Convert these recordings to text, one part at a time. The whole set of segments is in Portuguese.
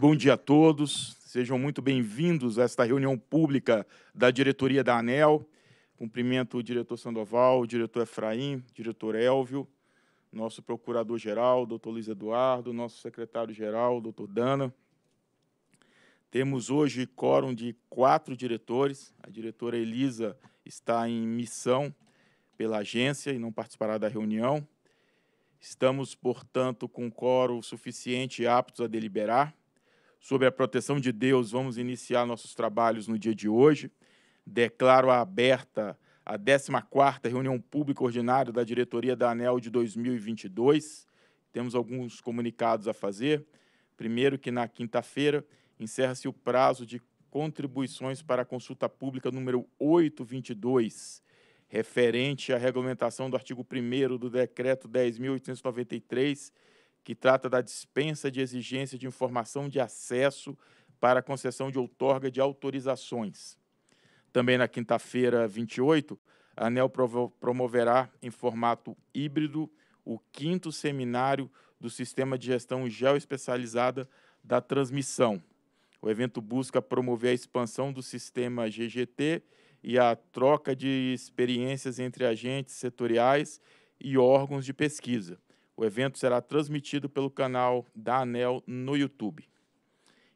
Bom dia a todos. Sejam muito bem-vindos a esta reunião pública da diretoria da ANEL. Cumprimento o diretor Sandoval, o diretor Efraim, o diretor Elvio, nosso procurador-geral, doutor Luiz Eduardo, nosso secretário-geral, doutor Dana. Temos hoje quórum de quatro diretores. A diretora Elisa está em missão pela agência e não participará da reunião. Estamos, portanto, com quórum suficiente e aptos a deliberar sobre a proteção de Deus, vamos iniciar nossos trabalhos no dia de hoje. Declaro aberta a 14ª reunião pública ordinária da diretoria da ANEL de 2022. Temos alguns comunicados a fazer. Primeiro que na quinta-feira encerra-se o prazo de contribuições para a consulta pública número 822, referente à regulamentação do artigo 1 do decreto 10.893 que trata da dispensa de exigência de informação de acesso para concessão de outorga de autorizações. Também na quinta-feira, 28, a ANEL promoverá em formato híbrido o quinto seminário do Sistema de Gestão Geoespecializada da Transmissão. O evento busca promover a expansão do sistema GGT e a troca de experiências entre agentes setoriais e órgãos de pesquisa. O evento será transmitido pelo canal da ANEL no YouTube.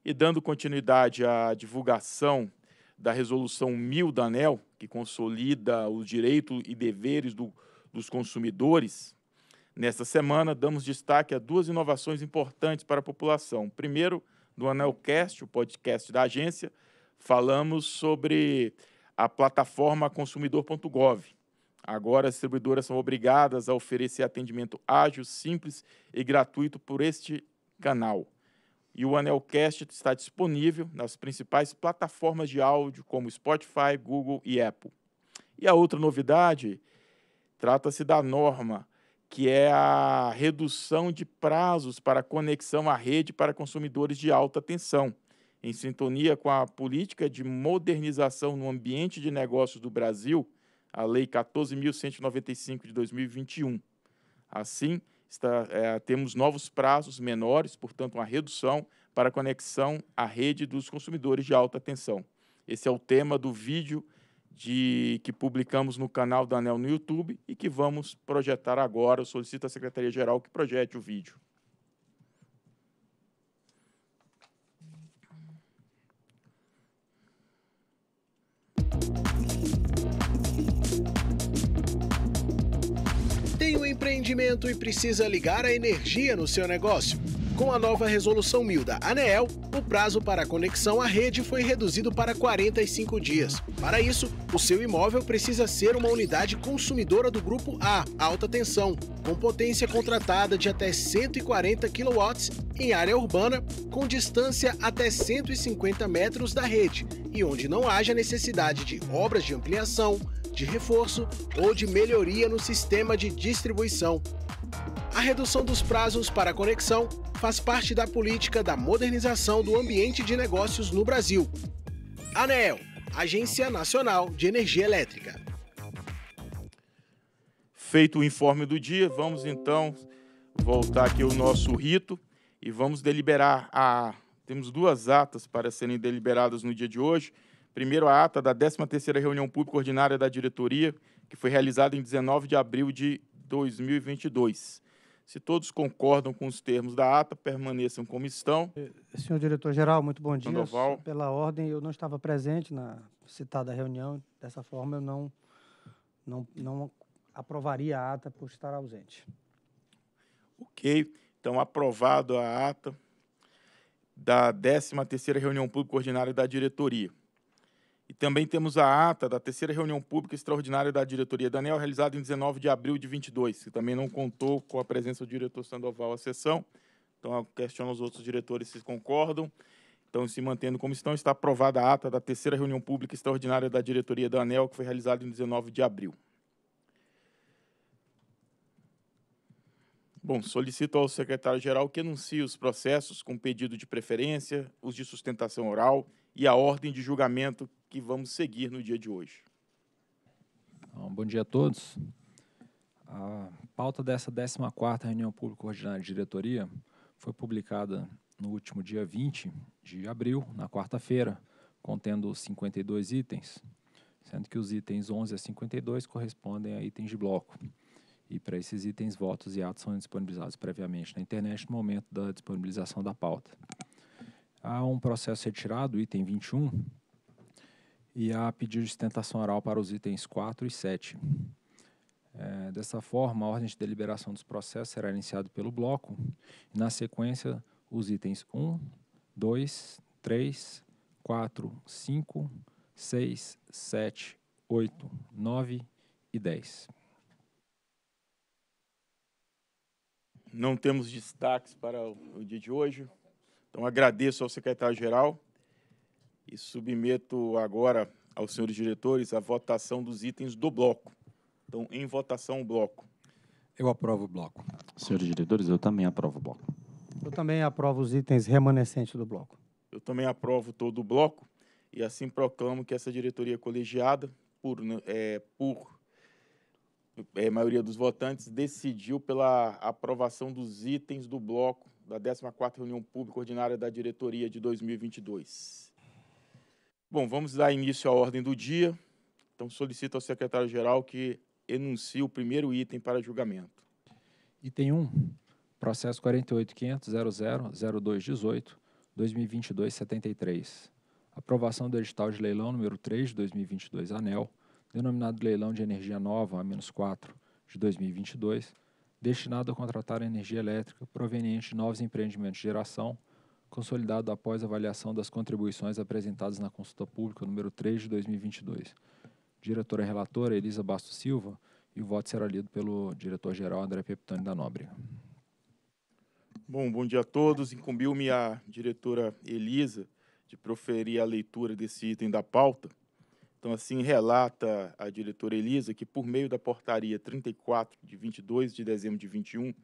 E dando continuidade à divulgação da Resolução 1000 da ANEL, que consolida os direitos e deveres do, dos consumidores, nesta semana damos destaque a duas inovações importantes para a população. Primeiro, no ANELcast, o podcast da agência, falamos sobre a plataforma consumidor.gov, Agora, as distribuidoras são obrigadas a oferecer atendimento ágil, simples e gratuito por este canal. E o Anelcast está disponível nas principais plataformas de áudio, como Spotify, Google e Apple. E a outra novidade trata-se da norma, que é a redução de prazos para conexão à rede para consumidores de alta tensão, em sintonia com a política de modernização no ambiente de negócios do Brasil a Lei 14.195 de 2021. Assim, está, é, temos novos prazos menores, portanto, uma redução para conexão à rede dos consumidores de alta tensão. Esse é o tema do vídeo de, que publicamos no canal da ANEL no YouTube e que vamos projetar agora. Eu solicito à Secretaria-Geral que projete o vídeo. rendimento e precisa ligar a energia no seu negócio. Com a nova Resolução mil da ANEEL, o prazo para a conexão à rede foi reduzido para 45 dias. Para isso, o seu imóvel precisa ser uma unidade consumidora do grupo A, alta tensão, com potência contratada de até 140 kW em área urbana, com distância até 150 metros da rede e onde não haja necessidade de obras de ampliação, de reforço ou de melhoria no sistema de distribuição. A redução dos prazos para conexão faz parte da política da modernização do ambiente de negócios no Brasil. ANEEL, Agência Nacional de Energia Elétrica. Feito o informe do dia, vamos então voltar aqui ao nosso rito e vamos deliberar a temos duas atas para serem deliberadas no dia de hoje. Primeiro, a ata da 13ª reunião pública ordinária da diretoria, que foi realizada em 19 de abril de 2022. Se todos concordam com os termos da ata, permaneçam como estão. Eh, senhor diretor-geral, muito bom dia. Sandoval. Pela ordem, eu não estava presente na citada reunião, dessa forma eu não, não, não aprovaria a ata por estar ausente. Ok, então aprovado a ata da 13ª reunião pública ordinária da diretoria. E também temos a ata da terceira reunião pública extraordinária da diretoria da ANEL, realizada em 19 de abril de 22, que também não contou com a presença do diretor Sandoval à sessão. Então, questiono os outros diretores se concordam. Então, se mantendo como estão, está aprovada a ata da terceira reunião pública extraordinária da diretoria da ANEL, que foi realizada em 19 de abril. Bom, solicito ao secretário-geral que anuncie os processos com pedido de preferência, os de sustentação oral e a ordem de julgamento que vamos seguir no dia de hoje. Então, bom dia a todos. A pauta dessa 14ª reunião pública ordinária de diretoria foi publicada no último dia 20 de abril, na quarta-feira, contendo 52 itens, sendo que os itens 11 a 52 correspondem a itens de bloco. E para esses itens, votos e atos são disponibilizados previamente na internet no momento da disponibilização da pauta. Há um processo retirado, item 21, e a pedir sustentação oral para os itens 4 e 7. É, dessa forma, a ordem de deliberação dos processos será iniciada pelo bloco e, na sequência, os itens 1, 2, 3, 4, 5, 6, 7, 8, 9 e 10. Não temos destaques para o dia de hoje, então agradeço ao secretário-geral e submeto agora aos senhores diretores a votação dos itens do bloco. Então, em votação, o bloco. Eu aprovo o bloco. Senhores diretores, eu também aprovo o bloco. Eu também aprovo os itens remanescentes do bloco. Eu também aprovo todo o bloco e assim proclamo que essa diretoria colegiada, por, é, por é, maioria dos votantes, decidiu pela aprovação dos itens do bloco da 14ª Reunião Pública Ordinária da Diretoria de 2022. Bom, vamos dar início à ordem do dia. Então, solicito ao secretário-geral que enuncie o primeiro item para julgamento. Item 1, processo 48.500.00.0218.2022.73, Aprovação do edital de leilão número 3 de 2022, ANEL, denominado Leilão de Energia Nova, A-4, de 2022, destinado a contratar energia elétrica proveniente de novos empreendimentos de geração consolidado após avaliação das contribuições apresentadas na consulta pública número 3 de 2022. Diretora relatora Elisa Basto Silva e o voto será lido pelo diretor-geral André Peptani da Nóbrega. Bom, bom dia a todos. Incumbiu-me a diretora Elisa de proferir a leitura desse item da pauta. Então, assim, relata a diretora Elisa que, por meio da portaria 34 de 22 de dezembro de 21,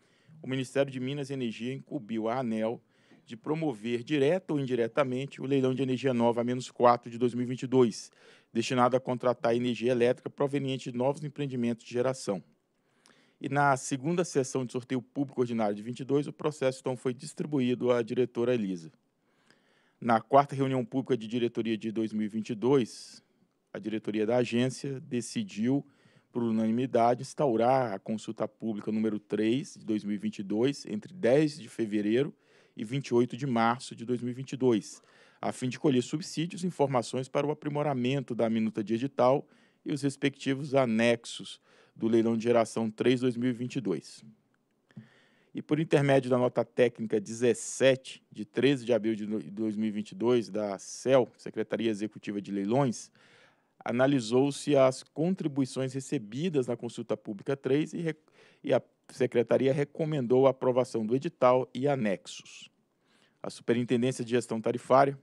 o Ministério de Minas e Energia incumbiu a ANEL de promover, direta ou indiretamente, o leilão de energia nova menos 4 de 2022, destinado a contratar energia elétrica proveniente de novos empreendimentos de geração. E na segunda sessão de sorteio público ordinário de 22, o processo então foi distribuído à diretora Elisa. Na quarta reunião pública de diretoria de 2022, a diretoria da agência decidiu, por unanimidade, instaurar a consulta pública número 3 de 2022, entre 10 de fevereiro e 28 de março de 2022, a fim de colher subsídios e informações para o aprimoramento da minuta digital e os respectivos anexos do leilão de geração 3 2022. E por intermédio da nota técnica 17 de 13 de abril de 2022 da CEL, Secretaria Executiva de Leilões, analisou-se as contribuições recebidas na consulta pública 3 e e a secretaria recomendou a aprovação do edital e anexos. A Superintendência de Gestão Tarifária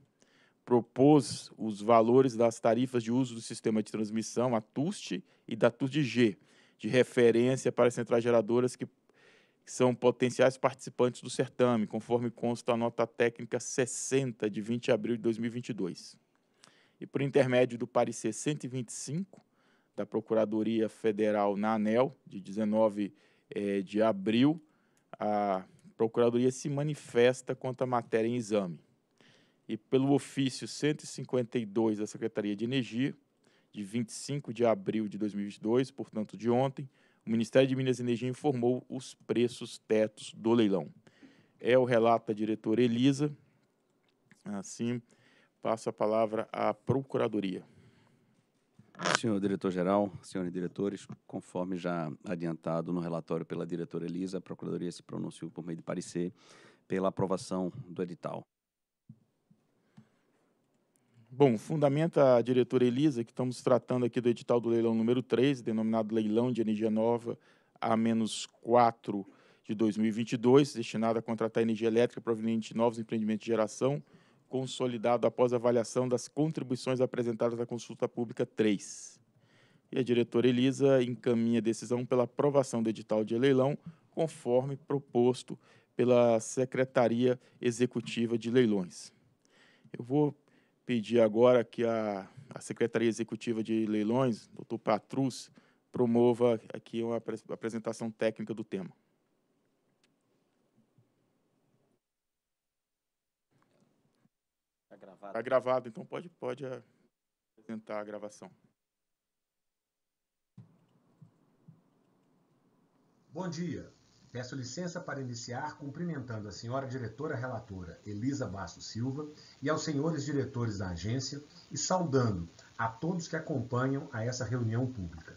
propôs os valores das tarifas de uso do sistema de transmissão, a TUST, e da TUSD-G, de referência para as centrais geradoras que são potenciais participantes do certame, conforme consta a nota técnica 60 de 20 de abril de 2022. E por intermédio do parecer 125 da Procuradoria Federal na ANEL, de 19 é, de abril, a Procuradoria se manifesta quanto à matéria em exame. E pelo ofício 152 da Secretaria de Energia, de 25 de abril de 2022, portanto de ontem, o Ministério de Minas e Energia informou os preços tetos do leilão. É o relato da diretora Elisa. Assim, passo a palavra à Procuradoria. Senhor diretor-geral, senhores diretores, conforme já adiantado no relatório pela diretora Elisa, a Procuradoria se pronunciou por meio de parecer pela aprovação do edital. Bom, fundamenta a diretora Elisa que estamos tratando aqui do edital do leilão número 3, denominado Leilão de Energia Nova A-4 de 2022, destinado a contratar energia elétrica proveniente de novos empreendimentos de geração consolidado após avaliação das contribuições apresentadas na consulta pública 3. E a diretora Elisa encaminha a decisão pela aprovação do edital de leilão, conforme proposto pela Secretaria Executiva de Leilões. Eu vou pedir agora que a, a Secretaria Executiva de Leilões, doutor Patrus, promova aqui uma apresentação técnica do tema. gravado. Está gravado, então pode, pode é, apresentar a gravação. Bom dia. Peço licença para iniciar cumprimentando a senhora diretora relatora Elisa Basso Silva e aos senhores diretores da agência e saudando a todos que acompanham a essa reunião pública.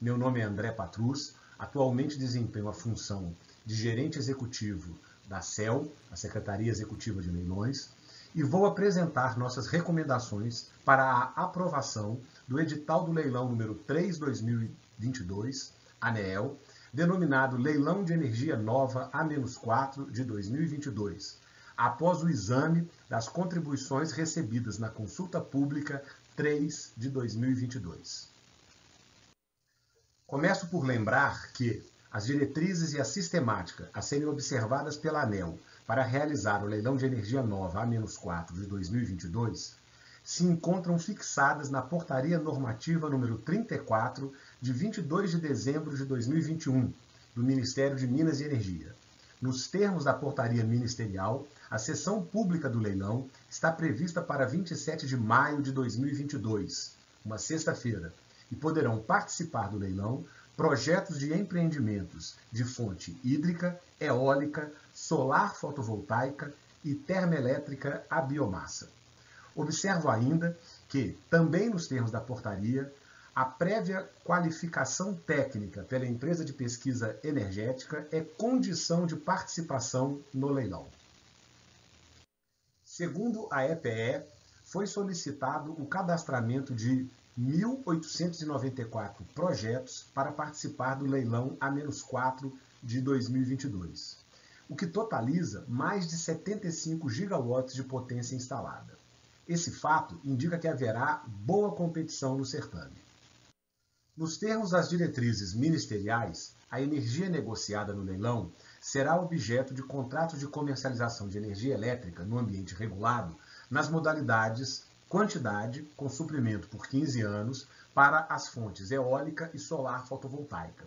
Meu nome é André Patrus, atualmente desempenho a função de gerente executivo da CEL, a Secretaria Executiva de Leilões, e vou apresentar nossas recomendações para a aprovação do edital do leilão número 3/2022, ANEEL, denominado Leilão de Energia Nova A-4 de 2022, após o exame das contribuições recebidas na consulta pública 3 de 2022. Começo por lembrar que as diretrizes e a sistemática a serem observadas pela ANEL para realizar o leilão de energia nova A-4 de 2022 se encontram fixadas na Portaria Normativa número 34 de 22 de dezembro de 2021 do Ministério de Minas e Energia. Nos termos da portaria ministerial, a sessão pública do leilão está prevista para 27 de maio de 2022, uma sexta-feira, e poderão participar do leilão projetos de empreendimentos de fonte hídrica, eólica, solar fotovoltaica e termoelétrica à biomassa. Observo ainda que, também nos termos da portaria, a prévia qualificação técnica pela empresa de pesquisa energética é condição de participação no leilão. Segundo a EPE, foi solicitado o cadastramento de 1.894 projetos para participar do leilão A-4 de 2022 o que totaliza mais de 75 gigawatts de potência instalada. Esse fato indica que haverá boa competição no certame. Nos termos das diretrizes ministeriais, a energia negociada no leilão será objeto de contrato de comercialização de energia elétrica no ambiente regulado nas modalidades quantidade, com suprimento por 15 anos, para as fontes eólica e solar fotovoltaica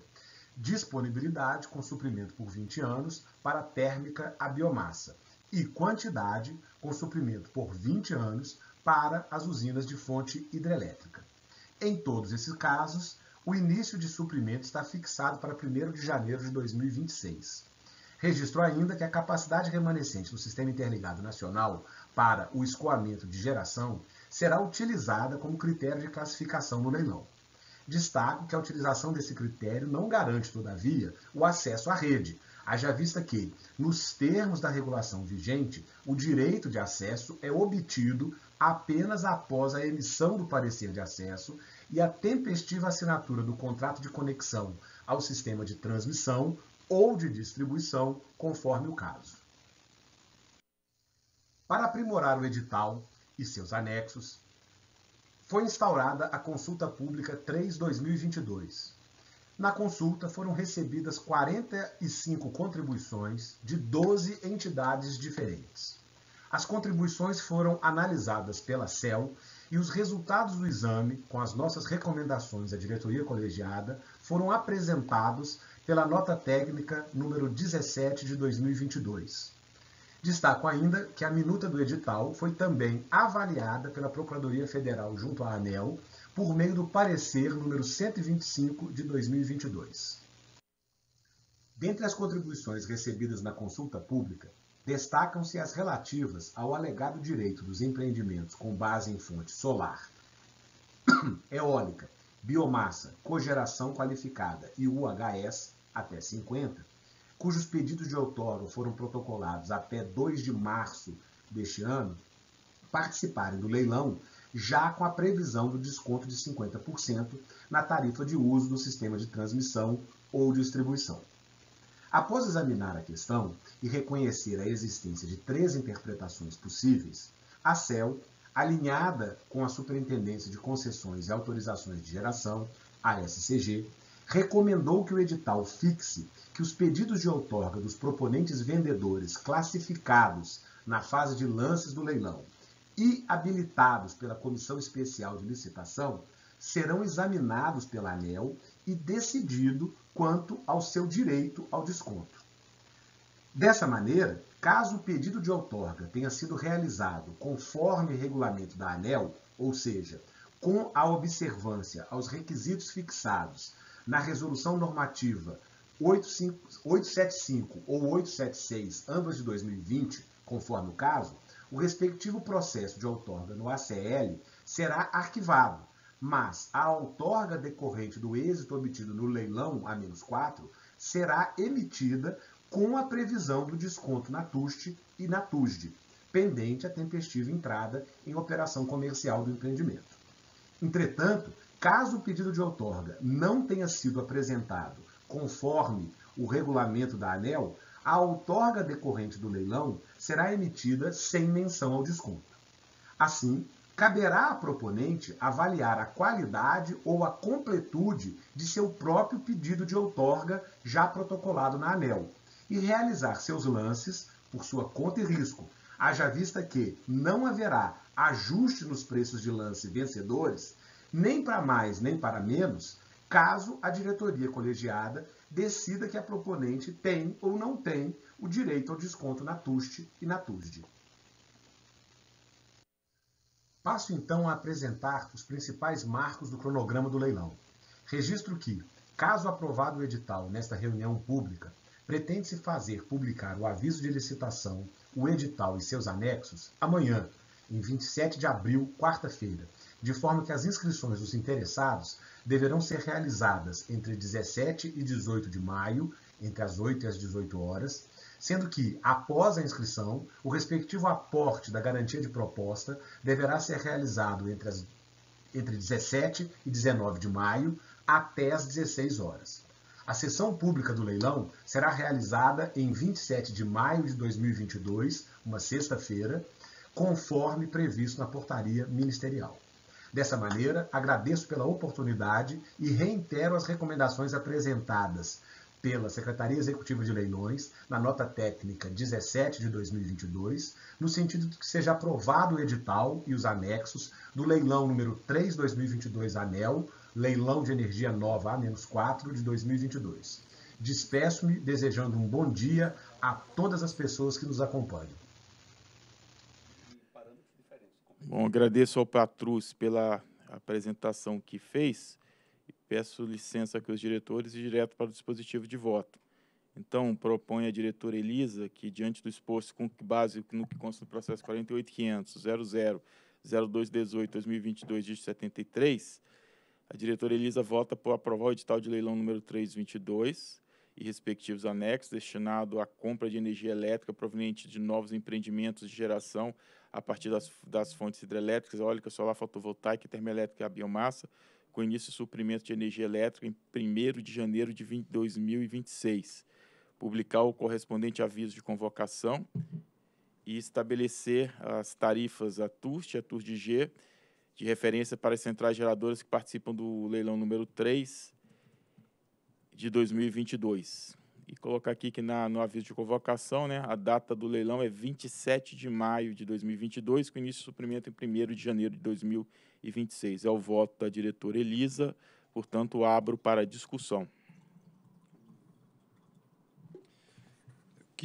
disponibilidade com suprimento por 20 anos para a térmica a biomassa e quantidade com suprimento por 20 anos para as usinas de fonte hidrelétrica. Em todos esses casos, o início de suprimento está fixado para 1 de janeiro de 2026. Registrou ainda que a capacidade remanescente do Sistema Interligado Nacional para o escoamento de geração será utilizada como critério de classificação no leilão. Destaco que a utilização desse critério não garante, todavia, o acesso à rede, haja vista que, nos termos da regulação vigente, o direito de acesso é obtido apenas após a emissão do parecer de acesso e a tempestiva assinatura do contrato de conexão ao sistema de transmissão ou de distribuição, conforme o caso. Para aprimorar o edital e seus anexos, foi instaurada a Consulta Pública 3-2022. Na consulta foram recebidas 45 contribuições de 12 entidades diferentes. As contribuições foram analisadas pela CEL e os resultados do exame, com as nossas recomendações à diretoria colegiada, foram apresentados pela nota técnica número 17 de 2022. Destaco ainda que a minuta do edital foi também avaliada pela Procuradoria Federal junto à ANEL por meio do parecer número 125 de 2022. Dentre as contribuições recebidas na consulta pública, destacam-se as relativas ao alegado direito dos empreendimentos com base em fonte solar, eólica, biomassa, cogeração qualificada e UHS até 50 cujos pedidos de outorga foram protocolados até 2 de março deste ano, participarem do leilão já com a previsão do desconto de 50% na tarifa de uso do sistema de transmissão ou distribuição. Após examinar a questão e reconhecer a existência de três interpretações possíveis, a CEL, alinhada com a Superintendência de Concessões e Autorizações de Geração, a SCG, recomendou que o edital fixe que os pedidos de outorga dos proponentes vendedores classificados na fase de lances do leilão e habilitados pela Comissão Especial de Licitação serão examinados pela ANEL e decidido quanto ao seu direito ao desconto. Dessa maneira, caso o pedido de outorga tenha sido realizado conforme regulamento da ANEL, ou seja, com a observância aos requisitos fixados na resolução normativa 875 ou 876, ambas de 2020, conforme o caso, o respectivo processo de outorga no ACL será arquivado, mas a outorga decorrente do êxito obtido no leilão a 4 será emitida com a previsão do desconto na TUST e na TUSD, pendente a tempestiva entrada em operação comercial do empreendimento. Entretanto, Caso o pedido de outorga não tenha sido apresentado conforme o regulamento da ANEL, a outorga decorrente do leilão será emitida sem menção ao desconto. Assim, caberá à proponente avaliar a qualidade ou a completude de seu próprio pedido de outorga já protocolado na ANEL e realizar seus lances por sua conta e risco, haja vista que não haverá ajuste nos preços de lance vencedores nem para mais nem para menos, caso a diretoria colegiada decida que a proponente tem ou não tem o direito ao desconto na TUST e na TUSD. Passo então a apresentar os principais marcos do cronograma do leilão. Registro que, caso aprovado o edital nesta reunião pública, pretende-se fazer publicar o aviso de licitação, o edital e seus anexos amanhã, em 27 de abril, quarta-feira, de forma que as inscrições dos interessados deverão ser realizadas entre 17 e 18 de maio, entre as 8 e as 18 horas, sendo que, após a inscrição, o respectivo aporte da garantia de proposta deverá ser realizado entre, as, entre 17 e 19 de maio até as 16 horas. A sessão pública do leilão será realizada em 27 de maio de 2022, uma sexta-feira, conforme previsto na portaria ministerial. Dessa maneira, agradeço pela oportunidade e reitero as recomendações apresentadas pela Secretaria Executiva de Leilões, na nota técnica 17 de 2022, no sentido de que seja aprovado o edital e os anexos do leilão número 3/2022 ANEL, leilão de energia nova A-4 de 2022. Despeço-me desejando um bom dia a todas as pessoas que nos acompanham. Bom, agradeço ao Patrus pela apresentação que fez e peço licença aqui aos diretores e direto para o dispositivo de voto. Então, propõe a diretora Elisa que, diante do exposto com base no que consta do processo 48.500.00.0218.2022-73, a diretora Elisa vota por aprovar o edital de leilão número 322, e respectivos anexos, destinado à compra de energia elétrica proveniente de novos empreendimentos de geração a partir das, das fontes hidrelétricas, eólica, solar, fotovoltaica, termoelétrica e biomassa, com início do suprimento de energia elétrica em 1 de janeiro de 20, 2026. Publicar o correspondente aviso de convocação e estabelecer as tarifas a TUST, a TUST de G, de referência para as centrais geradoras que participam do leilão número 3 de 2022. E colocar aqui que na, no aviso de convocação, né, a data do leilão é 27 de maio de 2022, com início do suprimento em 1 de janeiro de 2026. É o voto da diretora Elisa, portanto, abro para discussão.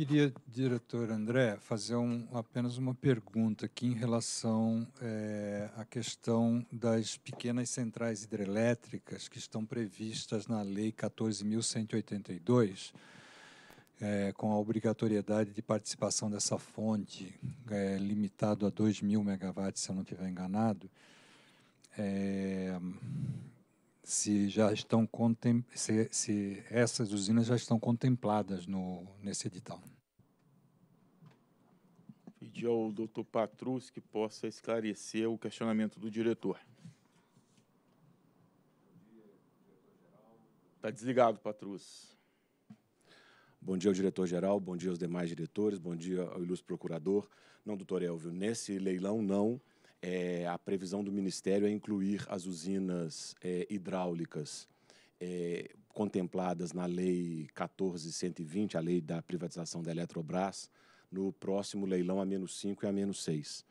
queria, diretor André, fazer um, apenas uma pergunta aqui em relação é, à questão das pequenas centrais hidrelétricas que estão previstas na Lei 14.182, é, eh, com a obrigatoriedade de participação dessa fonte, é, limitado a 2.000 megawatts, se eu não estiver enganado. É, se já estão se, se essas usinas já estão contempladas no, nesse edital. Pedir ao doutor Patrus que possa esclarecer o questionamento do diretor. Está desligado, Patrus. Bom dia ao diretor-geral, bom dia aos demais diretores, bom dia ao ilustre procurador. Não, doutor Elvio, nesse leilão não, é, a previsão do Ministério é incluir as usinas é, hidráulicas é, contempladas na Lei 14.120, a lei da privatização da Eletrobras, no próximo leilão a menos 5 e a menos 6.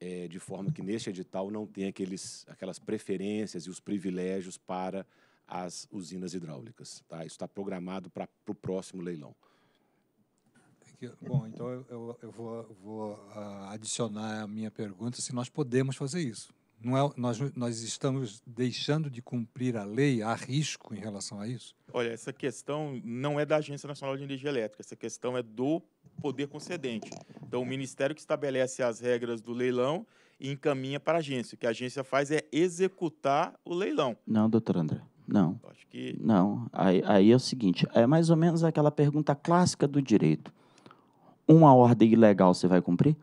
É, de forma que neste edital não tem aqueles, aquelas preferências e os privilégios para as usinas hidráulicas. Tá? Isso está programado para o pro próximo leilão. Que, bom, então eu, eu, eu vou, vou uh, adicionar a minha pergunta se nós podemos fazer isso. Não é, nós, nós estamos deixando de cumprir a lei, há risco em relação a isso? Olha, essa questão não é da Agência Nacional de Energia Elétrica, essa questão é do poder concedente. Então, o Ministério que estabelece as regras do leilão e encaminha para a agência. O que a agência faz é executar o leilão. Não, doutor André. Não. Acho que... Não. Aí, aí é o seguinte: é mais ou menos aquela pergunta clássica do direito uma ordem ilegal você vai cumprir?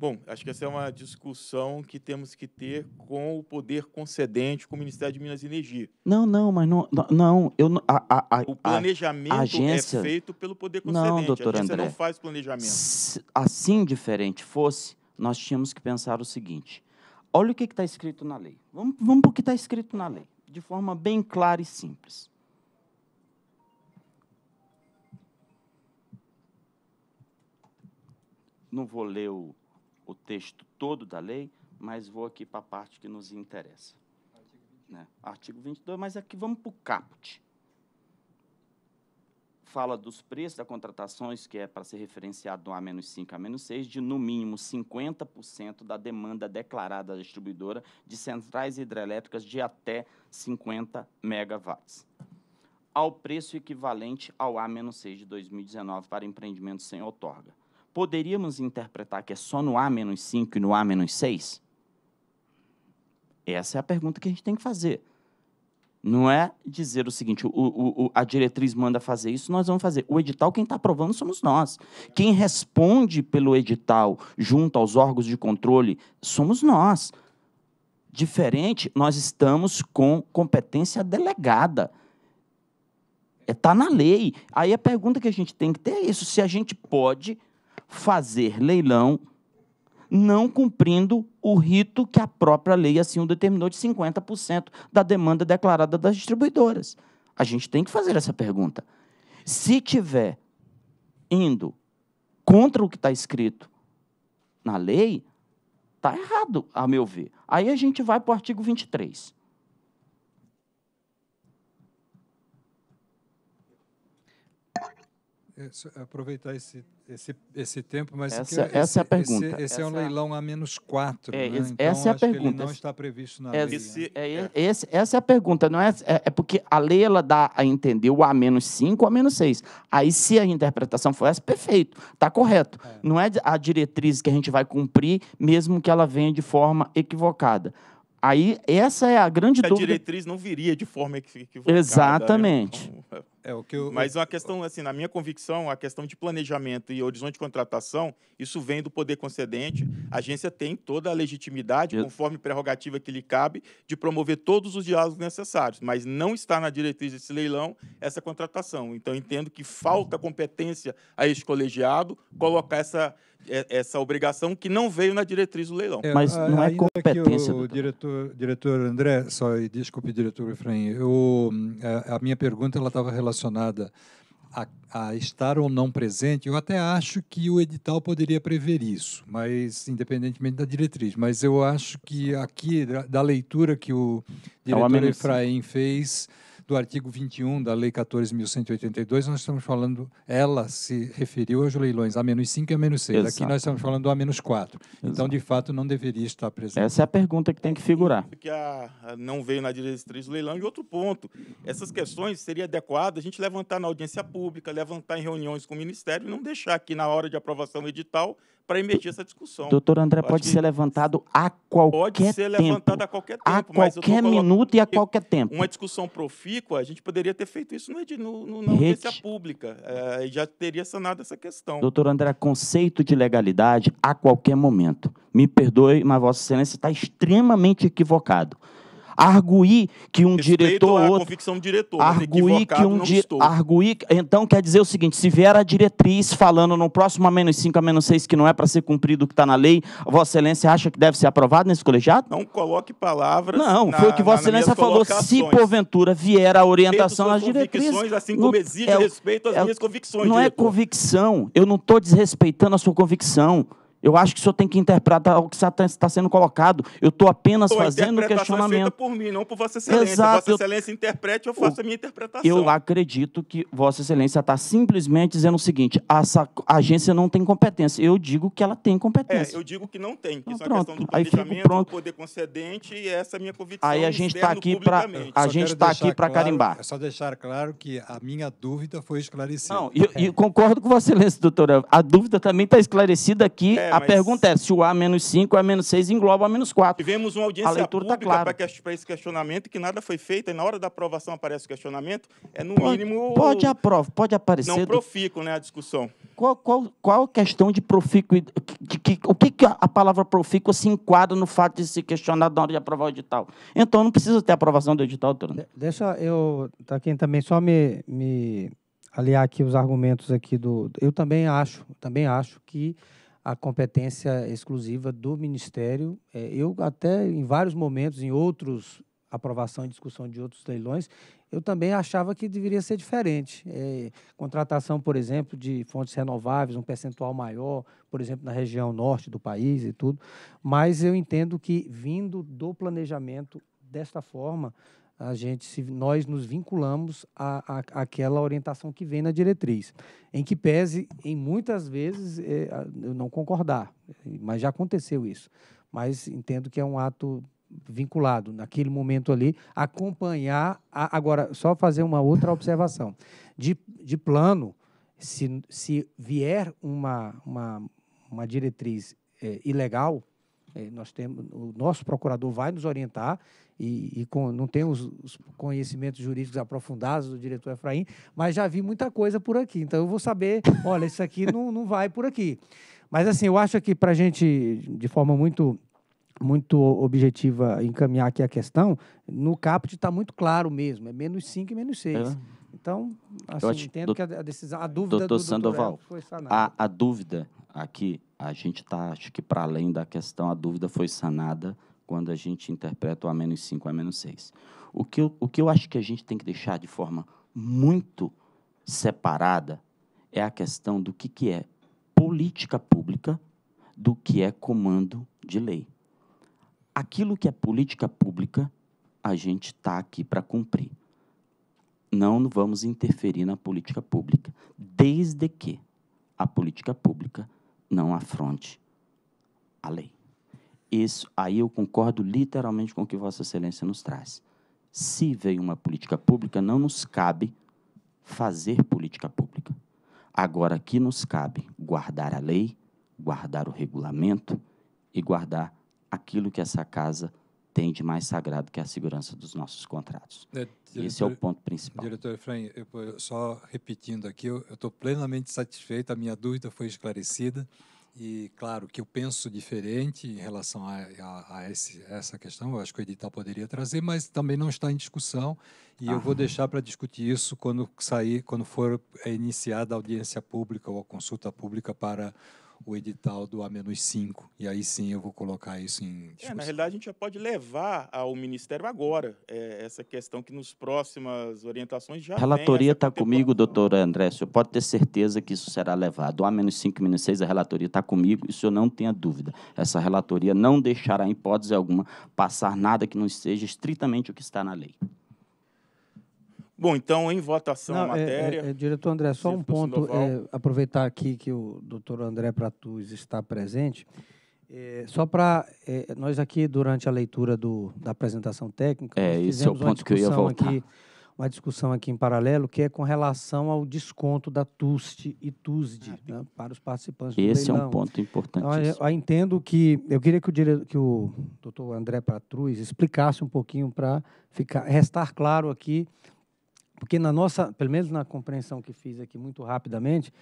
Bom, acho que essa é uma discussão que temos que ter com o poder concedente, com o Ministério de Minas e Energia. Não, não, mas não, não, eu a, a, a o planejamento a é agência... é feito pelo poder concedente. Não, doutor a agência André, não faz planejamento. Se, assim diferente fosse, nós tínhamos que pensar o seguinte: olha o que está escrito na lei. Vamos, vamos para o que está escrito na lei, de forma bem clara e simples. Não vou ler o, o texto todo da lei, mas vou aqui para a parte que nos interessa. Artigo 22. Né? Artigo 22, mas aqui vamos para o caput. Fala dos preços das contratações, que é para ser referenciado do A-5 a menos 6, de no mínimo 50% da demanda declarada da distribuidora de centrais hidrelétricas de até 50 megawatts ao preço equivalente ao A-6 de 2019 para empreendimentos sem outorga poderíamos interpretar que é só no A-5 e no A-6? Essa é a pergunta que a gente tem que fazer. Não é dizer o seguinte, o, o, a diretriz manda fazer isso, nós vamos fazer. O edital, quem está aprovando somos nós. Quem responde pelo edital junto aos órgãos de controle somos nós. Diferente, nós estamos com competência delegada. Está é, tá na lei. Aí a pergunta que a gente tem que ter é isso: se a gente pode fazer leilão não cumprindo o rito que a própria lei assim o determinou de 50% da demanda declarada das distribuidoras. A gente tem que fazer essa pergunta. Se tiver indo contra o que está escrito na lei, está errado, a meu ver. Aí a gente vai para o artigo 23. É, aproveitar esse, esse, esse tempo, mas é essa, esse, essa é a pergunta. Esse, esse é um é leilão a menos 4. É, né? então, essa é a pergunta. não está previsto na é, lei. Né? é, esse, essa é a pergunta. Não é, é, porque a lei ela dá a entender o a menos 5 ou a menos 6. Aí, se a interpretação for essa, perfeito, está correto. Não é a diretriz que a gente vai cumprir, mesmo que ela venha de forma equivocada. Aí, essa é a grande a dúvida. A diretriz não viria de forma equivocada. Né? Exatamente. Né? É o que eu, Mas uma questão, assim, na minha convicção, a questão de planejamento e horizonte de contratação, isso vem do poder concedente. A agência tem toda a legitimidade, eu... conforme prerrogativa que lhe cabe, de promover todos os diálogos necessários, mas não está na diretriz desse leilão essa contratação. Então, entendo que falta competência a este colegiado colocar essa é, essa obrigação que não veio na diretriz do leilão. É, Mas não é competência. o diretor, diretor André, só desculpe, diretor Efraim, eu, hum, a, a minha pergunta ela estava relacionada a, a, estar ou não presente, eu até acho que o edital poderia prever isso, mas independentemente da diretriz. Mas eu acho que aqui, da, da leitura que o é diretor é Efraim fez, do artigo 21 da Lei 14.182, nós estamos falando, ela se referiu aos leilões A-5 e A-6. Aqui nós estamos falando do A-4. Então, de fato, não deveria estar presente. Essa é a pergunta que tem que figurar. Que a, a não veio na diretriz do leilão. E outro ponto, essas questões seria adequado a gente levantar na audiência pública, levantar em reuniões com o Ministério e não deixar aqui na hora de aprovação do edital para emergir essa discussão. Doutor André, pode ser levantado a qualquer tempo. Pode ser levantado a qualquer tempo. A qualquer minuto e a qualquer tempo. Uma discussão profícua, a gente poderia ter feito isso no, no, na audiência pública. É, já teria sanado essa questão. Doutor André, conceito de legalidade a qualquer momento. Me perdoe, mas Vossa Excelência está extremamente equivocado. Arguir que um Respeito diretor. A outro, convicção do diretor, arguir que um di arguir, Então quer dizer o seguinte: se vier a diretriz falando no próximo a menos 5, a menos 6, que não é para ser cumprido o que está na lei, Vossa Excelência acha que deve ser aprovado nesse colegiado? Não coloque palavras. Não, na, foi o que Vossa Excelência falou. Se porventura vier a orientação às diretrizes. Assim como no, exige é, respeito às é, minhas convicções. Não é diretor. é convicção. Eu não estou desrespeitando a sua convicção. Eu acho que o senhor tem que interpretar o que está sendo colocado. Eu estou apenas Pô, fazendo questionamento. É feita por mim, não por Vossa Excelência. Exato, Vossa Excelência interprete, eu faço a minha interpretação. Eu acredito que Vossa Excelência está simplesmente dizendo o seguinte: essa agência não tem competência. Eu digo que ela tem competência. É, eu digo que não tem. então, é pronto. Aí uma questão do planejamento, pronto. do poder concedente, e essa é a minha convicção. Aí a gente está aqui para a gente está aqui para claro, carimbar. É só deixar claro que a minha dúvida foi esclarecida. Não, e é. concordo com Vossa Excelência, doutora. A dúvida também está esclarecida aqui. É é, a mas... pergunta é se o A-5, A-6 engloba o A-4. Tivemos uma audiência a leitura tá pública tá clara. para esse questionamento, que nada foi feito, e na hora da aprovação aparece o questionamento, é no pode, mínimo... Pode, aprovar pode aparecer... Não profico, né, a discussão. Qual, qual, qual a questão de profico... De, de, de, o que, que a palavra profico se enquadra no fato de se questionar na hora de aprovar o edital? Então, não precisa ter aprovação do edital, doutor. Deixa eu, Taquinho, tá, também só me... me aliar aqui os argumentos aqui do eu também acho também acho que a competência exclusiva do Ministério. É, eu até, em vários momentos, em outros aprovação e discussão de outros leilões, eu também achava que deveria ser diferente. É, contratação, por exemplo, de fontes renováveis, um percentual maior, por exemplo, na região norte do país e tudo. Mas eu entendo que, vindo do planejamento desta forma, a gente se, nós nos vinculamos àquela aquela orientação que vem na diretriz, em que pese em muitas vezes é, eu não concordar, mas já aconteceu isso. Mas entendo que é um ato vinculado naquele momento ali, acompanhar. A, agora, só fazer uma outra observação. De, de plano, se, se vier uma, uma, uma diretriz é, ilegal, é, nós temos, o nosso procurador vai nos orientar e, e com, não tenho os, os, conhecimentos jurídicos aprofundados do diretor Efraim, mas já vi muita coisa por aqui. Então eu vou saber, olha, isso aqui não, não vai por aqui. Mas assim, eu acho que para a gente, de forma muito muito objetiva, encaminhar aqui a questão, no caput está muito claro mesmo, é menos 5 e menos 6. É. Então, assim, eu acho, entendo do, que a decisão, a dúvida doutor do Sandoval, a, a dúvida aqui, a gente está, acho que para além da questão, a dúvida foi sanada quando a gente interpreta o A-5, A-6. O que, eu, o que eu acho que a gente tem que deixar de forma muito separada é a questão do que, que é política pública do que é comando de lei. Aquilo que é política pública, a gente está aqui para cumprir. Não vamos interferir na política pública, desde que a política pública não afronte a lei. Isso, aí eu concordo literalmente com o que Vossa Excelência nos traz. Se veio uma política pública, não nos cabe fazer política pública. Agora aqui nos cabe guardar a lei, guardar o regulamento e guardar aquilo que essa casa tem de mais sagrado, que é a segurança dos nossos contratos. É, diretor, Esse é o ponto principal. Diretor Efraim, só repetindo aqui, eu estou plenamente satisfeito, a minha dúvida foi esclarecida. E, claro, que eu penso diferente em relação a, a, a esse, essa questão, eu acho que o edital poderia trazer, mas também não está em discussão. E ah. eu vou deixar para discutir isso quando sair, quando for é, iniciada a audiência pública ou a consulta pública para o edital do A-5. E aí sim eu vou colocar isso em discussão. É, na realidade, a gente já pode levar ao Ministério agora é, essa questão que nos próximas orientações já. A relatoria tá está comigo, doutor André. O senhor pode ter certeza que isso será levado. O A-5 e 6, a relatoria está comigo, e eu não tenha dúvida. Essa relatoria não deixará, em hipótese alguma, passar nada que não seja estritamente o que está na lei. Bom, então, em votação Não, a é, é, matéria. É, é, diretor André, só um ponto, é, aproveitar aqui que o doutor André Pratuz está presente. É, só para. nós aqui, durante a leitura do, da apresentação técnica, é, esse é o ponto que eu ia voltar. Aqui, uma discussão aqui em paralelo, que é com relação ao desconto da TUST e TUSD ah, tá. né, para os participantes esse do Esse é um ponto importantíssimo. Então, eu, eu, entendo que. Eu queria que o, dire... que o doutor André Pratuz explicasse um pouquinho para ficar restar claro aqui porque na nossa, pelo menos na compreensão que fiz aqui muito rapidamente,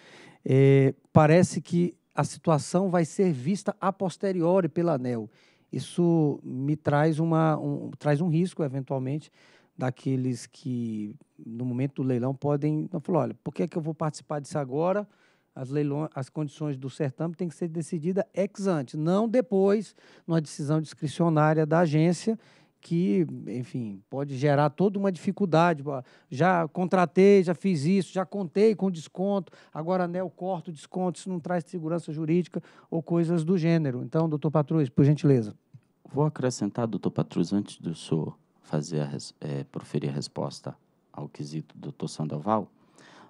é, parece que a situação vai ser vista a posteriori pela ANEL. Isso me traz, uma, um, traz um risco, eventualmente, daqueles que, no momento do leilão, podem então, falar, olha, por que, é que eu vou participar disso agora? As, leilões, as condições do certame têm que ser decididas ex ante, não depois, numa decisão discricionária da agência, que, enfim, pode gerar toda uma dificuldade. Já contratei, já fiz isso, já contei com desconto, agora né, eu corto desconto, isso não traz segurança jurídica ou coisas do gênero. Então, doutor Patrus, por gentileza. Vou acrescentar, doutor Patrus, antes do senhor fazer a, é, proferir a resposta ao quesito do doutor Sandoval,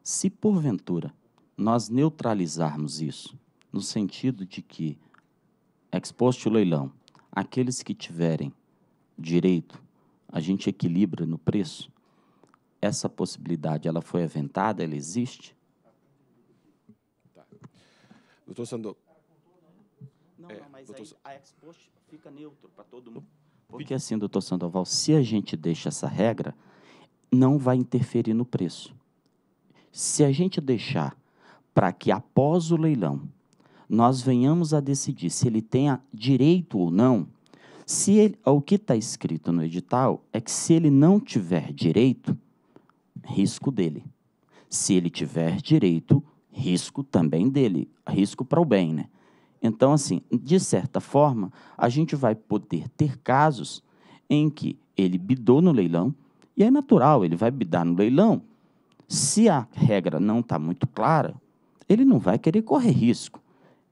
se porventura nós neutralizarmos isso, no sentido de que, exposto o leilão, aqueles que tiverem direito, a gente equilibra no preço? Essa possibilidade, ela foi aventada? Ela existe? Tá. Doutor Sandor. Não, é, não, mas doutor... aí, a ex-post fica neutro para todo mundo. Porque assim, doutor Sandoval, se a gente deixa essa regra, não vai interferir no preço. Se a gente deixar para que após o leilão nós venhamos a decidir se ele tenha direito ou não, se ele, o que está escrito no edital é que se ele não tiver direito, risco dele. Se ele tiver direito, risco também dele, risco para o bem, né? Então, assim, de certa forma, a gente vai poder ter casos em que ele bidou no leilão, e é natural, ele vai bidar no leilão. Se a regra não está muito clara, ele não vai querer correr risco.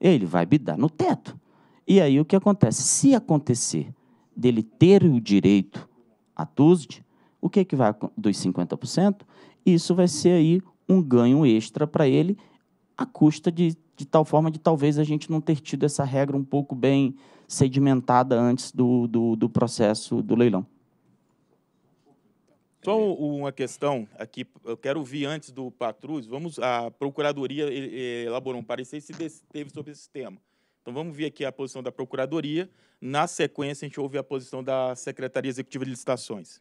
Ele vai bidar no teto. E aí o que acontece? Se acontecer dele ter o direito à TUSD, o que, é que vai dos 50%? Isso vai ser aí um ganho extra para ele, à custa de, de tal forma de talvez a gente não ter tido essa regra um pouco bem sedimentada antes do, do, do processo do leilão. Só uma questão aqui, eu quero ouvir antes do Patrus, vamos, a Procuradoria eh, elaborou um parecer se teve sobre esse tema. Então vamos ver aqui a posição da Procuradoria. Na sequência, a gente ouve a posição da Secretaria Executiva de Licitações.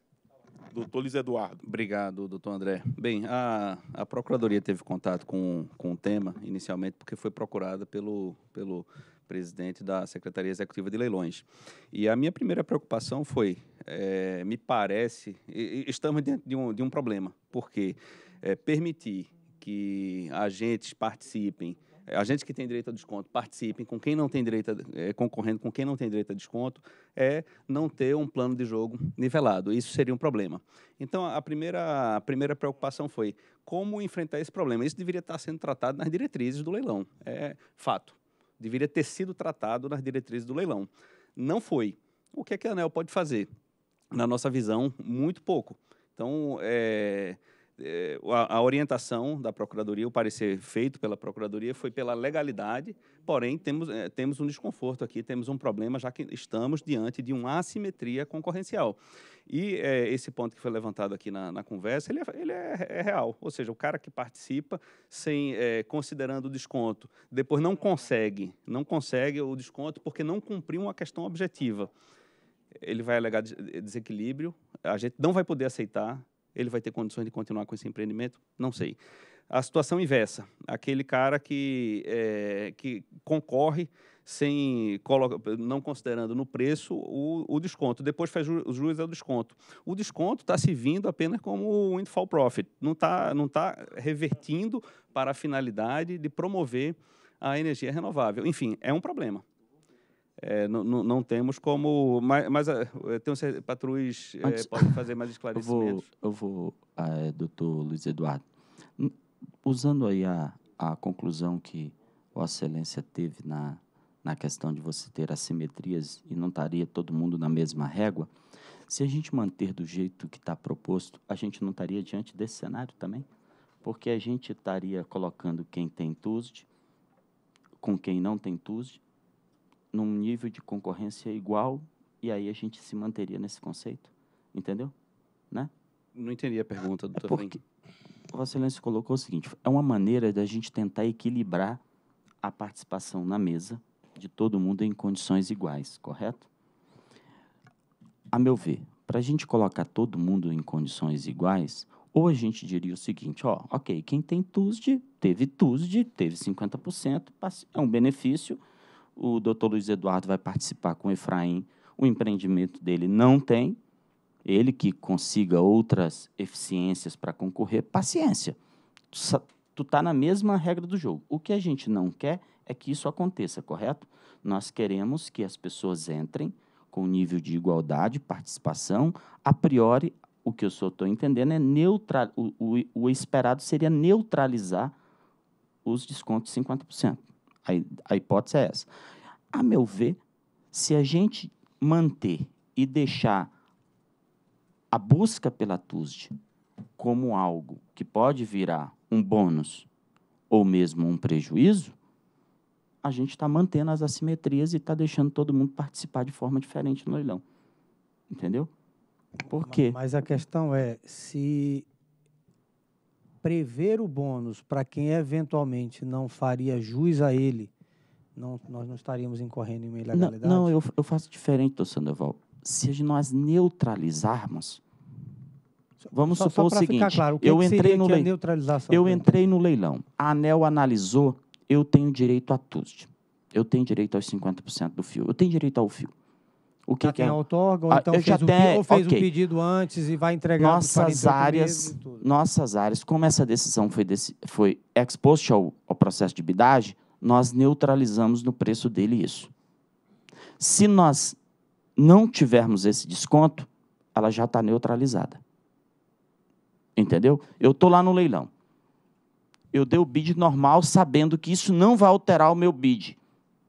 Doutor Luiz Eduardo. Obrigado, doutor André. Bem, a, a Procuradoria teve contato com, com o tema, inicialmente, porque foi procurada pelo, pelo presidente da Secretaria Executiva de Leilões. E a minha primeira preocupação foi, é, me parece, estamos diante de um, de um problema, porque é, permitir que agentes participem é, a gente que tem direito a desconto, participem, com quem não tem direito a, é, concorrendo, com quem não tem direito a desconto, é não ter um plano de jogo nivelado. Isso seria um problema. Então, a primeira, a primeira preocupação foi como enfrentar esse problema. Isso deveria estar sendo tratado nas diretrizes do leilão. É fato. Deveria ter sido tratado nas diretrizes do leilão. Não foi. O que, é que a ANEL pode fazer? Na nossa visão, muito pouco. Então, é, é, a, a, orientação da Procuradoria, o parecer feito pela Procuradoria foi pela legalidade, porém temos, é, temos um desconforto aqui, temos um problema, já que estamos diante de uma assimetria concorrencial. E é, esse ponto que foi levantado aqui na, na conversa, ele, é, ele é, é real, ou seja, o cara que participa sem é, considerando o desconto, depois não consegue, não consegue o desconto porque não cumpriu uma questão objetiva. Ele vai alegar desequilíbrio, a gente não vai poder aceitar ele vai ter condições de continuar com esse empreendimento? Não sei. A situação inversa, aquele cara que, é, que concorre sem não considerando no preço o, o desconto. Depois faz ju, os juros o desconto. O desconto está se vindo apenas como windfall profit, não está não tá revertindo para a finalidade de promover a energia renovável. Enfim, é um problema. É, não, não, não temos como. Mas, mas eh, tenho certeza, patrões eh, é, pode fazer mais esclarecimentos. Eu vou, eu ah, vou é, doutor Luiz Eduardo, usando aí a, a conclusão que Vossa Excelência teve na, na questão de você ter assimetrias e não estaria todo mundo na mesma régua, se a gente manter do jeito que está proposto, a gente não estaria diante desse cenário também? Porque a gente estaria colocando quem tem TUSD com quem não tem TUSD num nível de concorrência igual e aí a gente se manteria nesse conceito, entendeu? Né? Não entendi a pergunta do é porque Vossa Excelência colocou o seguinte: é uma maneira da gente tentar equilibrar a participação na mesa de todo mundo em condições iguais, correto? A meu ver, para a gente colocar todo mundo em condições iguais, ou a gente diria o seguinte, ó, ok, quem tem TUSD, teve TUSD, teve 50%, é um benefício, o doutor Luiz Eduardo vai participar com o Efraim. O empreendimento dele não tem. Ele que consiga outras eficiências para concorrer, paciência. Tu está na mesma regra do jogo. O que a gente não quer é que isso aconteça, correto? Nós queremos que as pessoas entrem com nível de igualdade, participação. A priori, o que eu só estou entendendo é neutral. O, o, o esperado seria neutralizar os descontos de 50%. A, a hipótese é essa. A meu ver, se a gente manter e deixar a busca pela TUSD como algo que pode virar um bônus ou mesmo um prejuízo, a gente está mantendo as assimetrias e está deixando todo mundo participar de forma diferente no leilão. Entendeu? Por quê? Mas a questão é se prever o bônus para quem eventualmente não faria jus a ele, não, nós não estaríamos incorrendo em uma ilegalidade? Não, não eu, eu faço diferente, doutor Sandoval. Se nós neutralizarmos, vamos só, supor só o seguinte, claro, o eu, entrei no é leilão, eu entrei no leilão, a ANEL analisou, eu tenho direito a TUST, eu tenho direito aos 50% do fio, eu tenho direito ao fio. O que já que tem é? outorga, ou ah, então já fez, tem, o, ou fez okay. um pedido antes e vai entregar nossas áreas Nossas áreas, como essa decisão foi, desse, foi exposta ao, ao processo de bidagem, nós neutralizamos no preço dele isso. Se nós não tivermos esse desconto, ela já está neutralizada. Entendeu? Eu estou lá no leilão. Eu dei o bid normal sabendo que isso não vai alterar o meu bid.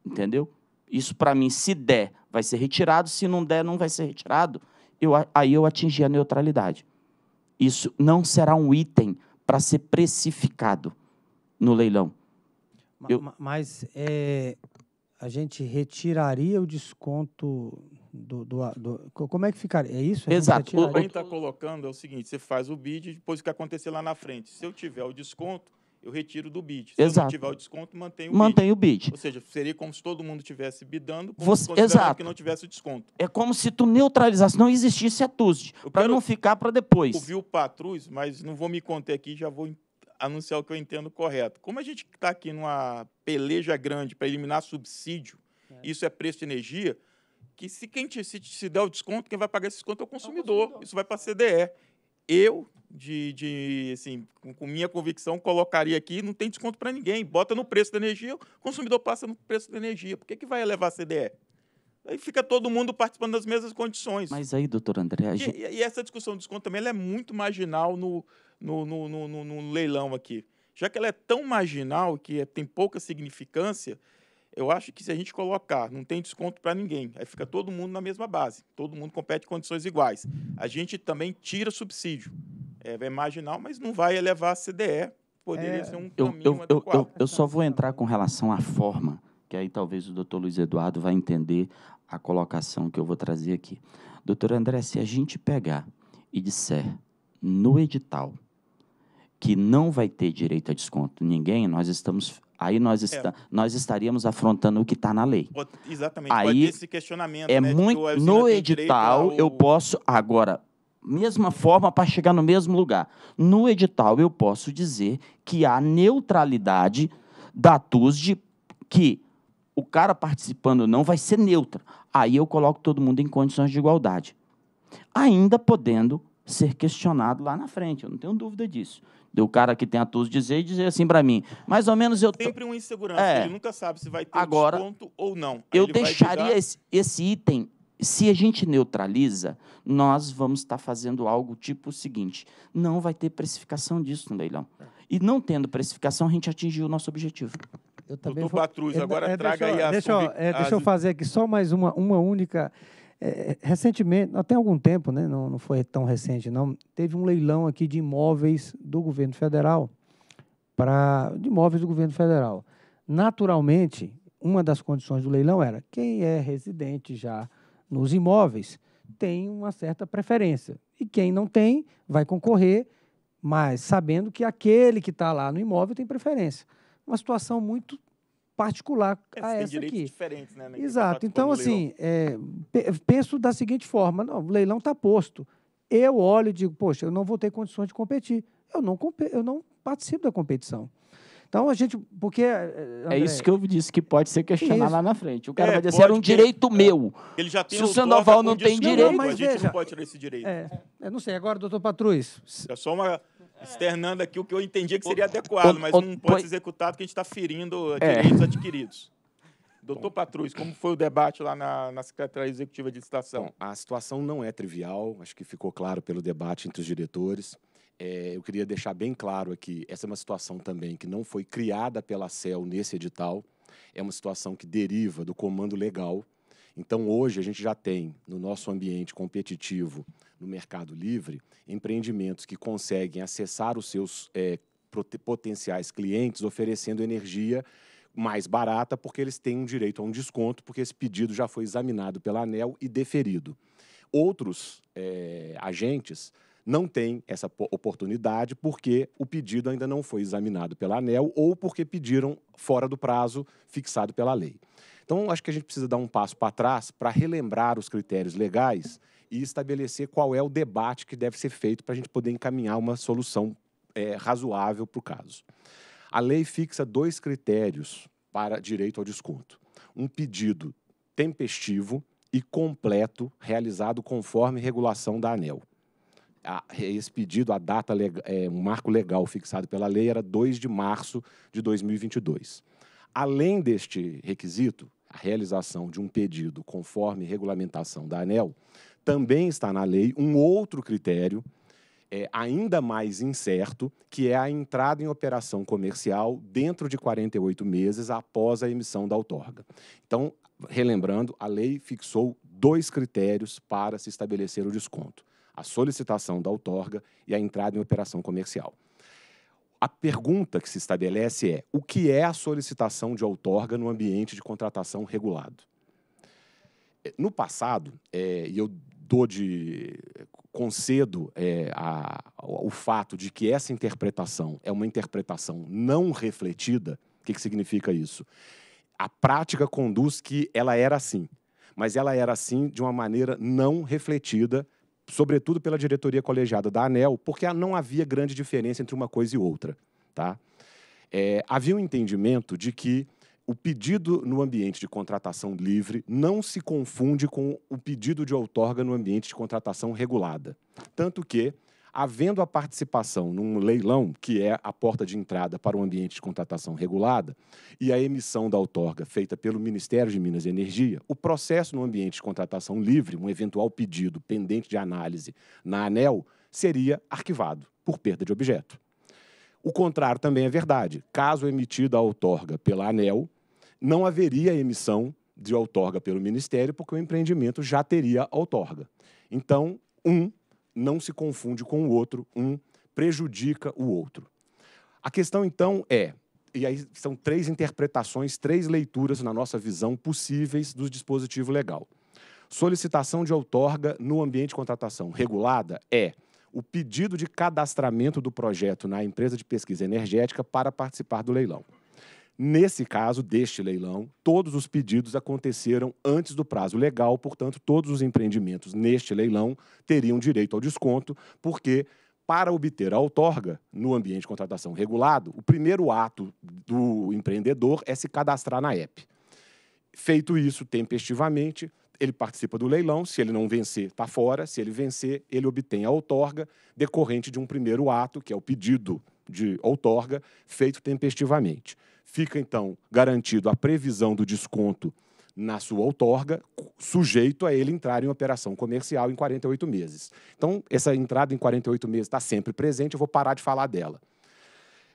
Entendeu? Isso para mim, se der vai ser retirado, se não der, não vai ser retirado, eu, aí eu atingi a neutralidade. Isso não será um item para ser precificado no leilão. Eu... Mas é, a gente retiraria o desconto do, do, do, Como é que ficaria? É isso? Exato. Quem está colocando é o seguinte: você faz o bid depois o que acontecer lá na frente. Se eu tiver o desconto, eu retiro do bid. Se exato. não tiver o desconto, mantém o mantém bid. o bid. Ou seja, seria como se todo mundo tivesse bidando, Você, exato. que não tivesse o desconto. É como se tu neutralizasse, não existisse a TUSD, para não ficar para depois. Eu vi o Patrus, mas não vou me conter aqui, já vou anunciar o que eu entendo correto. Como a gente está aqui numa peleja grande para eliminar subsídio, é. isso é preço de energia, que se quem te, se, se der o desconto, quem vai pagar esse desconto é o consumidor. É o consumidor. Isso vai para a CDE eu, de, de assim, com minha convicção, colocaria aqui, não tem desconto para ninguém. Bota no preço da energia, o consumidor passa no preço da energia. Por que, que vai elevar a CDE? Aí fica todo mundo participando das mesmas condições. Mas aí, doutor André... Gente... E, e, essa discussão do desconto também é muito marginal no, no, no, no, no leilão aqui. Já que ela é tão marginal, que é, tem pouca significância, eu acho que se a gente colocar, não tem desconto para ninguém, aí fica todo mundo na mesma base, todo mundo compete em condições iguais. A gente também tira subsídio, é, é marginal, mas não vai elevar a CDE, poderia é, ser um eu, caminho eu, adequado. Eu, eu só vou entrar com relação à forma, que aí talvez o doutor Luiz Eduardo vai entender a colocação que eu vou trazer aqui. Doutor André, se a gente pegar e disser no edital que não vai ter direito a desconto ninguém, nós estamos Aí nós, é. está, nós estaríamos afrontando o que está na lei. Exatamente. Aí esse questionamento. É né, muito no edital ao... eu posso agora mesma forma para chegar no mesmo lugar. No edital eu posso dizer que há neutralidade da TUS de que o cara participando ou não vai ser neutra. Aí eu coloco todo mundo em condições de igualdade. Ainda podendo ser questionado lá na frente, eu não tenho dúvida disso o cara que tem a todos dizer e dizer assim para mim. Mais ou menos eu. Sempre uma insegurança, é, ele nunca sabe se vai ter agora, desconto ou não. Aí eu deixaria esse, esse, item. Se a gente neutraliza, nós vamos estar tá fazendo algo tipo o seguinte: não vai ter precificação disso no leilão. É. E não tendo precificação, a gente atingiu o nosso objetivo. Eu também Doutor vou... Patrus, é, agora é, traga deixa, aí a... Deixa, eu, é, deixa eu fazer aqui só mais uma, uma única é, é, recentemente, até algum tempo, né, não, não foi tão recente não, teve um leilão aqui de imóveis do governo federal, para de imóveis do governo federal. Naturalmente, uma das condições do leilão era quem é residente já nos imóveis tem uma certa preferência. E quem não tem vai concorrer, mas sabendo que aquele que está lá no imóvel tem preferência. Uma situação muito particular é, a essa aqui. diferentes, né? Tá Exato. Então, assim, é, penso da seguinte forma: não, o leilão está posto. Eu olho e digo, poxa, eu não vou ter condições de competir. Eu não, eu não participo da competição. Então a gente, porque eh, eh, é André, é isso que eu disse que pode ser questionado lá na frente. O cara é, vai dizer era um direito ter, é. meu. Ele já tem Se o Sandoval tá não tem direito, não, mas a gente veja, não pode tirar esse direito. É, eu não sei. Agora, doutor Patrus. É só uma externando aqui o que eu entendia que seria adequado, mas não pode ser executado porque a gente está ferindo eh, é. direitos é. adquiridos. Doutor Patrus, como foi o debate lá na, na Secretaria Executiva de Licitação? Bom, a situação não é trivial, acho que ficou claro pelo debate entre os diretores. É, eu queria deixar bem claro aqui, essa é uma situação também que não foi criada pela CEL nesse edital, é uma situação que deriva do comando legal, então, hoje, a gente já tem no nosso ambiente competitivo, no mercado livre, empreendimentos que conseguem acessar os seus é, potenciais clientes oferecendo energia mais barata, porque eles têm um direito a um desconto, porque esse pedido já foi examinado pela ANEL e deferido. Outros é, agentes não têm essa oportunidade porque o pedido ainda não foi examinado pela ANEL ou porque pediram fora do prazo fixado pela lei. Então, acho que a gente precisa dar um passo para trás para relembrar os critérios legais e estabelecer qual é o debate que deve ser feito para a gente poder encaminhar uma solução é, razoável para o caso. A lei fixa dois critérios para direito ao desconto: um pedido tempestivo e completo realizado conforme regulação da ANEL. esse pedido, a data, é, um marco legal fixado pela lei era 2 de março de 2022. Além deste requisito, a realização de um pedido conforme regulamentação da ANEL, também está na lei um outro critério é, ainda mais incerto, que é a entrada em operação comercial dentro de 48 meses após a emissão da outorga. Então, relembrando, a lei fixou dois critérios para se estabelecer o desconto: a solicitação da outorga e a entrada em operação comercial. A pergunta que se estabelece é: o que é a solicitação de outorga no ambiente de contratação regulado? É, no passado, é, e eu dou de concedo é, a, o fato de que essa interpretação é uma interpretação não refletida. O que, que significa isso? A prática conduz que ela era assim, mas ela era assim de uma maneira não refletida sobretudo pela diretoria colegiada da ANEL, porque não havia grande diferença entre uma coisa e outra. Tá? É, havia um entendimento de que o pedido no ambiente de contratação livre não se confunde com o pedido de outorga no ambiente de contratação regulada. Tanto que havendo a participação num leilão, que é a porta de entrada para um ambiente de contratação regulada, e a emissão da outorga feita pelo Ministério de Minas e Energia, o processo no ambiente de contratação livre, um eventual pedido pendente de análise na ANEL, seria arquivado por perda de objeto. O contrário também é verdade. Caso emitida a outorga pela ANEL, não haveria emissão de outorga pelo Ministério, porque o empreendimento já teria outorga. Então, um, não se confunde com o outro, um prejudica o outro. A questão então é, e aí são três interpretações, três leituras na nossa visão possíveis do dispositivo legal. Solicitação de outorga no ambiente de contratação regulada é o pedido de cadastramento do projeto na empresa de pesquisa energética para participar do leilão. Nesse caso deste leilão, todos os pedidos aconteceram antes do prazo legal, portanto, todos os empreendimentos neste leilão teriam direito ao desconto, porque para obter a outorga no ambiente de contratação regulado, o primeiro ato do empreendedor é se cadastrar na app. Feito isso tempestivamente, ele participa do leilão, se ele não vencer, está fora, se ele vencer, ele obtém a outorga decorrente de um primeiro ato, que é o pedido de outorga feito tempestivamente. Fica, então, garantido a previsão do desconto na sua outorga, sujeito a ele entrar em operação comercial em 48 meses. Então, essa entrada em 48 meses está sempre presente, eu vou parar de falar dela.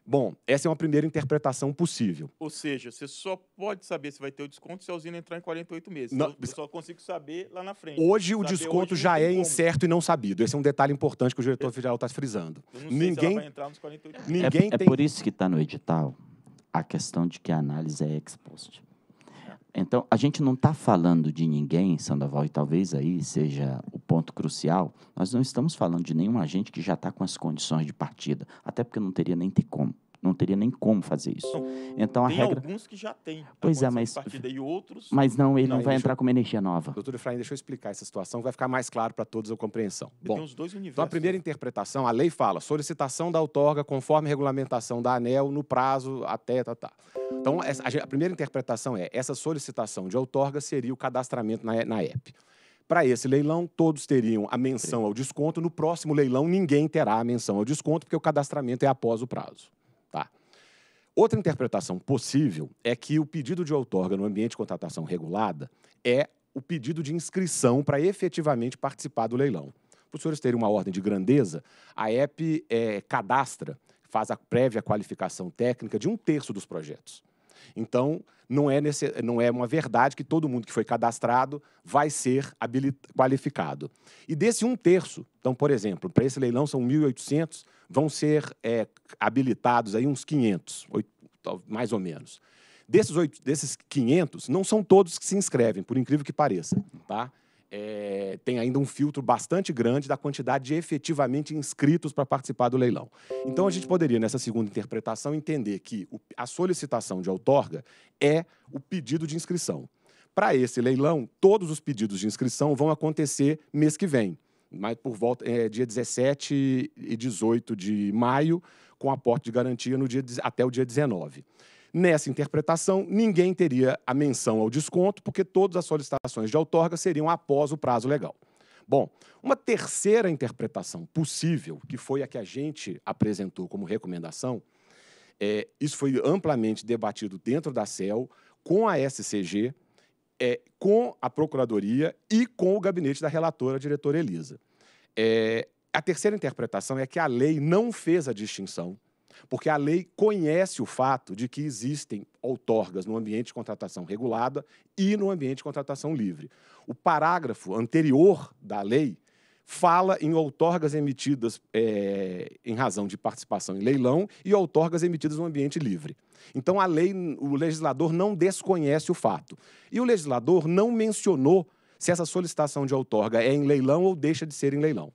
Bom, essa é uma primeira interpretação possível. Ou seja, você só pode saber se vai ter o desconto se a usina entrar em 48 meses. Não, eu, eu só consigo saber lá na frente. Hoje o desconto hoje já é como. incerto e não sabido. Esse é um detalhe importante que o diretor federal está frisando. ninguém vai entrar nos 48 meses. Ninguém é, é por isso que está no edital a questão de que a análise é ex post. Então, a gente não está falando de ninguém, Sandoval, e talvez aí seja o ponto crucial. Nós não estamos falando de nenhum agente que já está com as condições de partida, até porque não teria nem ter como não teria nem como fazer isso. então a regra. alguns que já tem. Tá pois é, mas. outros... Mas não, ele não, não vai deixa... entrar com uma energia nova. Doutor Efraim, deixa eu explicar essa situação, que vai ficar mais claro para todos a compreensão. Bom, tem os dois universos. Então a primeira né? interpretação, a lei fala solicitação da outorga conforme regulamentação da ANEL no prazo até. Tá, tá. Então a, primeira interpretação é essa solicitação de outorga seria o cadastramento na, na EP. Para esse leilão, todos teriam a menção ao desconto. No próximo leilão, ninguém terá a menção ao desconto, porque o cadastramento é após o prazo. Outra interpretação possível é que o pedido de outorga no ambiente de contratação regulada é o pedido de inscrição para efetivamente participar do leilão. Para os senhores terem uma ordem de grandeza, a EP é, eh, cadastra, faz a prévia qualificação técnica de um terço dos projetos. Então, não é, nesse, não é uma verdade que todo mundo que foi cadastrado vai ser qualificado. E desse um terço, então, por exemplo, para esse leilão são 1.800, vão ser é, habilitados aí uns 500, mais ou menos. Desses, 8, desses 500, não são todos que se inscrevem, por incrível que pareça. Tá? é, tem ainda um filtro bastante grande da quantidade de efetivamente inscritos para participar do leilão. Então, a gente poderia, nessa segunda interpretação, entender que o, a solicitação de outorga é o pedido de inscrição. Para esse leilão, todos os pedidos de inscrição vão acontecer mês que vem, mas por volta é, dia 17 e 18 de maio, com aporte de garantia no dia, até o dia 19. Nessa interpretação, ninguém teria a menção ao desconto, porque todas as solicitações de outorga seriam após o prazo legal. Bom, uma terceira interpretação possível, que foi a que a gente apresentou como recomendação, é, isso foi amplamente debatido dentro da CEL, com a SCG, é, com a Procuradoria e com o gabinete da relatora, a diretora Elisa. É, a terceira interpretação é que a lei não fez a distinção porque a lei conhece o fato de que existem outorgas no ambiente de contratação regulada e no ambiente de contratação livre. O parágrafo anterior da lei fala em outorgas emitidas é, em razão de participação em leilão e outorgas emitidas no ambiente livre. Então, a lei, o legislador não desconhece o fato. E o legislador não mencionou se essa solicitação de outorga é em leilão ou deixa de ser em leilão.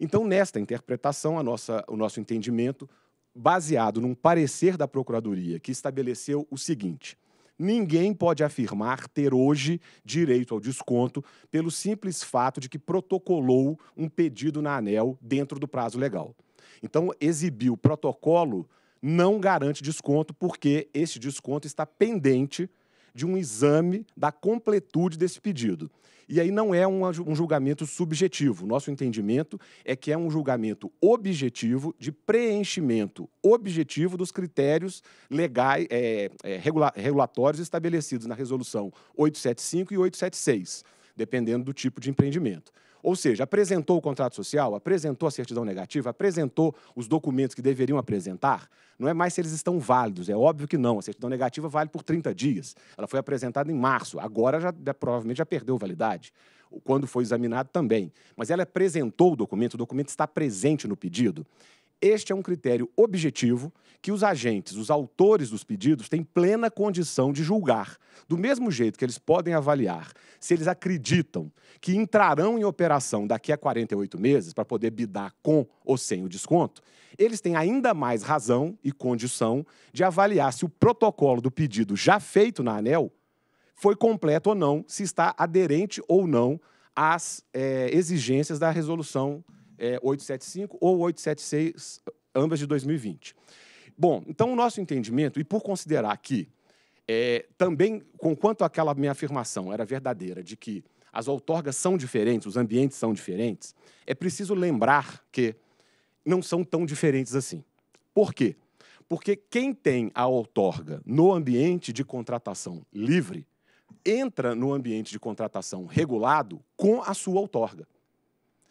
Então, nesta interpretação, a nossa, o nosso entendimento baseado num parecer da Procuradoria que estabeleceu o seguinte: ninguém pode afirmar ter hoje direito ao desconto pelo simples fato de que protocolou um pedido na ANEL dentro do prazo legal. Então, exibir o protocolo não garante desconto, porque este desconto está pendente de um exame da completude desse pedido. E aí não é um julgamento subjetivo. Nosso entendimento é que é um julgamento objetivo de preenchimento objetivo dos critérios legais, é, é, regula regulatórios estabelecidos na resolução 875 e 876, dependendo do tipo de empreendimento. Ou seja, apresentou o contrato social, apresentou a certidão negativa, apresentou os documentos que deveriam apresentar, não é mais se eles estão válidos, é óbvio que não. A certidão negativa vale por 30 dias. Ela foi apresentada em março, agora já, provavelmente já perdeu validade quando foi examinado também. Mas ela apresentou o documento, o documento está presente no pedido. Este é um critério objetivo que os agentes, os autores dos pedidos, têm plena condição de julgar. Do mesmo jeito que eles podem avaliar se eles acreditam que entrarão em operação daqui a 48 meses para poder bidar com ou sem o desconto, eles têm ainda mais razão e condição de avaliar se o protocolo do pedido já feito na ANEL foi completo ou não, se está aderente ou não às é, exigências da resolução é, 875 ou 876, ambas de 2020. Bom, então o nosso entendimento, e por considerar que é, também, conquanto aquela minha afirmação era verdadeira, de que as outorgas são diferentes, os ambientes são diferentes, é preciso lembrar que não são tão diferentes assim. Por quê? Porque quem tem a outorga no ambiente de contratação livre entra no ambiente de contratação regulado com a sua outorga.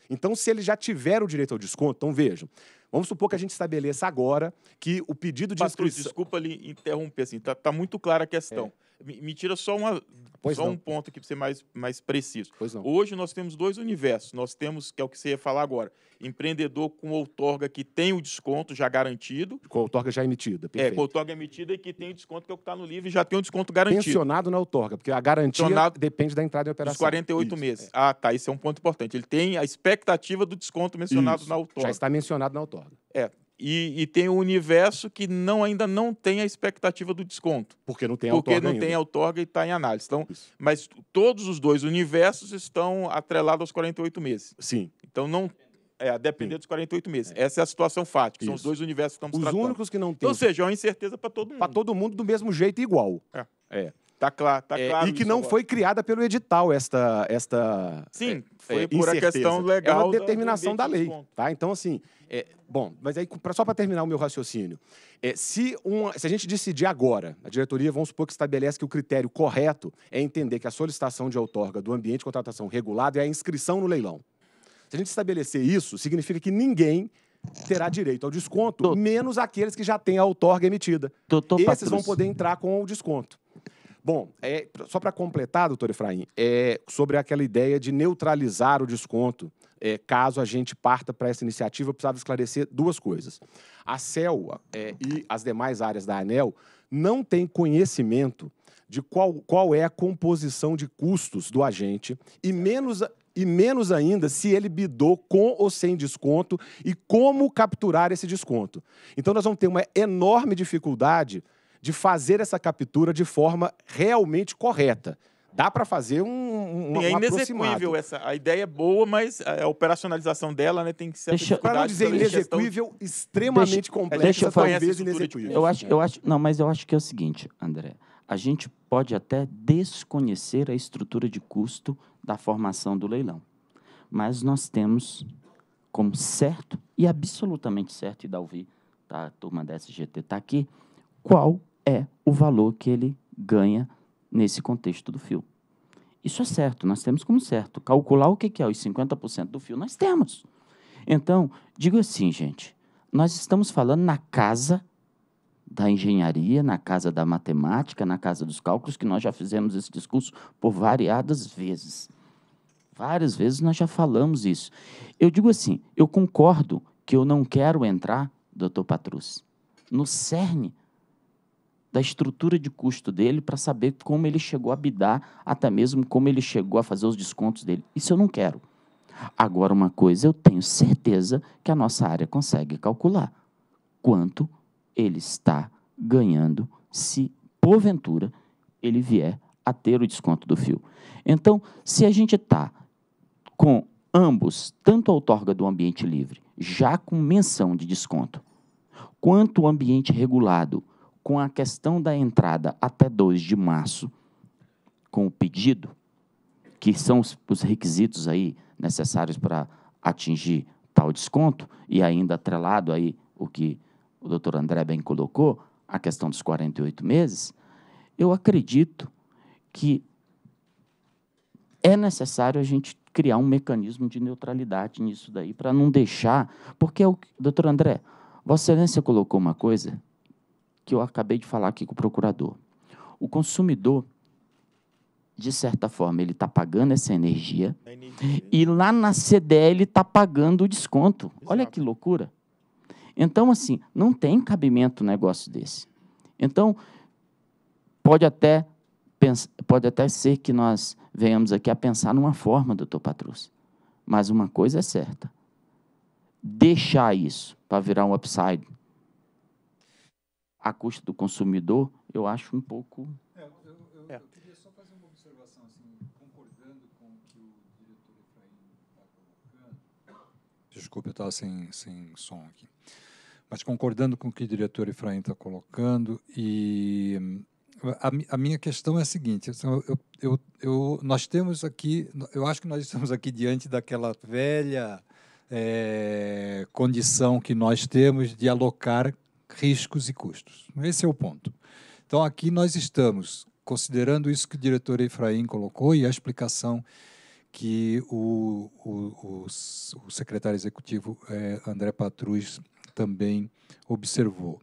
Então, se ele já tiver o direito ao desconto, então vejam. Vamos supor que a gente estabeleça agora que o pedido de Pastor, inscrição. Desculpa lhe interromper, assim, está tá muito clara a questão. É. Me, tira só, uma, pois só um ponto aqui para ser mais, mais preciso. Hoje nós temos dois universos. Nós temos, que é o que você ia falar agora, empreendedor com outorga que tem o desconto já garantido. Com outorga já emitida, é, perfeito. É, com outorga emitida e que tem o desconto que é o que está no livro e já tem um desconto garantido. Pensionado na outorga, porque a garantia Pensionado depende da entrada em operação. Dos 48 isso. meses. É. Ah, tá. Isso é um ponto importante. Ele tem a expectativa do desconto mencionado isso. na outorga. Já está mencionado na outorga. É, e, e, tem um universo que não ainda não tem a expectativa do desconto. Porque não tem autorga. Porque não ainda. tem outorga e está em análise. Então, mas todos os dois universos estão atrelados aos 48 meses. Sim. Então não é, a depender Sim. dos 48 meses. É. Essa é a situação fática. São os dois universos que estamos Os tratando. únicos que não têm. Ou seja, é uma incerteza para todo mundo. Para todo mundo do mesmo jeito igual. É. É. Tá claro, tá é, claro. e que não foi criada pelo edital esta. esta Sim, é, foi é, por a questão legal. É uma determinação da, da lei. Tá? Então, assim. É, bom, mas aí, só para terminar o meu raciocínio. É, se, uma se a gente decidir agora, a diretoria, vamos supor que estabelece que o critério correto é entender que a solicitação de outorga do ambiente de contratação regulado é a inscrição no leilão. Se a gente estabelecer isso, significa que ninguém terá direito ao desconto, Doutor. menos aqueles que já têm a outorga emitida. Doutor Esses vão poder entrar com o desconto. Bom, é, só para completar, doutor Efraim, é, sobre aquela ideia de neutralizar o desconto, é, caso a gente parta para essa iniciativa, eu precisava esclarecer duas coisas. A CELA é, e as demais áreas da ANEL não têm conhecimento de qual, qual é a composição de custos do agente e menos, e menos ainda se ele bidou com ou sem desconto e como capturar esse desconto. Então, nós vamos ter uma enorme dificuldade de fazer essa captura de forma realmente correta. Dá para fazer um, um, Sim, é inexequível essa. A ideia é boa, mas a operacionalização dela né, tem que ser. para não dizer inexequível, gestão... extremamente complexa, deixa eu falar, talvez Eu acho, eu acho, não, mas eu acho que é o seguinte, André. A gente pode até desconhecer a estrutura de custo da formação do leilão, mas nós temos como certo e absolutamente certo, e Dalvi, tá, a turma da SGT está aqui, qual é o valor que ele ganha nesse contexto do fio. Isso é certo, nós temos como certo. Calcular o que é os 50% do fio, nós temos. Então, digo assim, gente, nós estamos falando na casa da engenharia, na casa da matemática, na casa dos cálculos, que nós já fizemos esse discurso por variadas vezes. Várias vezes nós já falamos isso. Eu digo assim, eu concordo que eu não quero entrar, doutor Patrus, no cerne da estrutura de custo dele para saber como ele chegou a bidar, até mesmo como ele chegou a fazer os descontos dele. Isso eu não quero. Agora, uma coisa eu tenho certeza que a nossa área consegue calcular: quanto ele está ganhando se, porventura, ele vier a ter o desconto do fio. Então, se a gente está com ambos, tanto a outorga do ambiente livre, já com menção de desconto, quanto o ambiente regulado, com a questão da entrada até 2 de março, com o pedido, que são os, os requisitos aí necessários para atingir tal desconto, e ainda atrelado aí o que o doutor André bem colocou, a questão dos 48 meses, eu acredito que é necessário a gente criar um mecanismo de neutralidade nisso daí, para não deixar. Porque, é o, doutor André, Vossa Excelência colocou uma coisa que eu acabei de falar aqui com o procurador. O consumidor, de certa forma, ele está pagando essa energia, energia, e lá na CDE ele está pagando o desconto. Exato. Olha que loucura. Então, assim, não tem cabimento um negócio desse. Então, pode até, pode até ser que nós venhamos aqui a pensar numa forma, doutor Patrus. Mas uma coisa é certa. Deixar isso para virar um upside à custa do consumidor, eu acho um pouco. É, eu, eu, é. eu, queria só fazer uma observação, assim, concordando com o que o diretor Efraim está colocando. Desculpe, eu estava sem, sem som aqui. Mas concordando com o que o diretor Efraim está colocando, e a, a, minha questão é a seguinte: assim, eu, eu, nós temos aqui, eu acho que nós estamos aqui diante daquela velha. É, condição que nós temos de alocar riscos e custos. Esse é o ponto. Então, aqui nós estamos considerando isso que o diretor Efraim colocou e a explicação que o, o, o, o secretário executivo eh, André Patrus também observou.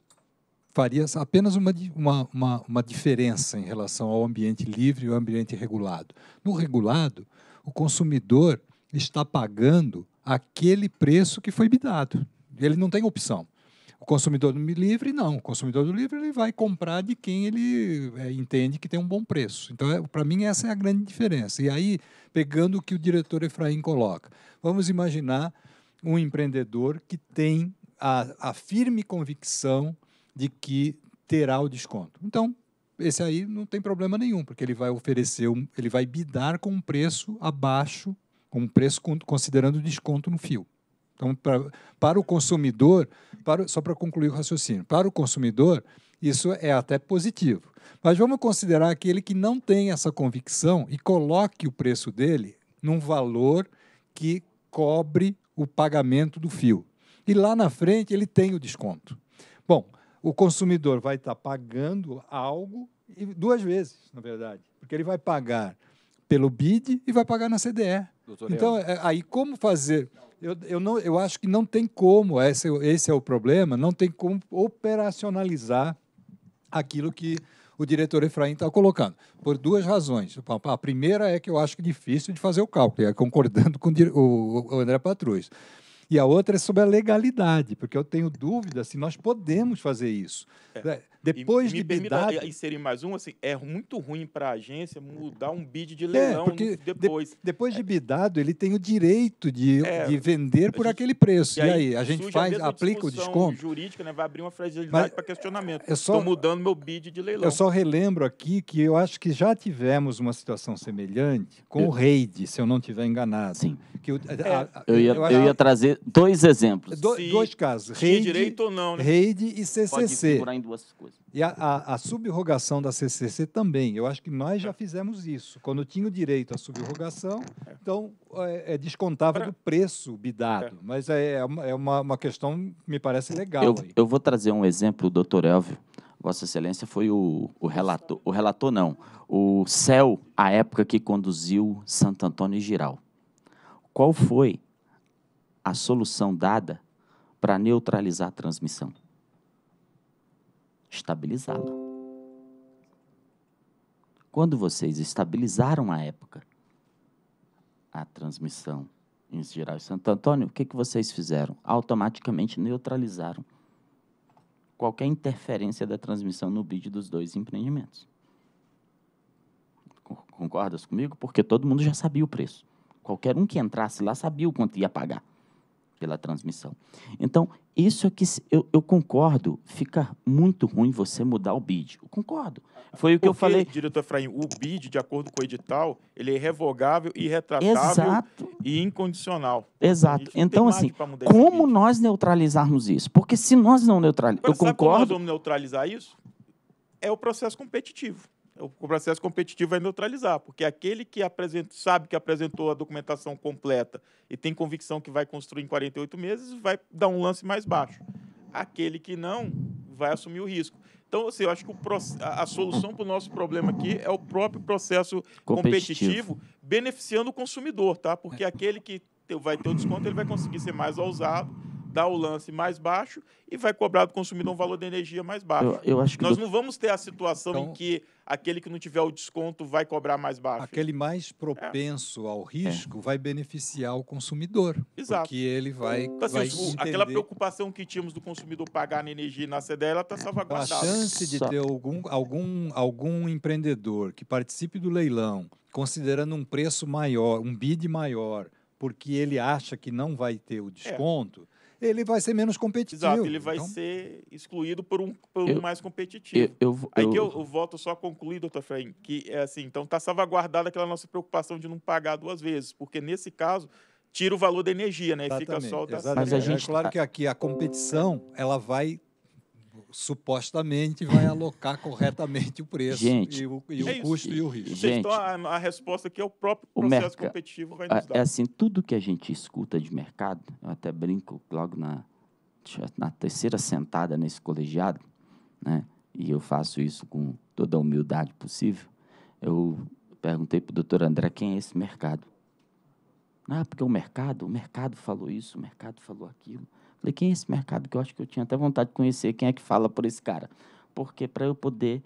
Faria apenas uma, uma, uma, uma diferença em relação ao ambiente livre e ao ambiente regulado. No regulado, o consumidor está pagando aquele preço que foi bidado. Ele não tem opção. O consumidor livre, não. O consumidor livre ele vai comprar de quem ele é, entende que tem um bom preço. Então, é, para mim, essa é a grande diferença. E aí, pegando o que o diretor Efraim coloca, vamos imaginar um empreendedor que tem a, a firme convicção de que terá o desconto. Então, esse aí não tem problema nenhum, porque ele vai oferecer, um, ele vai bidar com um preço abaixo, com um preço considerando o desconto no fio. Então, pra, para o consumidor, para, só para concluir o raciocínio, para o consumidor, isso é até positivo. Mas vamos considerar aquele que não tem essa convicção e coloque o preço dele num valor que cobre o pagamento do fio. E lá na frente ele tem o desconto. Bom, o consumidor vai estar tá pagando algo e duas vezes, na verdade, porque ele vai pagar pelo BID e vai pagar na CDE. Doutor então, é, aí como fazer? Não eu, eu, não, eu acho que não tem como, esse, esse é o problema, não tem como operacionalizar aquilo que o diretor Efraim está colocando, por duas razões. A primeira é que eu acho que é difícil de fazer o cálculo, é concordando com o André Patrus. E a outra é sobre a legalidade, porque eu tenho dúvida se nós podemos fazer isso. É. é depois e, de bidado... inserir mais um, assim, é muito ruim para a agência mudar um bid de é, leilão é, depois. De, depois é. de bidado, ele tem o direito de, é, de vender por gente, aquele preço. E aí, e aí a gente faz, a aplica o desconto. jurídica, né, vai abrir uma fragilidade para questionamento. Estou é mudando meu bid de leilão. Eu só relembro aqui que eu acho que já tivemos uma situação semelhante com o REID, se eu não estiver enganado. Sim. Que, é, a, a, eu, ia, eu, eu ia trazer dois exemplos. Do, dois casos. REID, direito ou não, né? REID e CCC. Pode em duas coisas coisa. E a, a, a, subrogação da CCC também. Eu acho que nós já fizemos isso. Quando tinha o direito à subrogação, é. então é, é descontava do preço bidado. É. Mas é, é, é uma, uma, questão que me parece legal. Eu, eu, vou trazer um exemplo, doutor Elvio. Vossa Excelência foi o, o relator, o relator não, o CEL, a época que conduziu Santo Antônio e Giral. Qual foi a solução dada para neutralizar a transmissão? estabilizá-la. Quando vocês estabilizaram a época, a transmissão em geral em Santo Antônio, o que, que vocês fizeram? Automaticamente neutralizaram qualquer interferência da transmissão no bid dos dois empreendimentos. Concordas comigo? Porque todo mundo já sabia o preço. Qualquer um que entrasse lá sabia o quanto ia pagar pela transmissão. Então, isso é que eu, eu, concordo, fica muito ruim você mudar o BID. Eu concordo. Foi o que eu falei. Diretor Efraim, o BID, de acordo com o edital, ele é revogável, irretratável Exato. e incondicional. Exato. Então, assim, como nós neutralizarmos isso? Porque se nós não neutralizarmos. Eu concordo. Como nós vamos neutralizar isso? É o processo competitivo o processo competitivo vai neutralizar, porque aquele que apresenta, sabe que apresentou a documentação completa e tem convicção que vai construir em 48 meses, vai dar um lance mais baixo. Aquele que não, vai assumir o risco. Então, assim, eu acho que a, solução para o nosso problema aqui é o próprio processo competitivo, competitivo beneficiando o consumidor, tá? Porque aquele que vai ter o desconto, ele vai conseguir ser mais ousado dar o lance mais baixo e vai cobrar do consumidor um valor de energia mais baixo. Eu, eu acho que Nós do... não vamos ter a situação então, em que aquele que não tiver o desconto vai cobrar mais baixo. Aquele mais é. propenso é. ao risco é. vai beneficiar o consumidor. Exato. Porque ele vai. Então, assim, vai o, aquela preocupação que tínhamos do consumidor pagar na energia e na ela está é. salvaguardada. A chance de ter algum, algum, algum empreendedor que participe do leilão considerando um preço maior, um bid maior, porque ele acha que não vai ter o é. desconto. É ele vai ser menos competitivo. Exato, ele vai então... ser excluído por um, por um eu, mais competitivo. Eu, eu, Aí que eu, eu volto só a concluir, doutor Efraim, que é assim, então está salvaguardada aquela nossa preocupação de não pagar duas vezes, porque nesse caso tira o valor da energia, né? E fica só o da... Mas a é gente... É claro tá que aqui a competição, ela vai supostamente vai alocar corretamente o preço gente, e o, e é custo e o risco. Gente, então, a, a, resposta aqui é o próprio processo o competitivo vai nos dar. É assim, tudo que a gente escuta de mercado, eu até brinco logo na, na terceira sentada nesse colegiado, né? e eu faço isso com toda a humildade possível, eu perguntei para o doutor André quem é esse mercado. Ah, porque o mercado, o mercado falou isso, o mercado falou aquilo. Falei, quem é esse mercado? Que eu acho que eu tinha até vontade de conhecer quem é que fala por esse cara. Porque para eu poder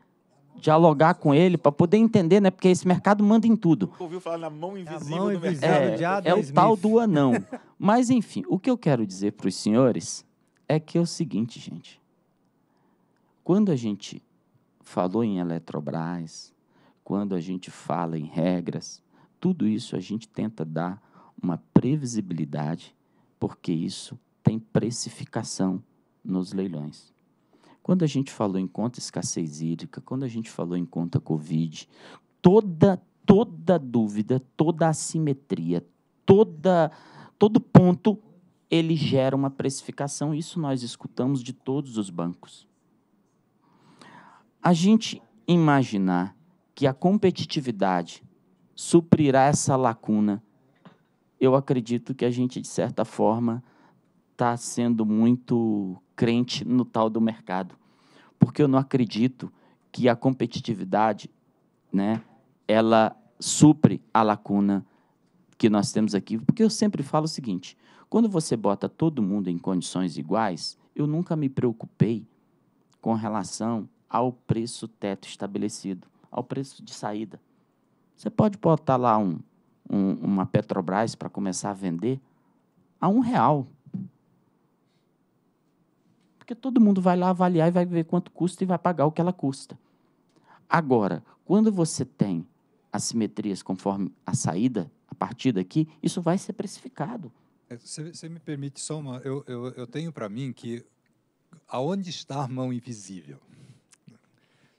dialogar com ele, para poder entender, né? Porque esse mercado manda em tudo. Nunca ouviu falar na mão invisível, é mão invisível é, é o tal do anão. Mas, enfim, o que eu quero dizer para os senhores é que é o seguinte, gente. Quando a gente falou em Eletrobras, quando a gente fala em regras, tudo isso a gente tenta dar uma previsibilidade, porque isso tem precificação nos leilões. Quando a gente falou em conta escassez hídrica, quando a gente falou em conta Covid, toda toda dúvida, toda assimetria, toda todo ponto ele gera uma precificação. Isso nós escutamos de todos os bancos. A gente imaginar que a competitividade suprirá essa lacuna, eu acredito que a gente de certa forma está sendo muito crente no tal do mercado, porque eu não acredito que a competitividade, né, ela supre a lacuna que nós temos aqui, porque eu sempre falo o seguinte: quando você bota todo mundo em condições iguais, eu nunca me preocupei com relação ao preço teto estabelecido, ao preço de saída. Você pode botar lá um, um uma Petrobras para começar a vender a um real. Porque todo mundo vai lá avaliar e vai ver quanto custa e vai pagar o que ela custa. Agora, quando você tem assimetrias conforme a saída, a partir daqui, isso vai ser precificado. Você é, me permite só uma. Eu, eu, eu tenho para mim que aonde está a mão invisível?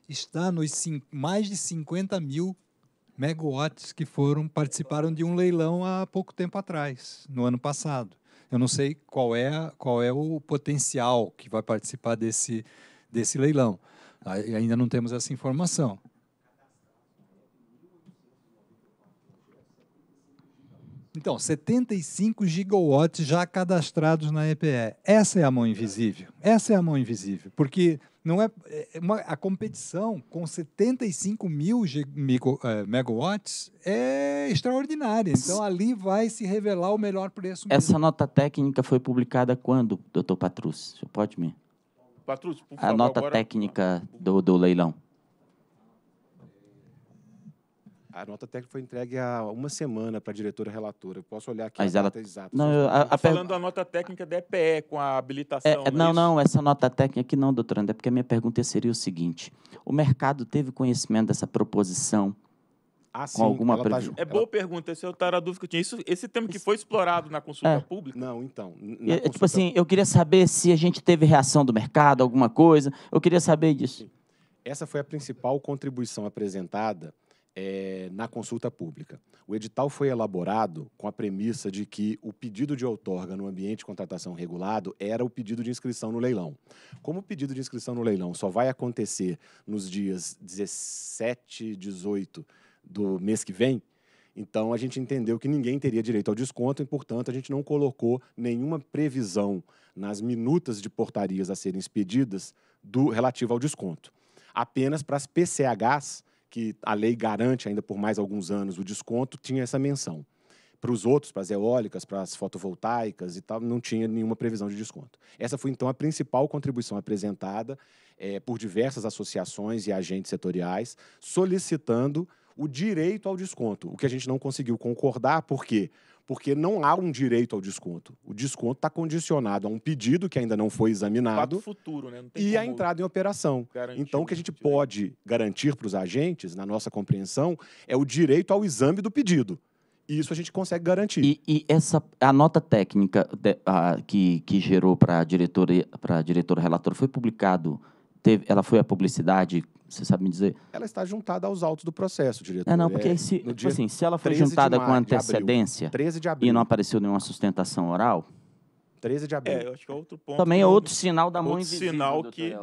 Está nos cinco, mais de 50 mil megawatts que foram participaram de um leilão há pouco tempo atrás, no ano passado. Eu não sei qual é, qual é o potencial que vai participar desse, desse leilão. Ainda não temos essa informação. Então, 75 gigawatts já cadastrados na EPE. Essa é a mão invisível. Essa é a mão invisível. Porque não é, é, é uma, a competição com 75 mil micro, é, megawatts é extraordinária. Então ali vai se revelar o melhor preço. Essa mesmo. nota técnica foi publicada quando, doutor Patrus? Pode me? Patrus, por favor, a nota agora... técnica do, do leilão. A nota técnica foi entregue há uma semana para a diretora relatora. Eu posso olhar aqui Mas a ela... nota exata. Não, eu, a, a falando per... da nota técnica da EPE com a habilitação. É, não, é não, não, essa nota técnica aqui não, doutoranda, André, porque a minha pergunta seria o seguinte: o mercado teve conhecimento dessa proposição? Ah, sim, com alguma tá... É boa pergunta, essa é era a dúvida que eu tinha. Isso, esse tema que foi explorado na consulta é. pública? Não, então. É, tipo consulta... Tipo assim, eu queria saber se a gente teve reação do mercado, alguma coisa. Eu queria saber disso. Essa foi a principal contribuição apresentada é, na consulta pública. O edital foi elaborado com a premissa de que o pedido de outorga no ambiente de contratação regulado era o pedido de inscrição no leilão. Como o pedido de inscrição no leilão só vai acontecer nos dias 17, 18 do mês que vem, então a gente entendeu que ninguém teria direito ao desconto e, portanto, a gente não colocou nenhuma previsão nas minutas de portarias a serem expedidas do relativo ao desconto. Apenas para as PCHs que a lei garante ainda por mais alguns anos o desconto, tinha essa menção. Para os outros, para as eólicas, para as fotovoltaicas e tal, não tinha nenhuma previsão de desconto. Essa foi, então, a principal contribuição apresentada é, por diversas associações e agentes setoriais, solicitando o direito ao desconto, o que a gente não conseguiu concordar, porque porque não há um direito ao desconto. O desconto está condicionado a um pedido que ainda não foi examinado futuro, né? e a entrada em operação. Então, o que a gente pode garantir para os agentes, na nossa compreensão, é o direito ao exame do pedido. E isso a gente consegue garantir. E, e essa a nota técnica de, a, que, que gerou para a diretora para diretora relatora foi publicado, ela foi a publicidade você sabe me dizer? Ela está juntada aos autos do processo, diretor. É, não, porque é, se, tipo assim, se ela foi juntada com antecedência abril, 13 de abril. e não apareceu nenhuma sustentação oral, 13 de é, abril. É, eu acho que é outro ponto. Também é outro sinal da mão invisível. sinal que. É.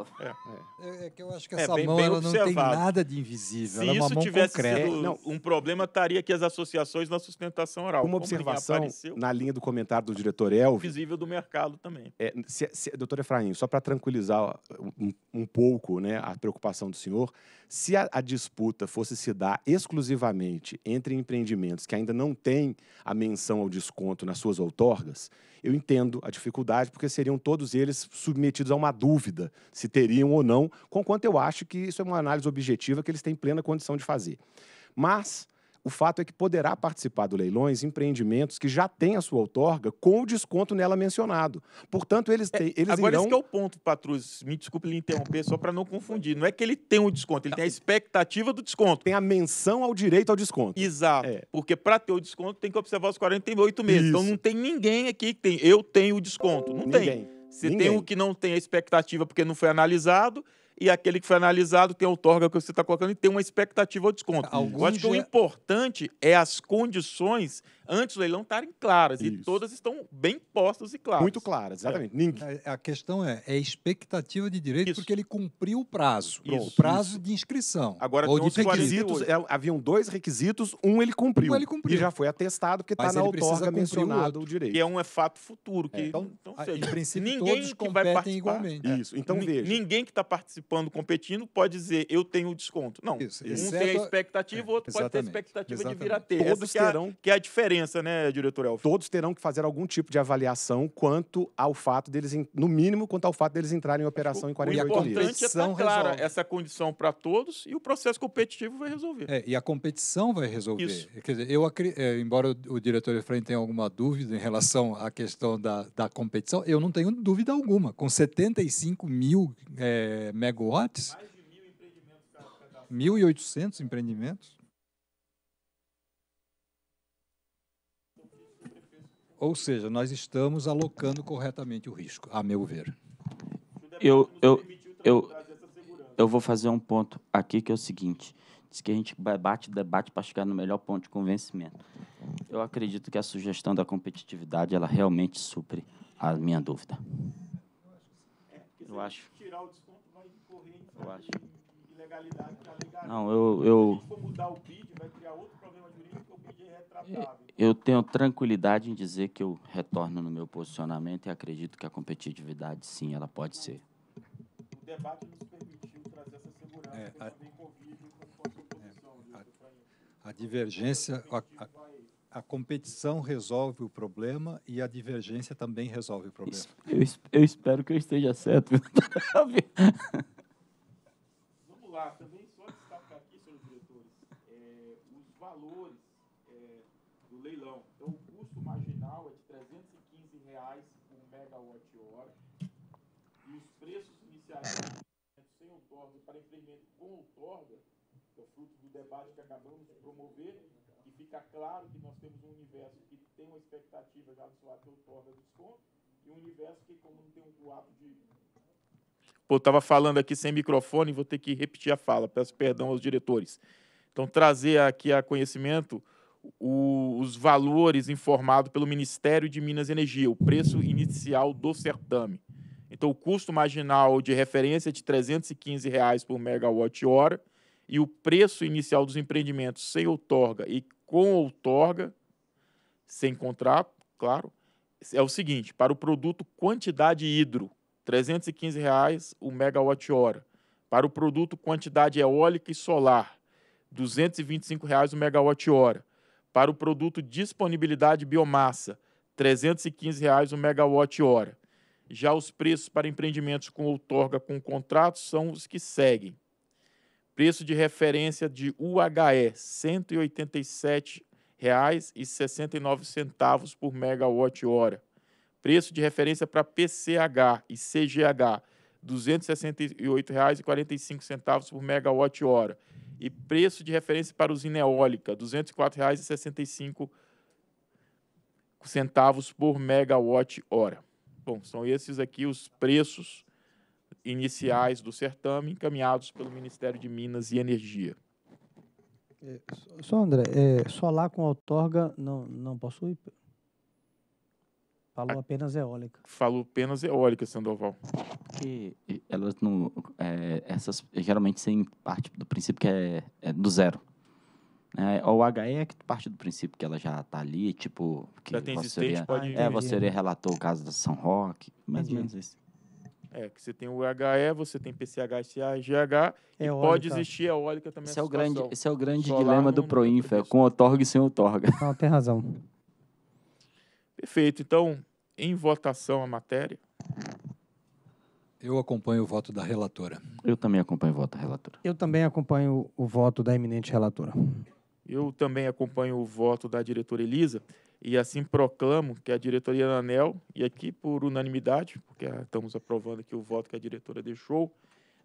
é. é. que eu acho que é, essa bem, mão bem não tem nada de invisível. Se isso tivesse concreta. sido não, um problema, estaria aqui as associações na sustentação oral. Uma observação na linha do comentário do diretor Elvio. Invisível do mercado também. É, se, se, doutor Efraim, só para tranquilizar um, um, pouco né, a preocupação do senhor, se a, a disputa fosse se dar exclusivamente entre empreendimentos que ainda não têm a menção ao desconto nas suas outorgas, eu entendo a dificuldade, porque seriam todos eles submetidos a uma dúvida se teriam ou não, conquanto eu acho que isso é uma análise objetiva que eles têm plena condição de fazer. Mas o fato é que poderá participar do leilões empreendimentos que já têm a sua outorga com o desconto nela mencionado. Portanto, eles, é, te, eles agora, irão... Agora, esse é o ponto, Patrus. Me desculpe lhe interromper, só para não confundir. Não é que ele tem o um desconto, ele tem a expectativa do desconto. Tem a menção ao direito ao desconto. Exato. É. Porque para ter o desconto tem que observar os 48 meses. Então, Isso. Então, não tem ninguém aqui que tem. Eu tenho o desconto. Não ninguém. tem. Você ninguém. tem o que não tem a expectativa porque não foi analisado e aquele que foi analisado tem a outorga que você está colocando e tem uma expectativa ou desconto. Algum Eu acho dia... o importante é as condições antes do leilão estarem claras Isso. e todas estão bem postas e claras. Muito claras, é. exatamente. É. Ninguém... A questão é, é expectativa de direito Isso. porque ele cumpriu o prazo, o prazo de inscrição. Agora, ou os requisitos, é, haviam dois requisitos, um ele cumpriu, um ele cumpriu. e já foi atestado que está na outorga mencionado o, o, direito. E é um é fato futuro. Que, é. Então, então ah, seja, em princípio, ninguém todos competem igualmente. Isso, então veja. Ninguém que está participando participando, competindo, pode dizer eu tenho o desconto. Não. Isso, um tem a é expectativa, é, outro pode ter a expectativa exatamente. de vir a ter. Todos Essa que é terão... que é a diferença, né, diretor Elfio? Todos terão que fazer algum tipo de avaliação quanto ao fato deles, no mínimo, quanto ao fato deles entrarem em operação em 48 dias. O importante dias. é tá estar clara essa condição para todos e o processo competitivo vai resolver. É, e a competição vai resolver. Isso. Quer dizer, eu, é, embora o diretor Efraim tenha alguma dúvida em relação à questão da, da competição, eu não tenho dúvida alguma. Com 75 mil é, megawatts? Mais de mil empreendimentos. 1.800 empreendimentos? Ou seja, nós estamos alocando corretamente o risco, a meu ver. Eu, eu, eu, eu vou fazer um ponto aqui que é o seguinte. Diz que a gente debate, debate para chegar no melhor ponto de convencimento. Eu acredito que a sugestão da competitividade, ela realmente supre a minha dúvida. Eu acho eu acho. Tá Não, eu. eu... Eu tenho tranquilidade em dizer que eu retorno no meu posicionamento e acredito que a competitividade, sim, ela pode ser. O debate nos permitiu trazer essa segurança é, a, a, é, a, a divergência, é a, a, competição resolve o problema e a divergência também resolve o problema. Eu, eu espero que eu esteja certo. particular, também só destacar aqui, senhores diretores, é, os valores é, do leilão. Então, o custo marginal é de R$ reais por megawatt-hora e os preços iniciais sem outorga para empreendimento com outorga, que é fruto do debate que acabamos de promover, e fica claro que nós temos um universo que tem uma expectativa já do seu ato outorga desconto e um universo que, como não tem um ato de Pô, estava falando aqui sem microfone, vou ter que repetir a fala, peço perdão aos diretores. Então, trazer aqui a conhecimento o, os valores informados pelo Ministério de Minas e Energia, o preço inicial do certame. Então, o custo marginal de referência é de R$ 315 reais por megawatt-hora e o preço inicial dos empreendimentos sem outorga e com outorga, sem contrato, claro, é o seguinte, para o produto quantidade hidro, 315 reais o megawatt-hora. Para o produto quantidade é eólica e solar, R$ 225 reais o megawatt-hora. Para o produto disponibilidade biomassa, R$ 315 reais o megawatt-hora. Já os preços para empreendimentos com outorga com contrato são os que seguem. Preço de referência de UHE, R$ 187,69 por megawatt-hora. Preço de referência para PCH e CGH, R$ 268,45 por megawatt-hora. E preço de referência para usina eólica, R$ 204,65 centavos por megawatt-hora. Bom, são esses aqui os preços iniciais do certame encaminhados pelo Ministério de Minas e Energia. É, só André, é, solar com outorga não, não possui? Falou apenas eólica. Falou apenas eólica, Sandoval. Porque elas não. É, essas geralmente sem parte do princípio que é, é do zero. É, o HE é que parte do princípio que ela já está ali, tipo. Que já tem existente, pode. É, é você relatou o caso da São Roque, mais ou menos isso. É, que você tem o HE, você tem PCH, SCA, GH, e eólica. pode existir eólica também. Esse é o grande, esse é o grande dilema do Proinfa, com outorga e sem outorga. Não, tem razão. Perfeito. Então, em votação a matéria. Eu acompanho o voto da relatora. Eu também acompanho o voto da relatora. Eu também acompanho o voto da eminente relatora. Eu também acompanho o voto da diretora Elisa e assim proclamo que a diretoria da ANEL, e aqui por unanimidade, porque ah, estamos aprovando aqui o voto que a diretora deixou,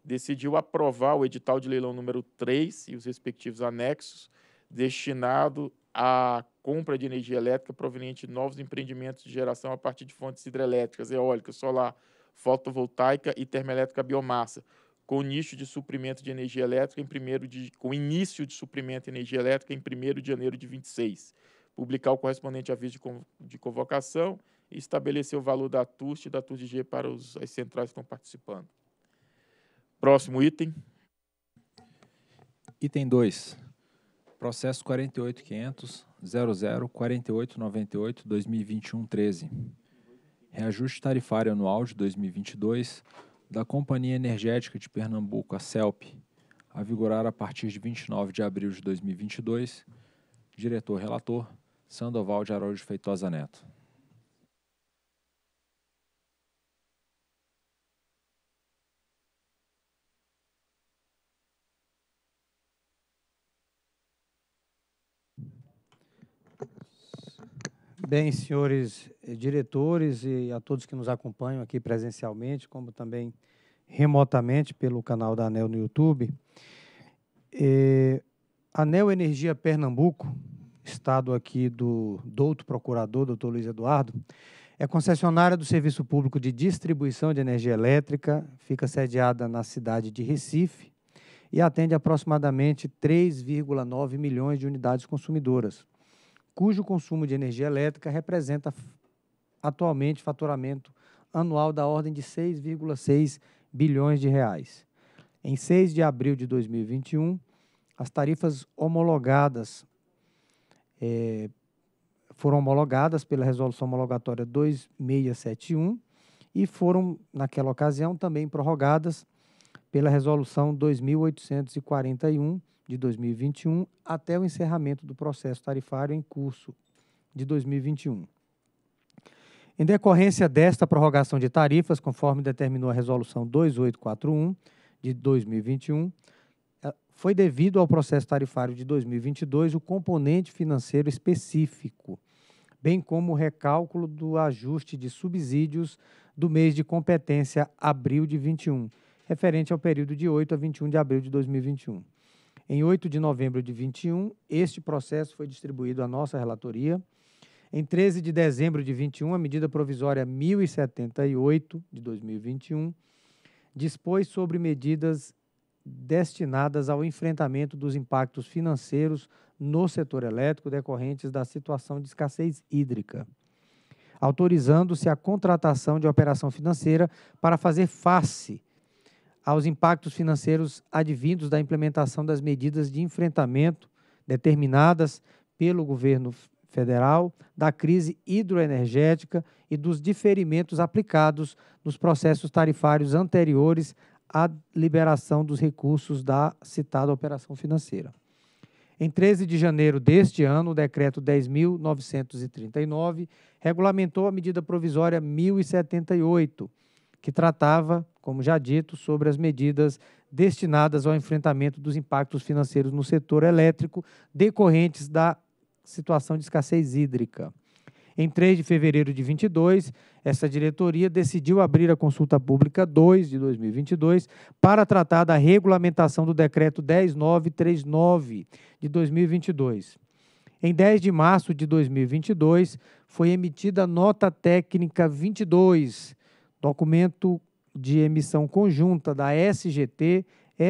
decidiu aprovar o edital de leilão número 3 e os respectivos anexos destinado a compra de energia elétrica proveniente de novos empreendimentos de geração a partir de fontes hidrelétricas, eólica, solar, fotovoltaica e termoelétrica biomassa, com nicho de suprimento de energia elétrica em primeiro de, com início de suprimento de energia elétrica em 1 de janeiro de 26. Publicar o correspondente aviso de, de convocação e estabelecer o valor da TUST e da TUSG para os, as centrais que estão participando. Próximo item. Item 2. Processo 48500 004898-2021-13, reajuste tarifário anual de 2022 da Companhia Energética de Pernambuco, a CELP, a vigorar a partir de 29 de abril de 2022, diretor-relator Sandoval de Araújo Feitosa Neto. Bem, senhores eh, diretores e a todos que nos acompanham aqui presencialmente, como também remotamente pelo canal da ANEL no YouTube, eh, ANEL Energia Pernambuco, estado aqui do douto procurador, doutor Luiz Eduardo, é concessionária do Serviço Público de Distribuição de Energia Elétrica, fica sediada na cidade de Recife e atende aproximadamente 3,9 milhões de unidades consumidoras cujo consumo de energia elétrica representa atualmente faturamento anual da ordem de 6,6 bilhões de reais. Em 6 de abril de 2021, as tarifas homologadas é, foram homologadas pela Resolução Homologatória 2671 e foram, naquela ocasião, também prorrogadas pela Resolução 2841 de 2021 até o encerramento do processo tarifário em curso de 2021. Em decorrência desta prorrogação de tarifas, conforme determinou a Resolução 2841 de 2021, eh, foi devido ao processo tarifário de 2022 o componente financeiro específico, bem como o recálculo do ajuste de subsídios do mês de competência abril de 21, referente ao período de 8 a 21 de abril de 2021. Em 8 de novembro de 21, este processo foi distribuído à nossa relatoria. Em 13 de dezembro de 21, a medida provisória 1078 de 2021 dispôs sobre medidas destinadas ao enfrentamento dos impactos financeiros no setor elétrico decorrentes da situação de escassez hídrica, autorizando-se a contratação de operação financeira para fazer face aos impactos financeiros advindos da implementação das medidas de enfrentamento determinadas pelo governo federal, da crise hidroenergética e dos diferimentos aplicados nos processos tarifários anteriores à liberação dos recursos da citada operação financeira. Em 13 de janeiro deste ano, o decreto 10.939 regulamentou a medida provisória 1078, que tratava como já dito, sobre as medidas destinadas ao enfrentamento dos impactos financeiros no setor elétrico decorrentes da situação de escassez hídrica. Em 3 de fevereiro de 22, essa diretoria decidiu abrir a consulta pública 2 de 2022 para tratar da regulamentação do decreto 10939 de 2022. Em 10 de março de 2022, foi emitida a nota técnica 22, documento de emissão conjunta da SGT,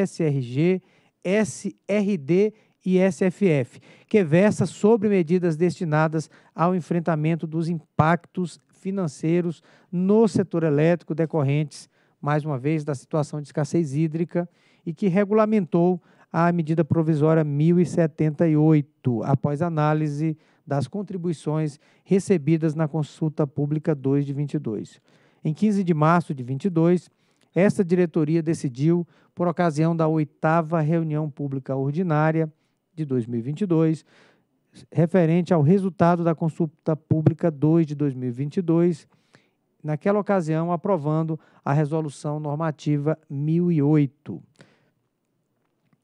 SRG, SRD e SFF, que versa sobre medidas destinadas ao enfrentamento dos impactos financeiros no setor elétrico decorrentes, mais uma vez, da situação de escassez hídrica e que regulamentou a medida provisória 1078, após análise das contribuições recebidas na consulta pública 2 de 22. Em 15 de março de 22, esta diretoria decidiu, por ocasião da oitava reunião pública ordinária de 2022, referente ao resultado da consulta pública 2 de 2022, naquela ocasião aprovando a resolução normativa 1008,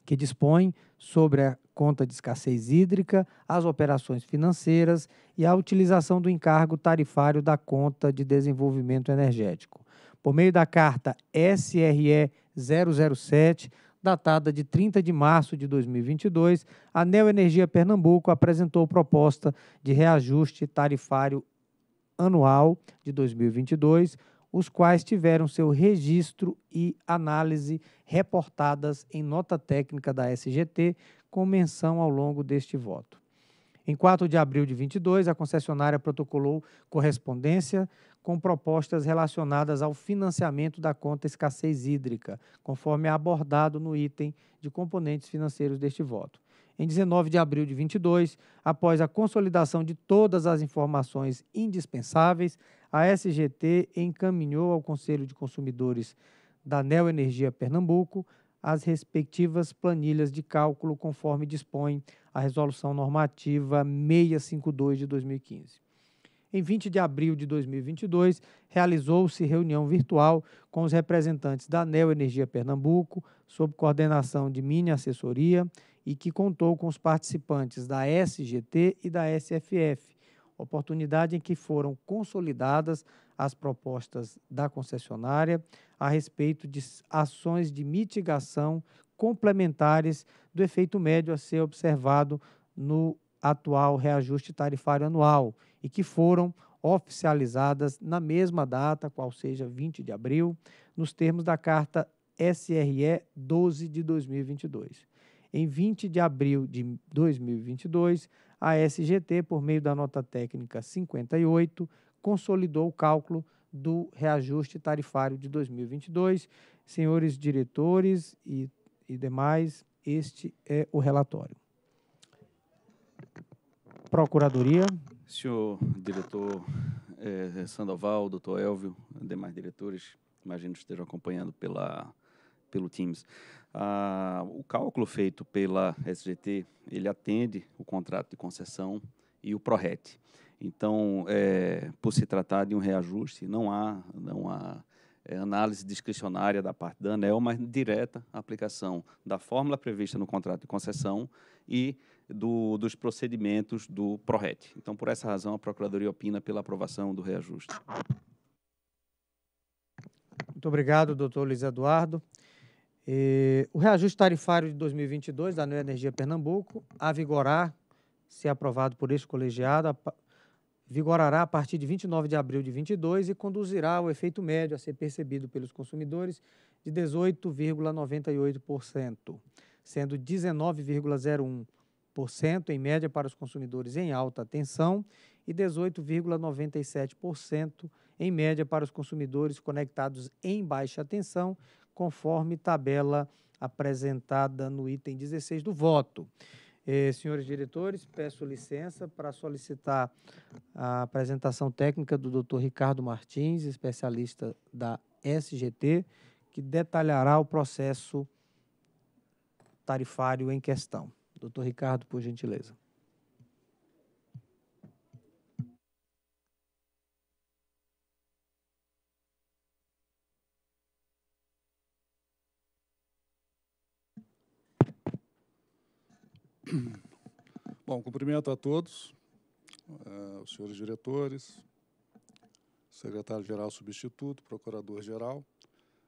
que dispõe sobre a conta de escassez hídrica, as operações financeiras e a utilização do encargo tarifário da conta de desenvolvimento energético. Por meio da carta SRE 007, datada de 30 de março de 2022, a Neoenergia Pernambuco apresentou proposta de reajuste tarifário anual de 2022, os quais tiveram seu registro e análise reportadas em nota técnica da SGT, com menção ao longo deste voto. Em 4 de abril de 22, a concessionária protocolou correspondência com propostas relacionadas ao financiamento da conta escassez hídrica, conforme abordado no item de componentes financeiros deste voto. Em 19 de abril de 22, após a consolidação de todas as informações indispensáveis, a SGT encaminhou ao Conselho de Consumidores da Neoenergia Energia Pernambuco as respectivas planilhas de cálculo, conforme dispõe a Resolução Normativa 652 de 2015. Em 20 de abril de 2022, realizou-se reunião virtual com os representantes da Neo Energia Pernambuco, sob coordenação de minha assessoria, e que contou com os participantes da SGT e da SFF, oportunidade em que foram consolidadas as propostas da concessionária, a respeito de ações de mitigação complementares do efeito médio a ser observado no atual reajuste tarifário anual e que foram oficializadas na mesma data, qual seja 20 de abril, nos termos da carta SRE 12 de 2022. Em 20 de abril de 2022, a SGT, por meio da nota técnica 58, consolidou o cálculo do reajuste tarifário de 2022. Senhores diretores e, e demais, este é o relatório. Procuradoria. Senhor diretor eh, Sandoval, doutor Elvio, demais diretores, imagino que estejam acompanhando pela, pelo Teams. Ah, o cálculo feito pela SGT, ele atende o contrato de concessão e o PRORET. Então, é, por se tratar de um reajuste, não há, não há é, análise discricionária da parte da ANEL, mas direta aplicação da fórmula prevista no contrato de concessão e do, dos procedimentos do PRORET. Então, por essa razão, a Procuradoria opina pela aprovação do reajuste. Muito obrigado, doutor Luiz Eduardo. E, o reajuste tarifário de 2022 da ANEL Energia Pernambuco, a vigorar, se aprovado por este colegiado, vigorará a partir de 29 de abril de 22 e conduzirá ao efeito médio a ser percebido pelos consumidores de 18,98%, sendo 19,01% em média para os consumidores em alta tensão e 18,97% em média para os consumidores conectados em baixa tensão, conforme tabela apresentada no item 16 do voto. Eh, senhores diretores, peço licença para solicitar a apresentação técnica do Dr. Ricardo Martins, especialista da SGT, que detalhará o processo tarifário em questão. Dr. Ricardo, por gentileza. Bom, cumprimento a todos, uh, os senhores diretores, secretário-geral substituto, procurador-geral.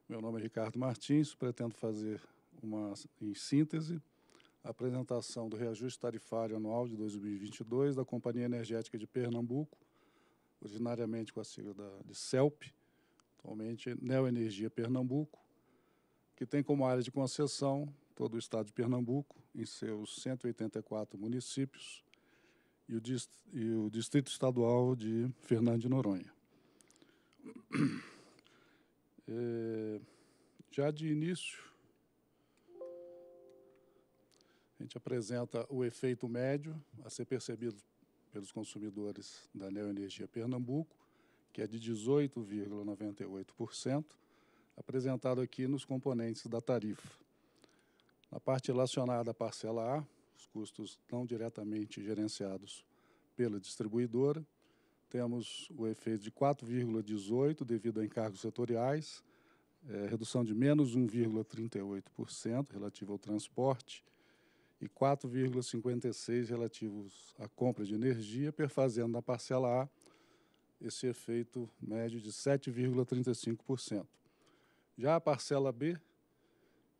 Meu nome é Ricardo Martins, pretendo fazer uma, em síntese, a apresentação do reajuste tarifário anual de 2022 da Companhia Energética de Pernambuco, originariamente com a sigla da, de CELP, atualmente Neoenergia Pernambuco, que tem como área de concessão todo o estado de Pernambuco, em seus 184 municípios, e o, e o Distrito Estadual de Fernando de Noronha. É, já de início, a gente apresenta o efeito médio a ser percebido pelos consumidores da Neoenergia Pernambuco, que é de 18,98%, apresentado aqui nos componentes da tarifa. Na parte relacionada à parcela A, os custos não diretamente gerenciados pela distribuidora, temos o efeito de 4,18 devido a encargos setoriais, é, redução de menos 1,38% relativo ao transporte e 4,56% relativos à compra de energia, perfazendo na parcela A esse efeito médio de 7,35%. Já a parcela B,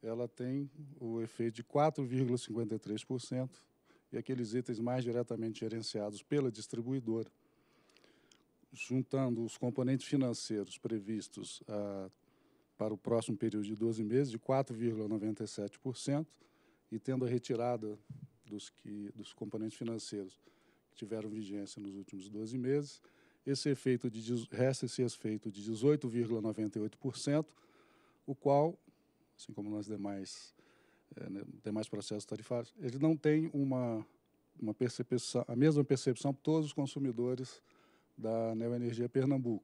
ela tem o efeito de 4,53% e aqueles itens mais diretamente gerenciados pela distribuidora. Juntando os componentes financeiros previstos ah, para o próximo período de 12 meses, de 4,97%, e tendo a retirada dos, que, dos componentes financeiros que tiveram vigência nos últimos 12 meses, esse efeito de, resta esse efeito de 18,98%, o qual assim como nas demais é, né, demais processos tarifários, ele não tem uma uma percepção, a mesma percepção para todos os consumidores da Neoenergia Pernambuco,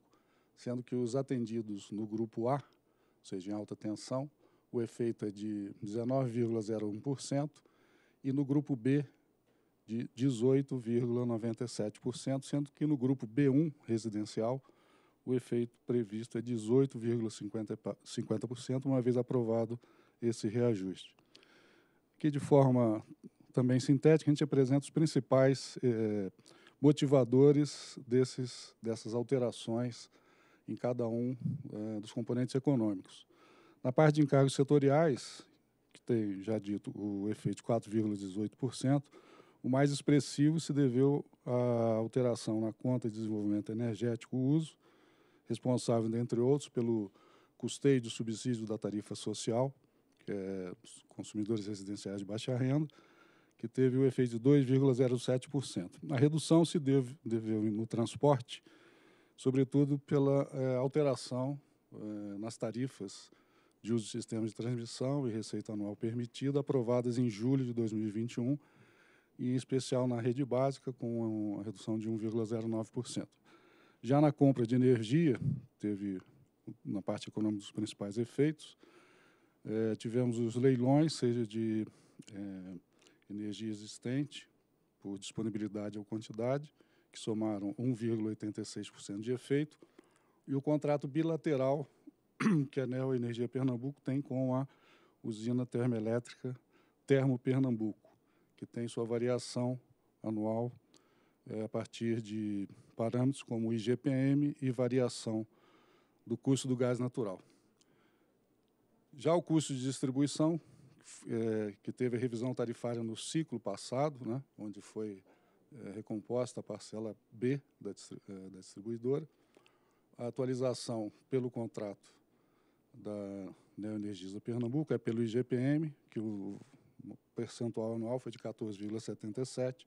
sendo que os atendidos no grupo A, ou seja, em alta tensão, o efeito é de 19,01% e no grupo B de 18,97%, sendo que no grupo B1 residencial o efeito previsto é 18,50%, uma vez aprovado esse reajuste. Aqui, de forma também sintética, a gente apresenta os principais eh, motivadores desses, dessas alterações em cada um eh, dos componentes econômicos. Na parte de encargos setoriais, que tem, já dito, o efeito 4,18%, o mais expressivo se deveu à alteração na conta de desenvolvimento energético uso, responsável, entre outros, pelo custeio do subsídio da tarifa social, que é consumidores residenciais de baixa renda, que teve o efeito de 2,07%. A redução se deve, deveu no transporte, sobretudo pela é, alteração é, nas tarifas de uso de sistemas de transmissão e receita anual permitida, aprovadas em julho de 2021, e em especial na rede básica, com uma redução de 1,09%. Já na compra de energia, teve, na parte econômica, os principais efeitos. É, tivemos os leilões, seja de é, energia existente, por disponibilidade ou quantidade, que somaram 1,86% de efeito, e o contrato bilateral que a Neo Energia Pernambuco tem com a usina termoelétrica Termo Pernambuco, que tem sua variação anual é, a partir de parâmetros como o IGPM e variação do custo do gás natural. Já o custo de distribuição, é, que teve a revisão tarifária no ciclo passado, né, onde foi é, recomposta a parcela B da, é, da, distribuidora, a atualização pelo contrato da Neoenergisa Pernambuco é pelo IGPM, que o percentual anual foi de 14,77,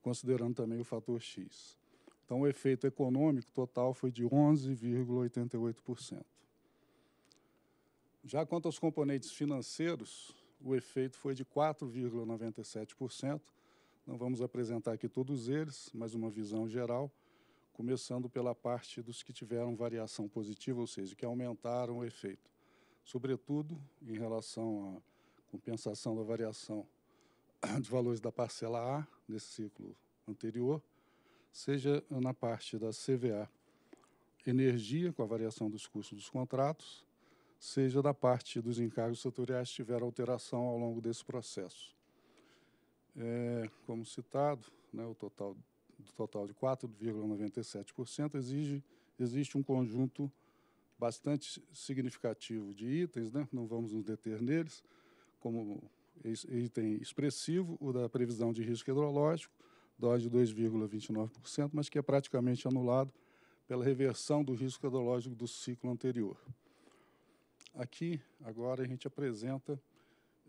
considerando também o fator X. Então, o efeito econômico total foi de 11,88%. Já quanto aos componentes financeiros, o efeito foi de 4,97%. Não vamos apresentar aqui todos eles, mas uma visão geral, começando pela parte dos que tiveram variação positiva, ou seja, que aumentaram o efeito. Sobretudo em relação à compensação da variação de valores da parcela A, nesse ciclo anterior, seja na parte da CVA, energia, com a variação dos custos dos contratos, seja da parte dos encargos setoriais tiver alteração ao longo desse processo. É, como citado, né, o total do total de 4,97% exige existe um conjunto bastante significativo de itens, né? não vamos nos deter neles, como item expressivo, o da previsão de risco hidrológico, dó de 2,29%, mas que é praticamente anulado pela reversão do risco cadológico do ciclo anterior. Aqui, agora, a gente apresenta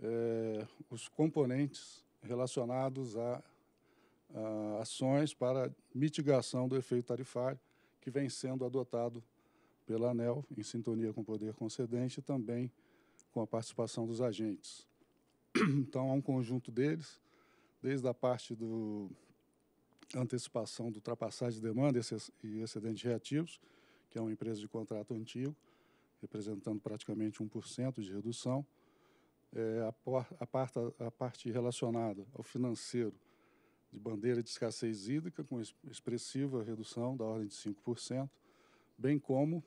é, os componentes relacionados a, a ações para mitigação do efeito tarifário que vem sendo adotado pela ANEL, em sintonia com o poder concedente e também com a participação dos agentes. Então, há um conjunto deles, desde a parte do antecipação do ultrapassar de demanda e excedentes reativos, que é uma empresa de contrato antigo, representando praticamente 1% de redução. É, a, por, a, parte, a, parte, relacionada ao financeiro de bandeira de escassez hídrica, com expressiva redução da ordem de 5%, bem como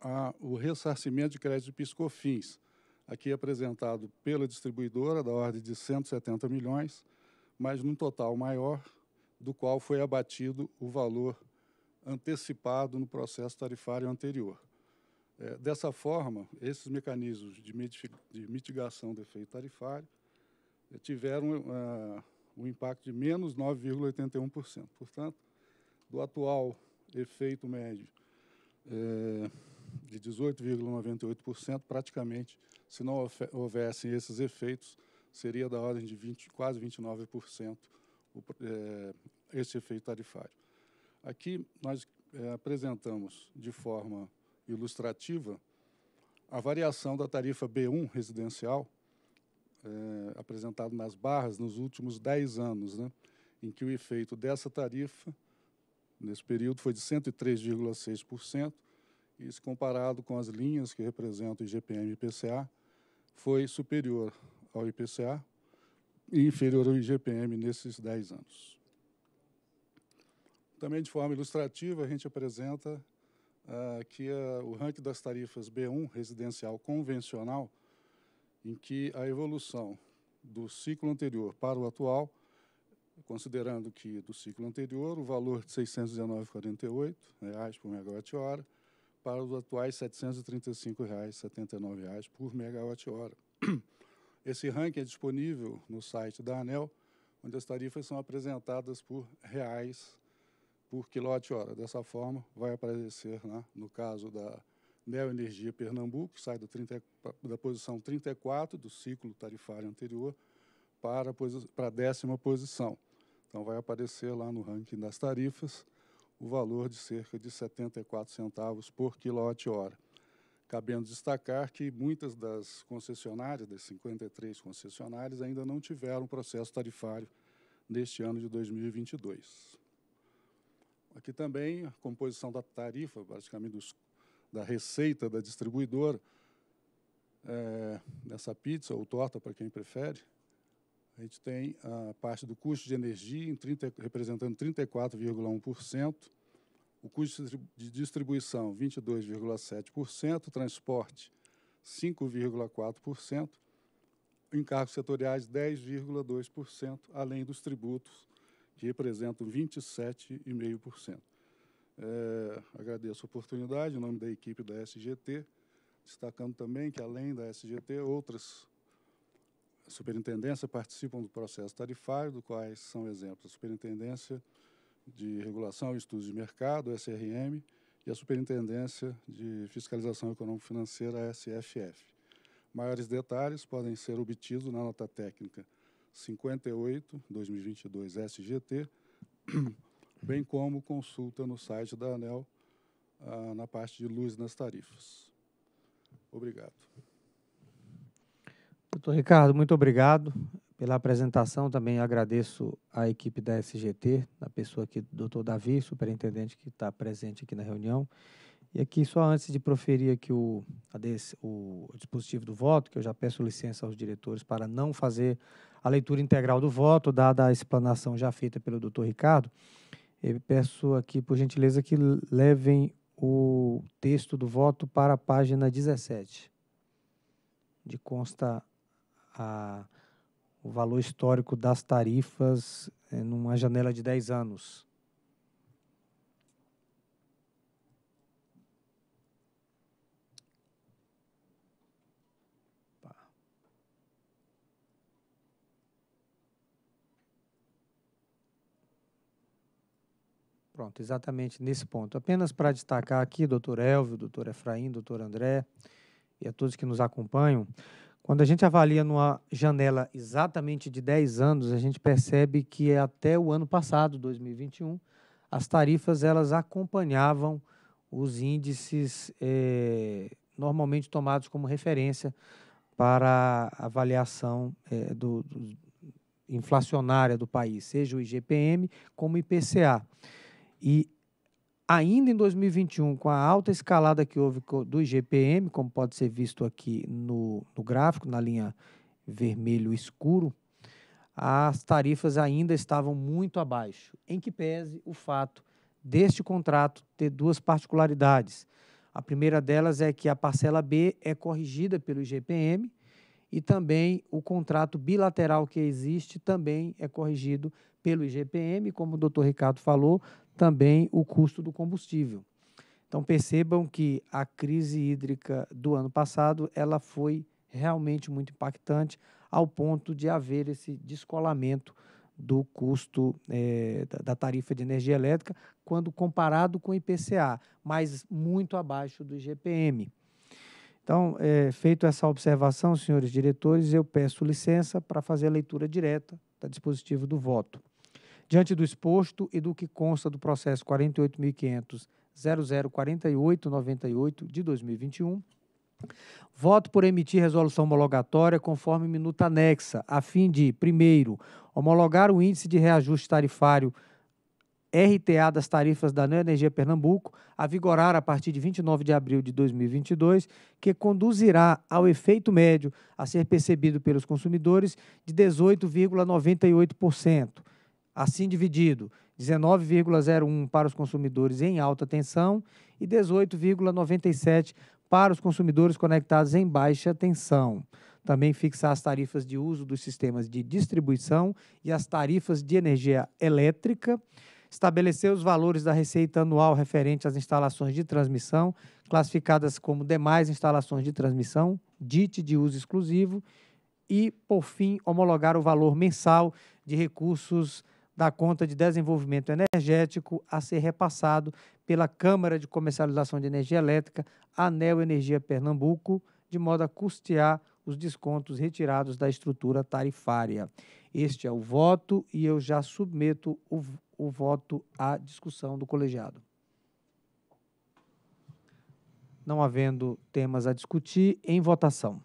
a, o ressarcimento de crédito de piscofins, aqui apresentado pela distribuidora, da ordem de 170 milhões, mas num total maior, do qual foi abatido o valor antecipado no processo tarifário anterior. É, dessa forma, esses mecanismos de, mitigação do efeito tarifário é, tiveram uh, um impacto de menos 9,81%. Portanto, do atual efeito médio é, de 18,98%, praticamente, se não houvessem esses efeitos, seria da ordem de 20, quase 29% o, é, esse efeito tarifário. Aqui nós é, apresentamos de forma ilustrativa a variação da tarifa B1 residencial, é, apresentado nas barras nos últimos 10 anos, né, em que o efeito dessa tarifa, nesse período, foi de 103,6%, e se comparado com as linhas que representam IGPM e IPCA, foi superior ao IPCA, inferior ao IGPM nesses 10 anos. Também, de forma ilustrativa, a gente apresenta uh, ah, que ah, o ranking das tarifas B1 residencial convencional, em que a evolução do ciclo anterior para o atual, considerando que do ciclo anterior o valor de R$ 619,48 por megawatt-hora para os atuais R$ 735,79 por megawatt-hora. Esse ranking é disponível no site da ANEL, onde as tarifas são apresentadas por reais por quilowatt-hora. Dessa forma, vai aparecer, né, no caso da Neoenergia Pernambuco, sai 30, da posição 34 do ciclo tarifário anterior para, para a décima posição. Então, vai aparecer lá no ranking das tarifas o valor de cerca de 74 centavos por quilowatt-hora. Cabendo destacar que muitas das concessionárias, das 53 concessionárias, ainda não tiveram processo tarifário neste ano de 2022. Aqui também a composição da tarifa, basicamente dos, da receita da distribuidora, é, dessa pizza ou torta, para quem prefere, a gente tem a parte do custo de energia em 30, representando 34,1%, o custo de distribuição 22,7%, transporte 5,4%, encargos setoriais 10,2%, além dos tributos que representam 27,5%. É, agradeço a oportunidade em nome da equipe da SGT, destacando também que além da SGT, outras superintendências participam do processo tarifário, do quais são exemplos a Superintendência de Regulação e Estudos de Mercado, SRM, e a Superintendência de Fiscalização Econômico-Financeira, SFF. Maiores detalhes podem ser obtidos na nota técnica 58-2022 SGT, bem como consulta no site da ANEL ah, na parte de luz nas tarifas. Obrigado. Doutor Ricardo, muito obrigado pela apresentação. Também agradeço à equipe da SGT, na pessoa aqui do Dr. Davi, superintendente que está presente aqui na reunião. E aqui, só antes de proferir aqui o, desse, o, dispositivo do voto, que eu já peço licença aos diretores para não fazer a leitura integral do voto, dada a explanação já feita pelo doutor Ricardo, eu peço aqui, por gentileza, que levem o texto do voto para a página 17, de consta a o valor histórico das tarifas é, numa janela de 10 anos. Pronto, exatamente nesse ponto. Apenas para destacar aqui, doutor Elvio, doutor Efraim, doutor André e a todos que nos acompanham, quando a gente avalia numa janela exatamente de 10 anos, a gente percebe que é até o ano passado, 2021, as tarifas elas acompanhavam os índices eh, normalmente tomados como referência para a avaliação eh, do, do, inflacionária do país, seja o IGPM como o IPCA. E ainda em 2021, com a alta escalada que houve do IGPM, como pode ser visto aqui no, no gráfico, na linha vermelho escuro, as tarifas ainda estavam muito abaixo, em que pese o fato deste contrato ter duas particularidades. A primeira delas é que a parcela B é corrigida pelo IGPM e também o contrato bilateral que existe também é corrigido pelo IGPM, como o doutor Ricardo falou, também o custo do combustível. Então percebam que a crise hídrica do ano passado, ela foi realmente muito impactante ao ponto de haver esse descolamento do custo é, da tarifa de energia elétrica quando comparado com o IPCA, mas muito abaixo do IGPM. Então, é, feito essa observação, senhores diretores, eu peço licença para fazer a leitura direta do dispositivo do voto. Diante do exposto e do que consta do processo 48.500.004898 de 2021, Voto por emitir resolução homologatória conforme minuta anexa, a fim de, primeiro, homologar o índice de reajuste tarifário RTA das tarifas da Neoenergia Pernambuco, a vigorar a partir de 29 de abril de 2022, que conduzirá ao efeito médio a ser percebido pelos consumidores de 18,98%. Assim dividido, 19,01 para os consumidores em alta tensão e 18,97 para os consumidores conectados em baixa tensão. Também fixar as tarifas de uso dos sistemas de distribuição e as tarifas de energia elétrica. Estabelecer os valores da receita anual referente às instalações de transmissão, classificadas como demais instalações de transmissão, DIT de uso exclusivo. E, por fim, homologar o valor mensal de recursos da conta de desenvolvimento energético a ser repassado pela Câmara de Comercialização de Energia Elétrica, Anel Energia Pernambuco, de modo a custear os descontos retirados da estrutura tarifária. Este é o voto e eu já submeto o, o voto à discussão do colegiado. Não havendo temas a discutir, em votação.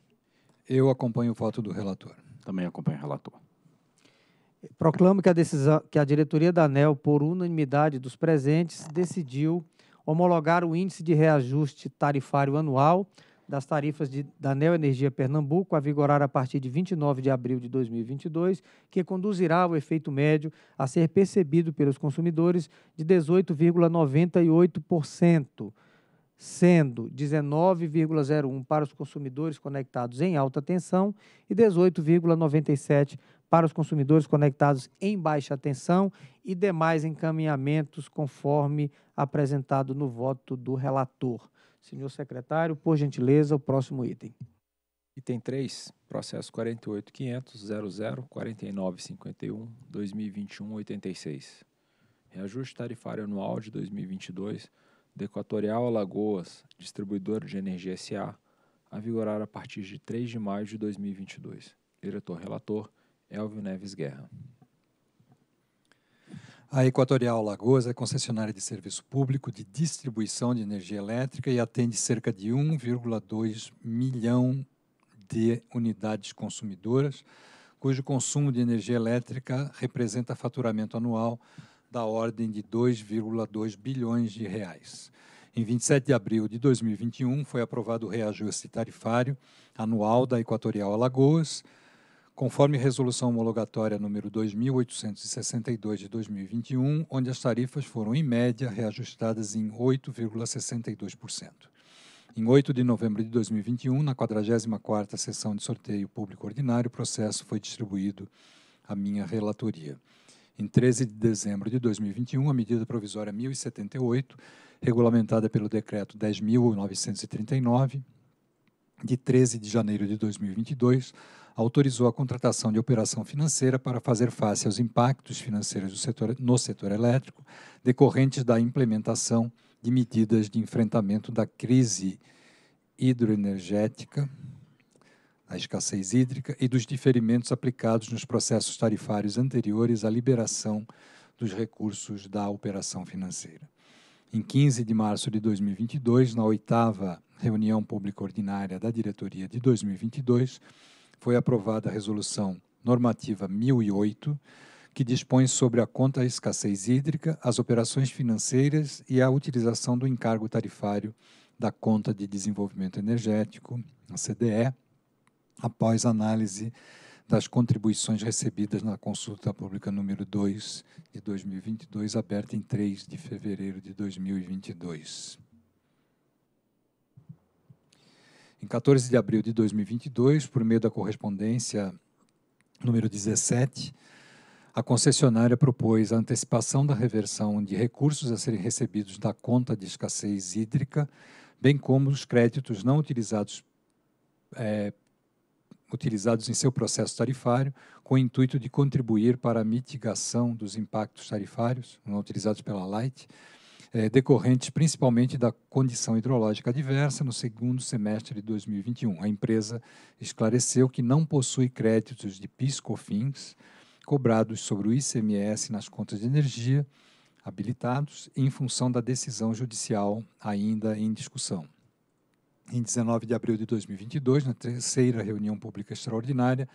Eu acompanho o voto do relator. Também acompanho o relator. Proclamo que a, decisão, que a diretoria da ANEL, por unanimidade dos presentes, decidiu homologar o índice de reajuste tarifário anual das tarifas de, da ANEL Energia Pernambuco, a vigorar a partir de 29 de abril de 2022, que conduzirá ao efeito médio a ser percebido pelos consumidores de 18,98%, sendo 19,01% para os consumidores conectados em alta tensão e 18,97% para os consumidores conectados em baixa tensão e demais encaminhamentos conforme apresentado no voto do relator. Senhor secretário, por gentileza, o próximo item. Item 3, processo 48.500.00.4951.2021.86. Reajuste tarifário anual de 2022, Equatorial Alagoas, distribuidor de energia SA, a vigorar a partir de 3 de maio de 2022. Diretor relator, Elvio Neves Guerra. A Equatorial Lagoas é concessionária de serviço público de distribuição de energia elétrica e atende cerca de 1,2 milhão de unidades consumidoras, cujo consumo de energia elétrica representa faturamento anual da ordem de 2,2 bilhões de reais. Em 27 de abril de 2021 foi aprovado o reajuste tarifário anual da Equatorial Alagoas, conforme resolução homologatória número 2862 de 2021, onde as tarifas foram em média reajustadas em 8,62%. Em 8 de novembro de 2021, na 44ª sessão de sorteio público ordinário, o processo foi distribuído à minha relatoria. Em 13 de dezembro de 2021, a medida provisória 1078, regulamentada pelo decreto 10939 de 13 de janeiro de 2022, autorizou a contratação de operação financeira para fazer face aos impactos financeiros setor, no setor elétrico decorrentes da implementação de medidas de enfrentamento da crise hidroenergética, da escassez hídrica e dos diferimentos aplicados nos processos tarifários anteriores à liberação dos recursos da operação financeira. Em 15 de março de 2022, na oitava reunião pública ordinária da diretoria de 2022, foi aprovada a Resolução Normativa 1008, que dispõe sobre a conta escassez hídrica, as operações financeiras e a utilização do encargo tarifário da Conta de Desenvolvimento Energético, a CDE, após análise das contribuições recebidas na consulta pública número 2 de 2022, aberta em 3 de fevereiro de 2022. Em 14 de abril de 2022, por meio da correspondência número 17, a concessionária propôs a antecipação da reversão de recursos a serem recebidos da conta de escassez hídrica, bem como os créditos não utilizados, é, utilizados em seu processo tarifário, com o intuito de contribuir para a mitigação dos impactos tarifários não utilizados pela Light é, decorrentes principalmente da condição hidrológica adversa no segundo semestre de 2021. A empresa esclareceu que não possui créditos de PIS/COFINS cobrados sobre o ICMS nas contas de energia habilitados em função da decisão judicial ainda em discussão. Em 19 de abril de 2022, na terceira reunião pública extraordinária,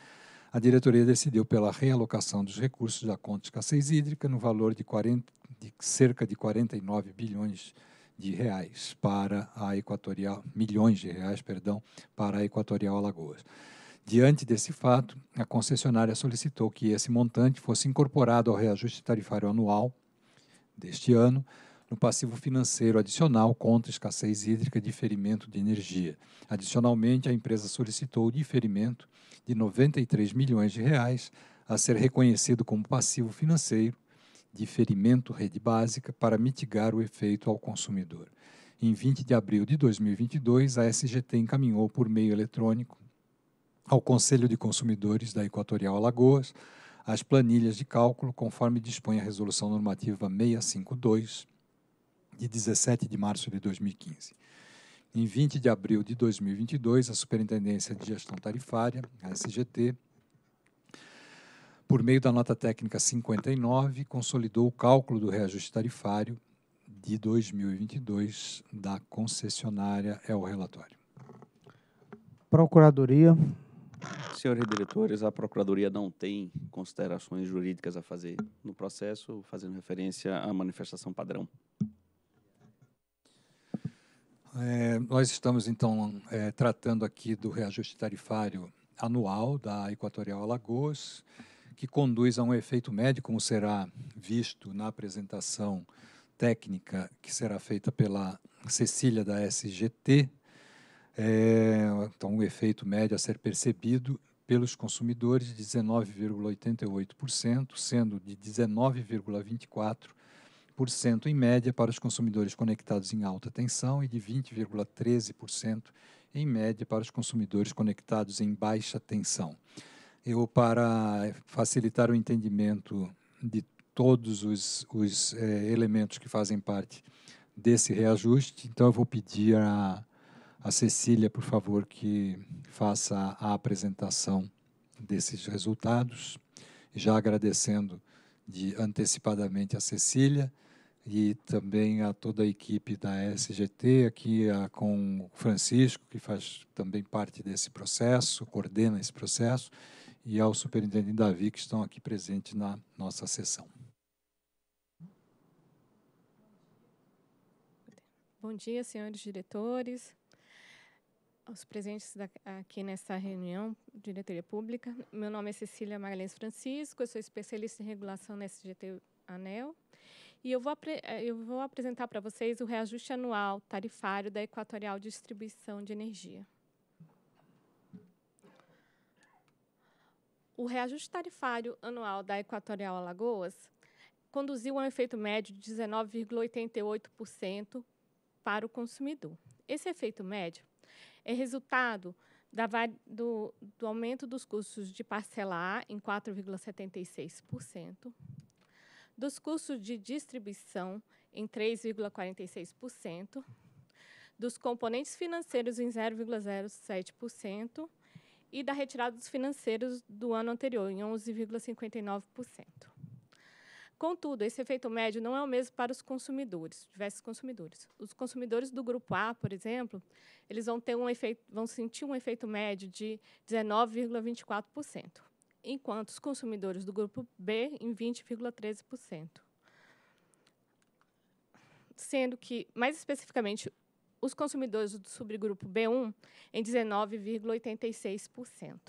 a diretoria decidiu pela realocação dos recursos da conta de escassez hídrica no valor de, 40, de cerca de 49 bilhões de reais para a Equatorial, milhões de reais, perdão, para a Equatorial Alagoas. Diante desse fato, a concessionária solicitou que esse montante fosse incorporado ao reajuste tarifário anual deste ano, no passivo financeiro adicional contra escassez hídrica de ferimento de energia. Adicionalmente, a empresa solicitou o diferimento de 93 milhões de reais a ser reconhecido como passivo financeiro, ferimento rede básica, para mitigar o efeito ao consumidor. Em 20 de abril de 2022, a SGT encaminhou por meio eletrônico ao Conselho de Consumidores da Equatorial Alagoas as planilhas de cálculo, conforme dispõe a Resolução Normativa 652, de 17 de março de 2015. Em 20 de abril de 2022, a Superintendência de Gestão Tarifária, a SGT, por meio da nota técnica 59, consolidou o cálculo do reajuste tarifário de 2022 da concessionária. É o relatório. Procuradoria. Senhores diretores, a Procuradoria não tem considerações jurídicas a fazer no processo, fazendo referência à manifestação padrão. É, nós estamos, então, é, tratando aqui do reajuste tarifário anual da Equatorial Alagoas, que conduz a um efeito médio, como será visto na apresentação técnica que será feita pela Cecília da SGT. É, então, um efeito médio a ser percebido pelos consumidores de 19,88%, sendo de 19,24% em média para os consumidores conectados em alta tensão e de 20,13% em média para os consumidores conectados em baixa tensão. Eu, para facilitar o entendimento de todos os, os é, elementos que fazem parte desse reajuste, então eu vou pedir a, a Cecília, por favor, que faça a apresentação desses resultados, já agradecendo de antecipadamente a Cecília e também a toda a equipe da SGT, aqui a, com o Francisco, que faz também parte desse processo, coordena esse processo, e ao superintendente Davi, que estão aqui presentes na nossa sessão. Bom dia, senhores diretores, aos presentes da, aqui nesta reunião, diretoria pública. Meu nome é Cecília Magalhães Francisco, eu sou especialista em regulação na SGT ANEL e eu vou, eh, eu vou apresentar para vocês o reajuste anual tarifário da Equatorial Distribuição de Energia. O reajuste tarifário anual da Equatorial Alagoas conduziu a um efeito médio de 19,88% para o consumidor. Esse efeito médio é resultado da, do, do aumento dos custos de parcelar em 4,76%, dos custos de distribuição em 3,46%, dos componentes financeiros em 0,07% e da retirada dos financeiros do ano anterior em 11,59%. Contudo, esse efeito médio não é o mesmo para os consumidores, diversos consumidores. Os consumidores do grupo A, por exemplo, eles vão ter um efeito, vão sentir um efeito médio de 19,24% enquanto os consumidores do grupo B em 20,13%. Sendo que, mais especificamente, os consumidores do subgrupo B1 em 19,86%.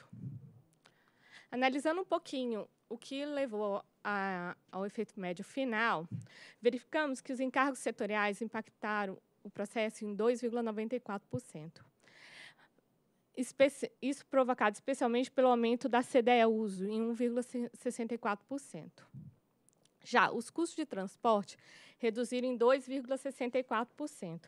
Analisando um pouquinho o que levou a, ao efeito médio final, verificamos que os encargos setoriais impactaram o processo em 2,94% isso provocado especialmente pelo aumento da CDE uso, em 1,64%. Já os custos de transporte reduziram em 2,64%.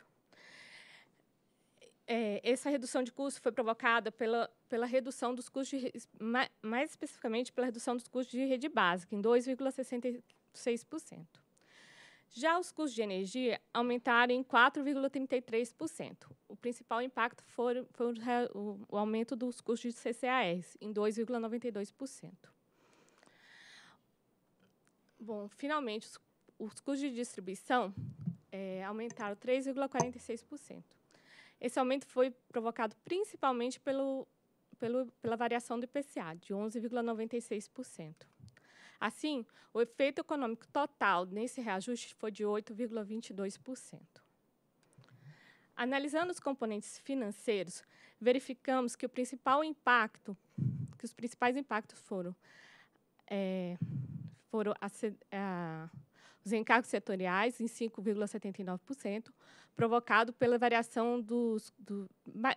É, essa redução de custo foi provocada pela, pela redução dos custos, de, mais, mais especificamente pela redução dos custos de rede básica, em 2,66%. Já os custos de energia aumentaram em 4,33% o principal impacto foi, foi o, o, aumento dos custos de CCAS, em 2,92%. Bom, finalmente, os, os, custos de distribuição é, aumentaram 3,46%. Esse aumento foi provocado principalmente pelo, pelo, pela variação do IPCA, de 11,96%. Assim, o efeito econômico total nesse reajuste foi de 8,22%. Analisando os componentes financeiros, verificamos que o principal impacto, que os principais impactos foram, é, foram a, a, os encargos setoriais em 5,79%, provocado pela variação dos, do,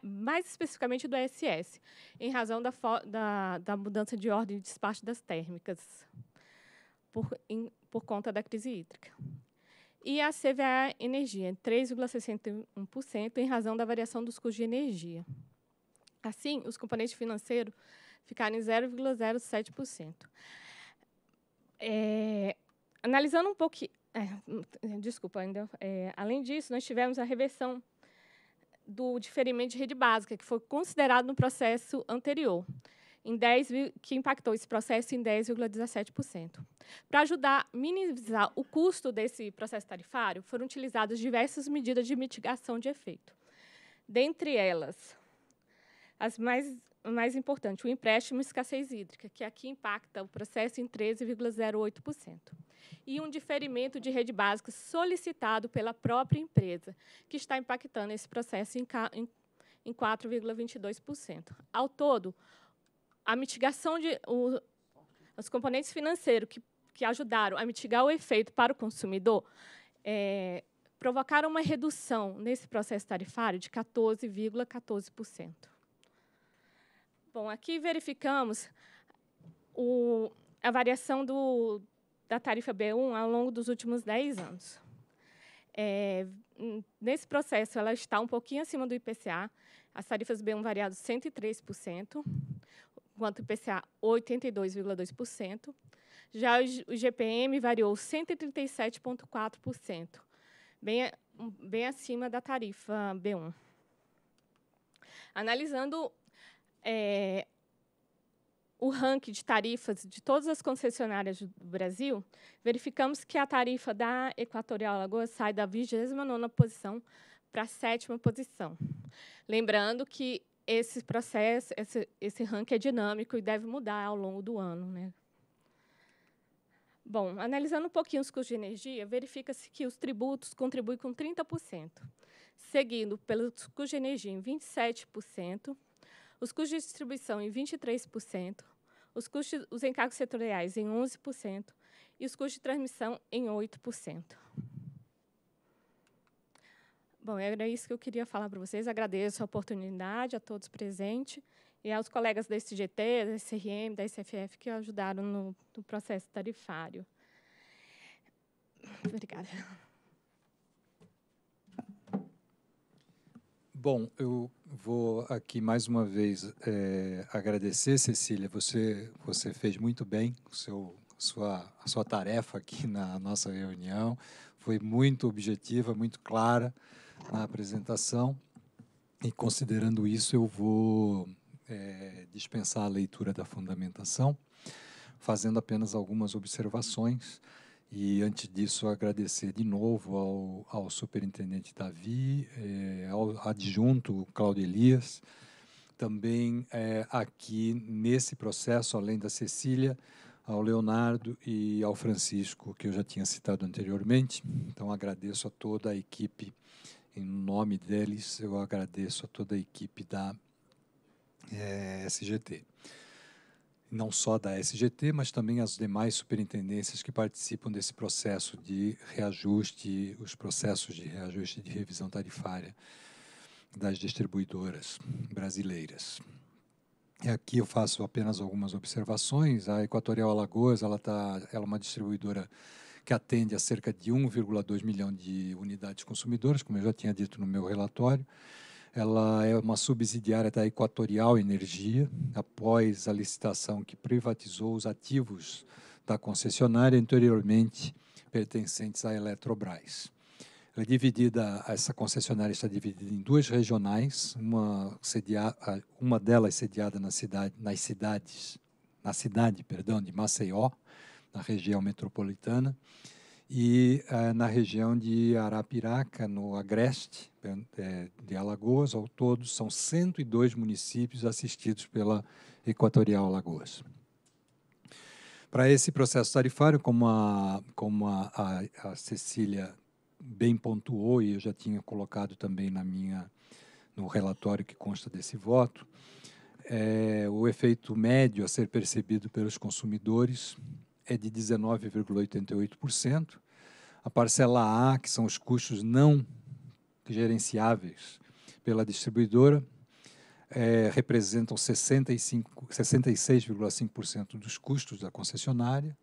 mais especificamente do ESS, em razão da, da, da mudança de ordem de despacho das térmicas por, em, por conta da crise hídrica e a CVA Energia, 3,61%, em razão da variação dos custos de energia. Assim, os componentes financeiros ficaram em 0,07%. É, analisando um pouco... É, desculpa, ainda... É, além disso, nós tivemos a reversão do diferimento de rede básica, que foi considerado no processo anterior em 10, que impactou esse processo em 10,17%. Para ajudar a minimizar o custo desse processo tarifário, foram utilizadas diversas medidas de mitigação de efeito. Dentre elas, as mais, mais importantes, o empréstimo escassez hídrica, que aqui impacta o processo em 13,08%. E um diferimento de rede básica solicitado pela própria empresa, que está impactando esse processo em, em 4,22%. Ao todo, a mitigação de o, os componentes financeiros que, que ajudaram a mitigar o efeito para o consumidor é, provocaram uma redução nesse processo tarifário de 14,14%. 14%. Bom, aqui verificamos o, a variação do, da tarifa B1 ao longo dos últimos 10 anos. É, nesse processo, ela está um pouquinho acima do IPCA. As tarifas B1 variaram 103% enquanto o IPCA 82,2%. Já o GPM variou 137,4%, bem, bem acima da tarifa B1. Analisando é, o ranking de tarifas de todas as concessionárias do Brasil, verificamos que a tarifa da Equatorial Lagoa sai da 29ª posição para a 7 posição. Lembrando que esse processo, esse, esse ranking é dinâmico e deve mudar ao longo do ano. Né? Bom, analisando um pouquinho os custos de energia, verifica-se que os tributos contribuem com 30%, seguido pelos custos de energia em 27%, os custos de distribuição em 23%, os, custos, os encargos setoriais em 11% e os custos de transmissão em 8%. Bom, era isso que eu queria falar para vocês. Agradeço a oportunidade a todos presentes e aos colegas da SGT, da SRM, da SFF que ajudaram no, no processo tarifário. Obrigada. Bom, eu vou aqui mais uma vez é, agradecer, Cecília. Você você fez muito bem o seu sua a sua tarefa aqui na nossa reunião. Foi muito objetiva, muito clara a apresentação e, considerando isso, eu vou é, dispensar a leitura da fundamentação, fazendo apenas algumas observações. E, antes disso, agradecer de novo ao, ao superintendente Davi, é, ao adjunto Claudio Elias, também é, aqui nesse processo, além da Cecília, ao Leonardo e ao Francisco, que eu já tinha citado anteriormente. Então, agradeço a toda a equipe em nome deles, eu agradeço a toda a equipe da é, eh, SGT. Não só da SGT, mas também as demais superintendências que participam desse processo de reajuste, os processos de reajuste de revisão tarifária das distribuidoras brasileiras. E aqui eu faço apenas algumas observações. A Equatorial Alagoas, ela, tá, ela é uma distribuidora que atende a cerca de 1,2 milhão de unidades consumidoras, como eu já tinha dito no meu relatório. Ela é uma subsidiária da Equatorial Energia, após a licitação que privatizou os ativos da concessionária anteriormente pertencentes à Eletrobras. Ela é dividida, essa concessionária está dividida em duas regionais, uma, sedia, uma delas sediada na cidade, nas cidades, na cidade, perdão, de Maceió, na região metropolitana, e eh, na região de Arapiraca, no agreste eh, de Alagoas, ao todo são 102 municípios assistidos pela Equatorial Alagoas. Para esse processo tarifário, como a, como a, a, a Cecília bem pontuou e eu já tinha colocado também na minha no relatório que consta desse voto, é, o efeito médio a ser percebido pelos consumidores é de 19,88%. A parcela A, que são os custos não gerenciáveis pela distribuidora, é, representam 66,5% dos custos da concessionária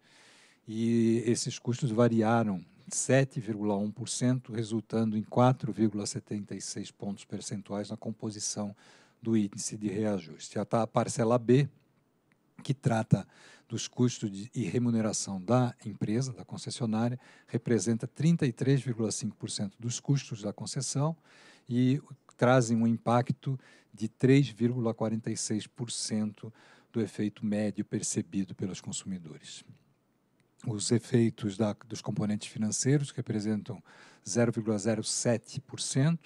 e esses custos variaram 7,1%, resultando em 4,76 pontos percentuais na composição do índice de reajuste. Já a parcela B, que trata dos custos de, e remuneração da empresa, da concessionária, representa 33,5% dos custos da concessão e trazem um impacto de 3,46% do efeito médio percebido pelos consumidores. Os efeitos da, dos componentes financeiros representam 0,07%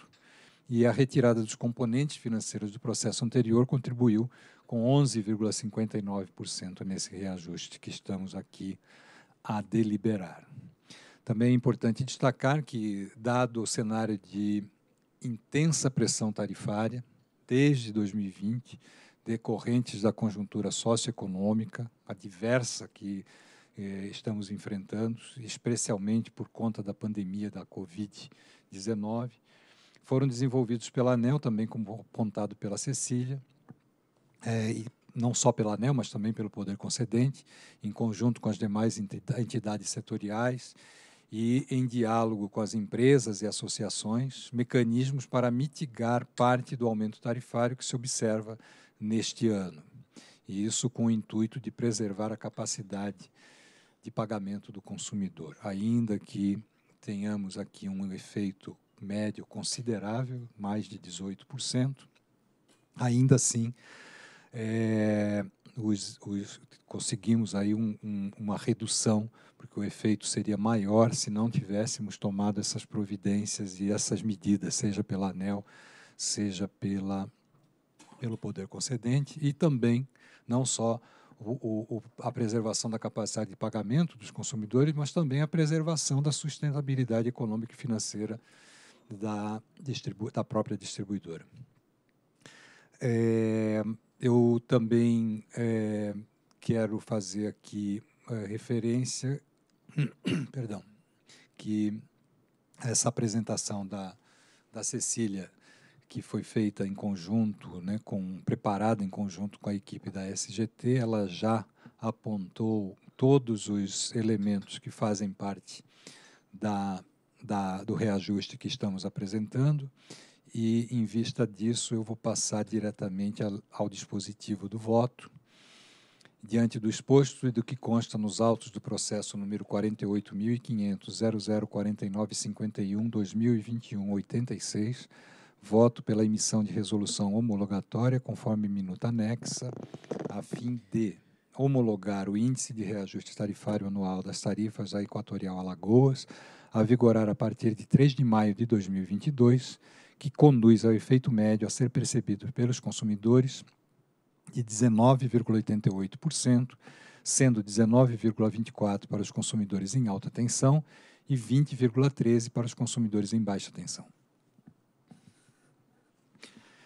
e a retirada dos componentes financeiros do processo anterior contribuiu com 11,59% nesse reajuste que estamos aqui a deliberar. Também é importante destacar que, dado o cenário de intensa pressão tarifária desde 2020, decorrentes da conjuntura socioeconômica, adversa que eh, estamos enfrentando, especialmente por conta da pandemia da Covid-19, foram desenvolvidos pela ANEL, também como apontado pela Cecília, é, e não só pela ANEL, mas também pelo Poder Concedente, em conjunto com as demais entidades setoriais e em diálogo com as empresas e associações, mecanismos para mitigar parte do aumento tarifário que se observa neste ano. E isso com o intuito de preservar a capacidade de pagamento do consumidor, ainda que tenhamos aqui um efeito médio considerável, mais de 18%. Ainda assim, é, os, os, conseguimos aí um, um, uma redução, porque o efeito seria maior se não tivéssemos tomado essas providências e essas medidas, seja pela ANEL, seja pela, pelo poder concedente e também não só o, o, a preservação da capacidade de pagamento dos consumidores, mas também a preservação da sustentabilidade econômica e financeira da, da própria distribuidora. É, eu também é, quero fazer aqui é, referência, perdão, que essa apresentação da, da Cecília, que foi feita em conjunto, né, com, preparada em conjunto com a equipe da SGT, ela já apontou todos os elementos que fazem parte da da, do reajuste que estamos apresentando. E, em vista disso, eu vou passar diretamente ao, dispositivo do voto. Diante do exposto e do que consta nos autos do processo número 48.500.004951.2021.86, voto pela emissão de resolução homologatória conforme minuta anexa, a fim de homologar o índice de reajuste tarifário anual das tarifas da Equatorial Alagoas, a vigorar a partir de 3 de maio de 2022, que conduz ao efeito médio a ser percebido pelos consumidores de 19,88%, sendo 19,24% para os consumidores em alta tensão e 20,13% para os consumidores em baixa tensão.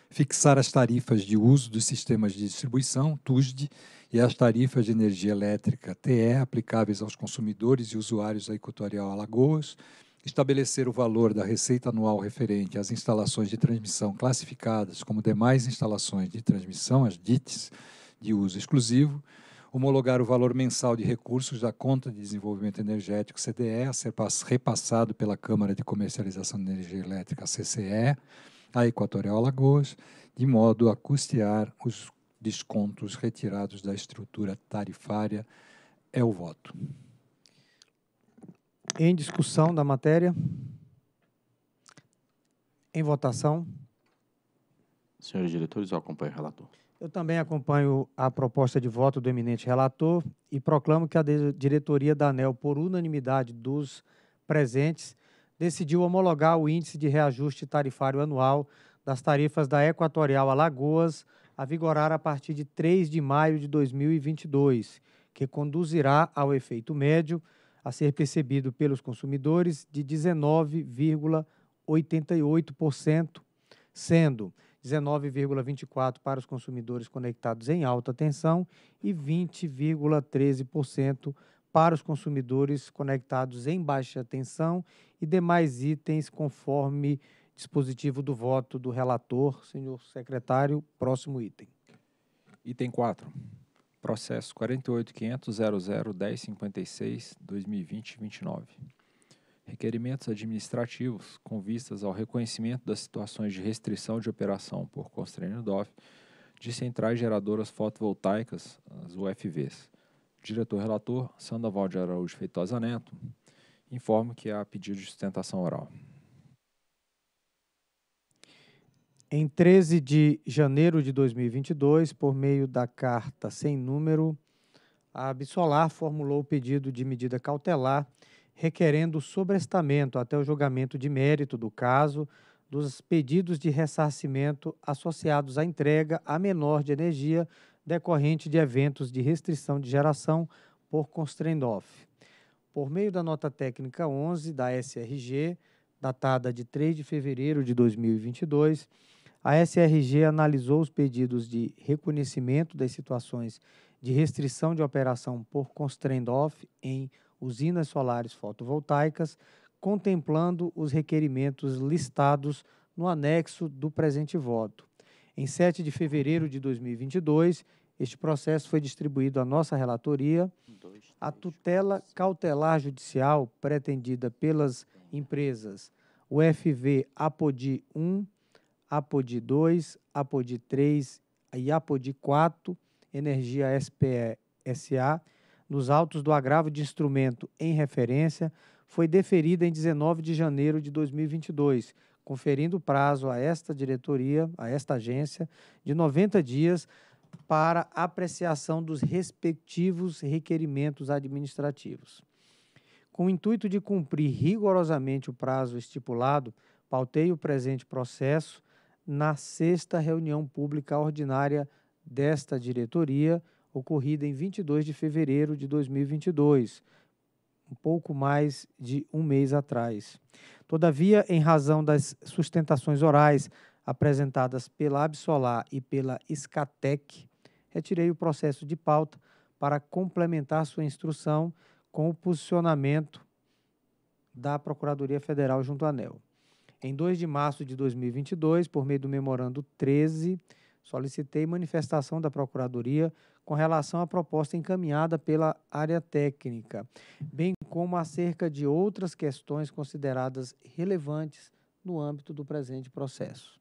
Fixar as tarifas de uso dos sistemas de distribuição, TUSD, e as tarifas de energia elétrica TE aplicáveis aos consumidores e usuários da Equatorial Alagoas, estabelecer o valor da receita anual referente às instalações de transmissão classificadas como demais instalações de transmissão, as DITs, de uso exclusivo, homologar o valor mensal de recursos da conta de desenvolvimento energético CDE a ser repassado pela Câmara de Comercialização de Energia Elétrica CCE à Equatorial Alagoas, de modo a custear os descontos retirados da estrutura tarifária é o voto. Em discussão da matéria? Em votação? Senhores diretores, eu acompanho o relator. Eu também acompanho a proposta de voto do eminente relator e proclamo que a diretoria da ANEL, por unanimidade dos presentes, decidiu homologar o índice de reajuste tarifário anual das tarifas da Equatorial Alagoas a vigorar a partir de 3 de maio de 2022, que conduzirá ao efeito médio a ser percebido pelos consumidores de 19,88%, sendo 19,24% para os consumidores conectados em alta tensão e 20,13% para os consumidores conectados em baixa tensão e demais itens conforme dispositivo do voto do relator, senhor secretário. Próximo item. Item 4. Processo 48.500.00.1056.2020-29. Requerimentos administrativos com vistas ao reconhecimento das situações de restrição de operação por constrangimento DOF de centrais geradoras fotovoltaicas, as UFVs. Diretor relator Sandoval de Araújo Feitosa Neto informa que há pedido de sustentação oral. Em 13 de janeiro de 2022, por meio da carta sem número, a Absolar formulou o pedido de medida cautelar requerendo sobrestamento até o julgamento de mérito do caso dos pedidos de ressarcimento associados à entrega a menor de energia decorrente de eventos de restrição de geração por constraint-off. Por meio da nota técnica 11 da SRG, datada de 3 de fevereiro de 2022, a SRG analisou os pedidos de reconhecimento das situações de restrição de operação por constraint off em usinas solares fotovoltaicas, contemplando os requerimentos listados no anexo do presente voto. Em 7 de fevereiro de 2022, este processo foi distribuído à nossa relatoria. A tutela cautelar judicial pretendida pelas empresas UFV Apodi 1, APOD 2, APOD 3 e APOD 4, Energia SPE SA, nos autos do agravo de instrumento em referência, foi deferida em 19 de janeiro de 2022, conferindo prazo a esta diretoria, a esta agência, de 90 dias para apreciação dos respectivos requerimentos administrativos. Com o intuito de cumprir rigorosamente o prazo estipulado, pautei o presente processo na sexta reunião pública ordinária desta diretoria, ocorrida em 22 de fevereiro de 2022, um pouco mais de um mês atrás. Todavia, em razão das sustentações orais apresentadas pela Absolar e pela Escatec, retirei o processo de pauta para complementar sua instrução com o posicionamento da Procuradoria Federal junto à ANEL. Em 2 de março de 2022, por meio do memorando 13, solicitei manifestação da Procuradoria com relação à proposta encaminhada pela área técnica, bem como acerca de outras questões consideradas relevantes no âmbito do presente processo.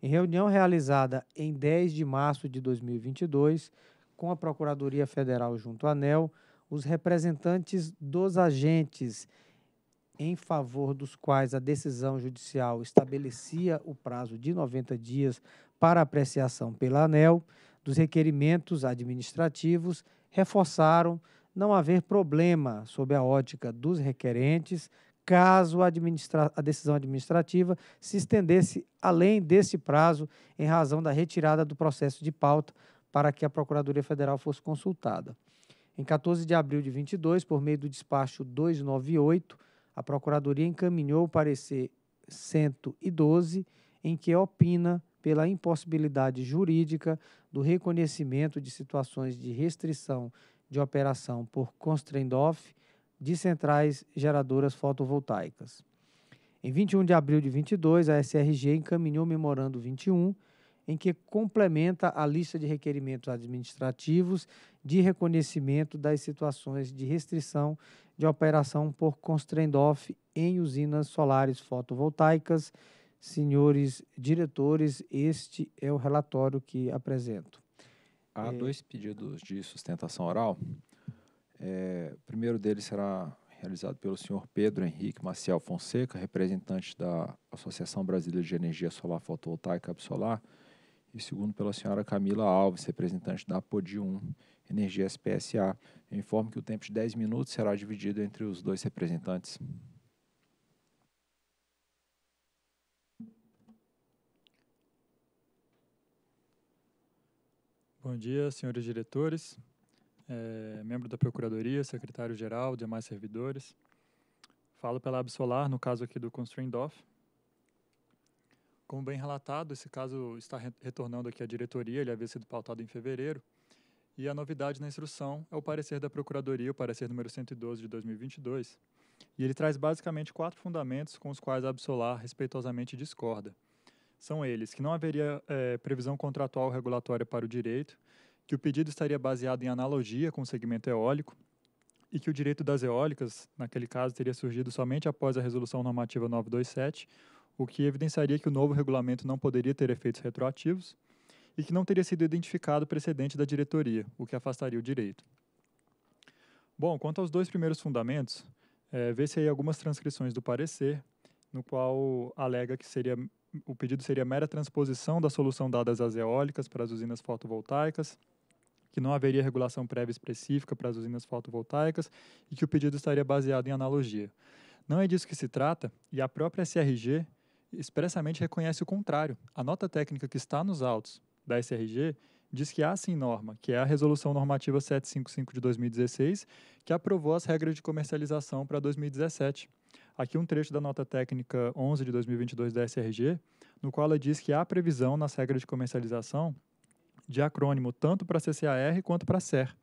Em reunião realizada em 10 de março de 2022, com a Procuradoria Federal junto à ANEL, os representantes dos agentes em favor dos quais a decisão judicial estabelecia o prazo de 90 dias para apreciação pela ANEL dos requerimentos administrativos, reforçaram não haver problema sob a ótica dos requerentes caso a, a, decisão administrativa se estendesse além desse prazo em razão da retirada do processo de pauta para que a Procuradoria Federal fosse consultada. Em 14 de abril de 22, por meio do despacho 298, a Procuradoria encaminhou o parecer 112, em que opina pela impossibilidade jurídica do reconhecimento de situações de restrição de operação por constrain-off de centrais geradoras fotovoltaicas. Em 21 de abril de 22, a SRG encaminhou o memorando 21, em que complementa a lista de requerimentos administrativos de reconhecimento das situações de restrição de operação por constraint off em usinas solares fotovoltaicas. Senhores diretores, este é o relatório que apresento. Há é... dois pedidos de sustentação oral. É, o primeiro deles será realizado pelo senhor Pedro Henrique Maciel Fonseca, representante da Associação Brasileira de Energia Solar Fotovoltaica Absolar, e segundo pela senhora Camila Alves, representante da Podium 1 Energia SPSA. Eu informo que o tempo de 10 minutos será dividido entre os dois representantes. Bom dia, senhores diretores, é, membro da Procuradoria, secretário-geral, demais servidores. Falo pela Absolar, no caso aqui do Constraint Off, como bem relatado, esse caso está retornando aqui à diretoria, ele havia sido pautado em fevereiro. E a novidade na instrução é o parecer da Procuradoria, o parecer número 112 de 2022. E ele traz basicamente quatro fundamentos com os quais a Absolar respeitosamente discorda. São eles que não haveria é, previsão contratual regulatória para o direito, que o pedido estaria baseado em analogia com o segmento eólico, e que o direito das eólicas, naquele caso, teria surgido somente após a Resolução Normativa 927, o que evidenciaria que o novo regulamento não poderia ter efeitos retroativos e que não teria sido identificado precedente da diretoria, o que afastaria o direito. Bom, quanto aos dois primeiros fundamentos, é, vê-se aí algumas transcrições do parecer, no qual alega que seria, o pedido seria mera transposição da solução dada às eólicas para as usinas fotovoltaicas, que não haveria regulação prévia específica para as usinas fotovoltaicas e que o pedido estaria baseado em analogia. Não é disso que se trata, e a própria SRG expressamente reconhece o contrário. A nota técnica que está nos autos da SRG diz que há sim norma, que é a Resolução Normativa 755 de 2016, que aprovou as regras de comercialização para 2017. Aqui um trecho da nota técnica 11 de 2022 da SRG, no qual ela diz que há previsão nas regras de comercialização de acrônimo tanto para CCAR quanto para SER.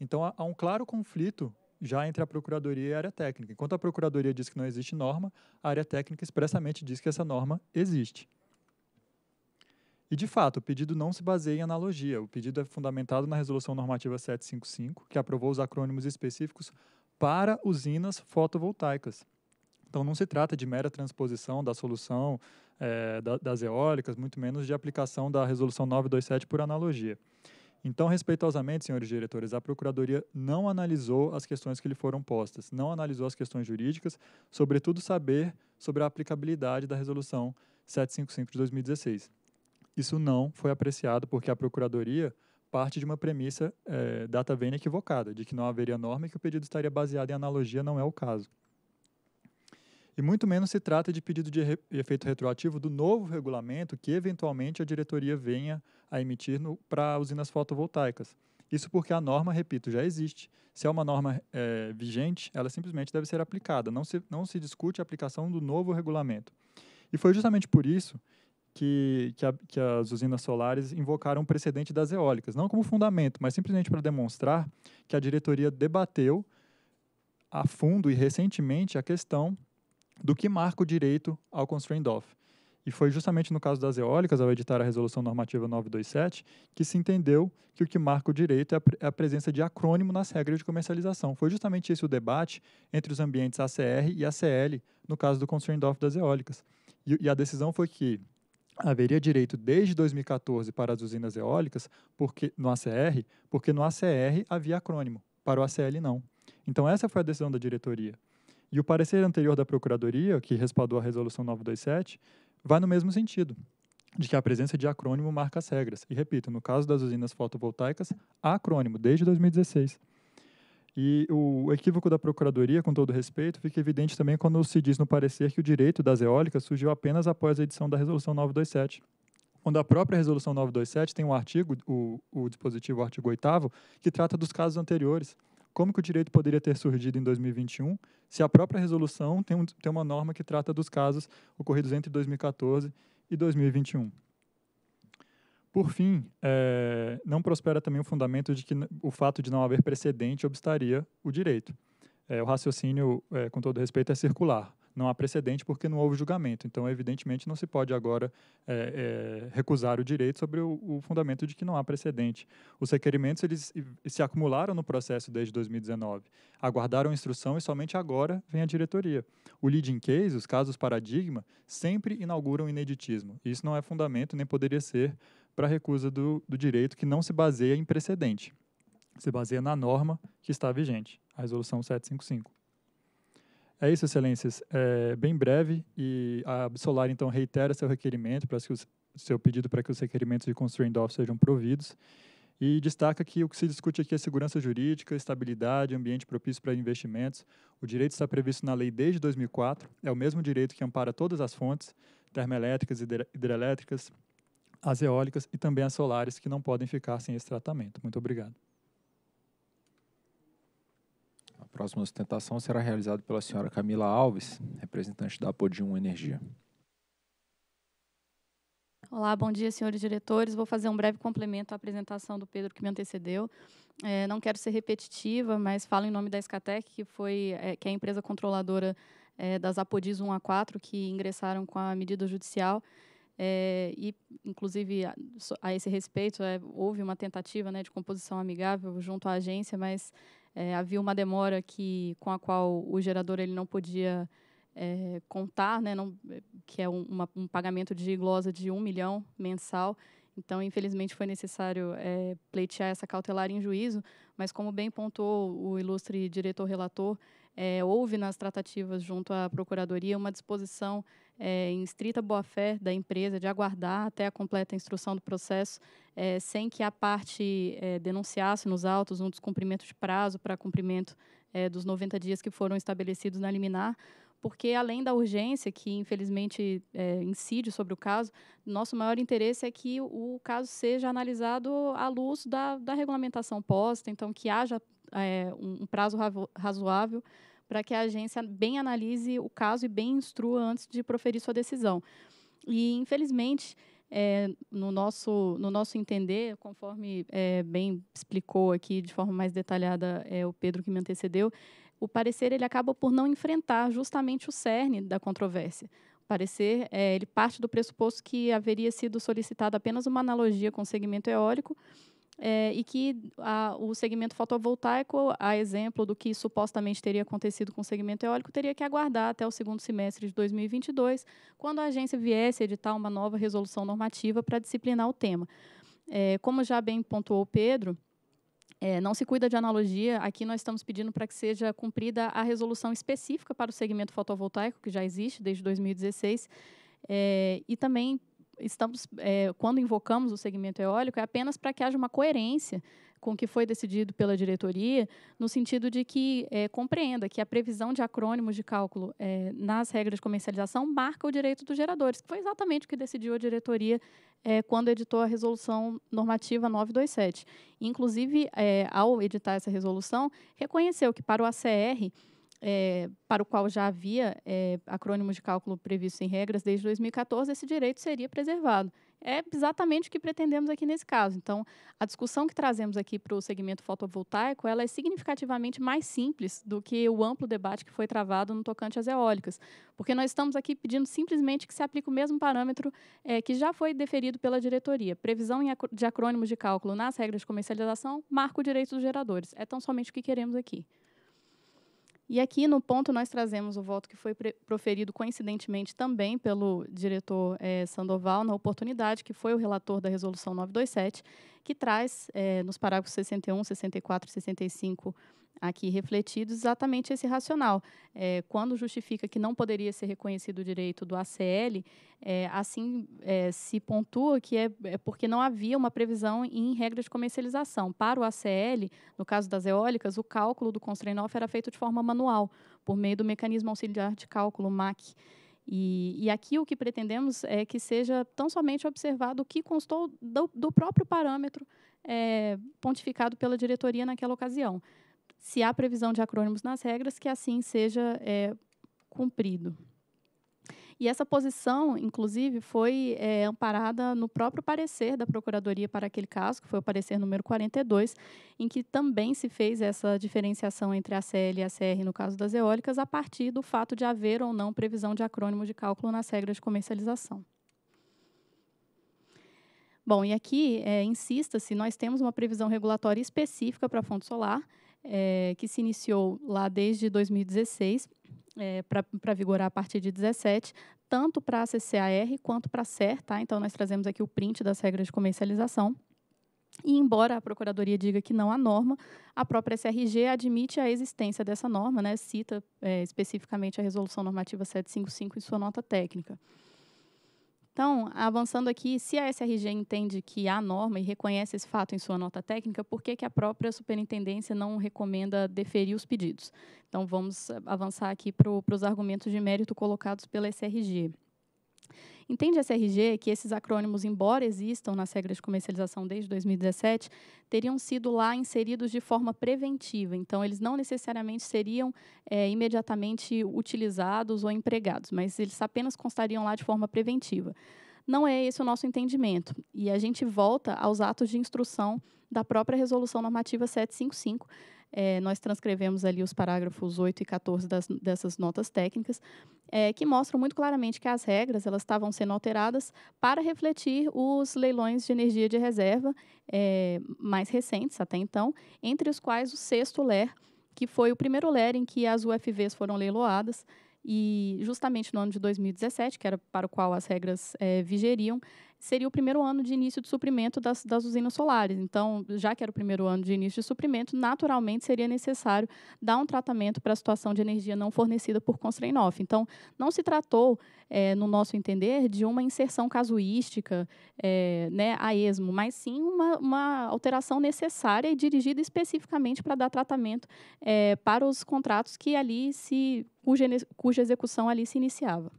Então há um claro conflito já entre a Procuradoria e a área técnica. Enquanto a Procuradoria diz que não existe norma, a área técnica expressamente diz que essa norma existe. E, de fato, o pedido não se baseia em analogia. O pedido é fundamentado na Resolução Normativa 755, que aprovou os acrônimos específicos para usinas fotovoltaicas. Então, não se trata de mera transposição da solução é, das eólicas, muito menos de aplicação da Resolução 927 por analogia. Então, respeitosamente, senhores diretores, a Procuradoria não analisou as questões que lhe foram postas, não analisou as questões jurídicas, sobretudo saber sobre a aplicabilidade da Resolução 755 de 2016. Isso não foi apreciado porque a Procuradoria parte de uma premissa é, data vênia equivocada, de que não haveria norma e que o pedido estaria baseado em analogia, não é o caso e muito menos se trata de pedido de re efeito retroativo do novo regulamento que eventualmente a diretoria venha a emitir para usinas fotovoltaicas. Isso porque a norma, repito, já existe. Se é uma norma é, vigente, ela simplesmente deve ser aplicada. Não se, não se discute a aplicação do novo regulamento. E foi justamente por isso que, que, a, que as usinas solares invocaram o precedente das eólicas, não como fundamento, mas simplesmente para demonstrar que a diretoria debateu a fundo e recentemente a questão do que marca o direito ao constraint off. E foi justamente no caso das eólicas, ao editar a Resolução Normativa 927, que se entendeu que o que marca o direito é, é a, presença de acrônimo nas regras de comercialização. Foi justamente esse o debate entre os ambientes ACR e ACL, no caso do constraint off das eólicas. e, e a decisão foi que haveria direito desde 2014 para as usinas eólicas porque no ACR, porque no ACR havia acrônimo, para o ACL não. Então essa foi a decisão da diretoria. E o parecer anterior da Procuradoria, que respaldou a Resolução 927, vai no mesmo sentido, de que a presença de acrônimo marca as regras. E repito, no caso das usinas fotovoltaicas, há acrônimo desde 2016. E o equívoco da Procuradoria, com todo respeito, fica evidente também quando se diz no parecer que o direito das eólicas surgiu apenas após a edição da Resolução 927. Quando a própria Resolução 927 tem um artigo, o, o dispositivo o artigo 8, que trata dos casos anteriores. Como que o direito poderia ter surgido em 2021 se a própria resolução tem, um, tem uma norma que trata dos casos ocorridos entre 2014 e 2021? Por fim, é, não prospera também o fundamento de que o fato de não haver precedente obstaria o direito. É, o raciocínio, é, com todo respeito, é circular não há precedente porque não houve julgamento. Então, evidentemente, não se pode agora é, é, recusar o direito sobre o, o, fundamento de que não há precedente. Os requerimentos eles se acumularam no processo desde 2019, aguardaram instrução e somente agora vem a diretoria. O leading case, os casos paradigma, sempre inauguram ineditismo. Isso não é fundamento nem poderia ser para recusa do, do direito que não se baseia em precedente. Se baseia na norma que está vigente, a Resolução 755. É isso, excelências. É bem breve e a solar então reitera seu requerimento para que os, seu pedido para que os requerimentos de Constraint Off sejam providos e destaca que o que se discute aqui é segurança jurídica, estabilidade, ambiente propício para investimentos. O direito está previsto na lei desde 2004, é o mesmo direito que ampara todas as fontes, termoelétricas, hidrelétricas, as eólicas e também as solares, que não podem ficar sem esse tratamento. Muito obrigado. próxima sustentação será realizada pela senhora Camila Alves, representante da Apodium Energia. Olá, bom dia, senhores diretores. Vou fazer um breve complemento à apresentação do Pedro que me antecedeu. É, não quero ser repetitiva, mas falo em nome da Escatec, que foi é, que é a empresa controladora é, das Apodis 1 a 4 que ingressaram com a medida judicial. É, e, inclusive, a, a esse respeito, é, houve uma tentativa né, de composição amigável junto à agência, mas é, havia uma demora que, com a qual o gerador ele não podia é, contar, né, não, que é um, uma, um pagamento de glosa de um milhão mensal. Então, infelizmente, foi necessário é, pleitear essa cautelar em juízo, mas como bem pontuou o ilustre diretor-relator, é, houve nas tratativas junto à Procuradoria uma disposição é, em estrita boa-fé da empresa de aguardar até a completa instrução do processo, é, sem que a parte é, denunciasse nos autos um descumprimento de prazo para cumprimento é, dos 90 dias que foram estabelecidos na liminar, porque além da urgência, que infelizmente é, incide sobre o caso, nosso maior interesse é que o caso seja analisado à luz da, da regulamentação posta, então que haja é, um prazo razoável para que a agência bem analise o caso e bem instrua antes de proferir sua decisão. E, infelizmente, é, no, nosso, no nosso entender, conforme é, bem explicou aqui de forma mais detalhada é, o Pedro que me antecedeu, o parecer ele acaba por não enfrentar justamente o cerne da controvérsia. O parecer é, ele parte do pressuposto que haveria sido solicitada apenas uma analogia com o segmento eólico é, e que a, o segmento fotovoltaico, a exemplo do que supostamente teria acontecido com o segmento eólico, teria que aguardar até o segundo semestre de 2022, quando a agência viesse editar uma nova resolução normativa para disciplinar o tema. É, como já bem pontuou Pedro, é, não se cuida de analogia. Aqui nós estamos pedindo para que seja cumprida a resolução específica para o segmento fotovoltaico, que já existe desde 2016, é, e também estamos, é, quando invocamos o segmento eólico, é apenas para que haja uma coerência com o que foi decidido pela diretoria, no sentido de que é, compreenda que a previsão de acrônimos de cálculo é, nas regras de comercialização marca o direito dos geradores, que foi exatamente o que decidiu a diretoria é, quando editou a resolução normativa 927. Inclusive, é, ao editar essa resolução, reconheceu que para o ACR é, para o qual já havia é, acrônimo de cálculo previsto em regras desde 2014, esse direito seria preservado. É exatamente o que pretendemos aqui nesse caso. Então, a discussão que trazemos aqui para o segmento fotovoltaico, ela é significativamente mais simples do que o amplo debate que foi travado no tocante às eólicas, porque nós estamos aqui pedindo simplesmente que se aplique o mesmo parâmetro é, que já foi deferido pela diretoria. Previsão de acrônimos de cálculo nas regras de comercialização marca o direito dos geradores. É tão somente o que queremos aqui. E aqui no ponto nós trazemos o voto que foi proferido coincidentemente também pelo diretor eh, Sandoval na oportunidade, que foi o relator da resolução 927, que traz eh, nos parágrafos 61, 64 e 65 aqui refletido exatamente esse racional. É, quando justifica que não poderia ser reconhecido o direito do ACL, é, assim é, se pontua que é, é porque não havia uma previsão em regra de comercialização. Para o ACL, no caso das eólicas, o cálculo do constrain-off era feito de forma manual, por meio do mecanismo auxiliar de cálculo, MAC. E, e, aqui o que pretendemos é que seja tão somente observado o que constou do, do próprio parâmetro é, pontificado pela diretoria naquela ocasião se há previsão de acrônimos nas regras, que assim seja é, cumprido. E essa posição, inclusive, foi é, amparada no próprio parecer da Procuradoria para aquele caso, que foi o parecer número 42, em que também se fez essa diferenciação entre a CL e a CR no caso das eólicas, a partir do fato de haver ou não previsão de acrônimo de cálculo nas regras de comercialização. Bom, e aqui, é, insista-se, nós temos uma previsão regulatória específica para a fonte solar, é, que se iniciou lá desde 2016, é, para vigorar a partir de 17, tanto para a CCAR quanto para a SER. Tá? Então, nós trazemos aqui o print das regras de comercialização. E, embora a Procuradoria diga que não há norma, a própria SRG admite a existência dessa norma, né? cita é, especificamente a Resolução Normativa 755 em sua nota técnica. Então, avançando aqui, se a SRG entende que há norma e reconhece esse fato em sua nota técnica, por que, que a própria superintendência não recomenda deferir os pedidos? Então, vamos eh, avançar aqui para os argumentos de mérito colocados pela SRG. Entende a SRG que esses acrônimos, embora existam nas regras de comercialização desde 2017, teriam sido lá inseridos de forma preventiva. Então, eles não necessariamente seriam é, imediatamente utilizados ou empregados, mas eles apenas constariam lá de forma preventiva. Não é esse o nosso entendimento. E a gente volta aos atos de instrução da própria Resolução Normativa 755, é, nós transcrevemos ali os parágrafos 8 e 14 das, dessas notas técnicas, é, que mostram muito claramente que as regras elas estavam sendo alteradas para refletir os leilões de energia de reserva é, mais recentes até então, entre os quais o sexto LER, que foi o primeiro LER em que as UFVs foram leiloadas, e justamente no ano de 2017, que era para o qual as regras é, vigeriam, seria o primeiro ano de início de suprimento das, das usinas solares. Então, já que era o primeiro ano de início de suprimento, naturalmente seria necessário dar um tratamento para a situação de energia não fornecida por Off. Então, não se tratou, é, no nosso entender, de uma inserção casuística é, né, a esmo, mas sim uma, uma alteração necessária e dirigida especificamente para dar tratamento é, para os contratos que ali se cuja, cuja execução ali se iniciava.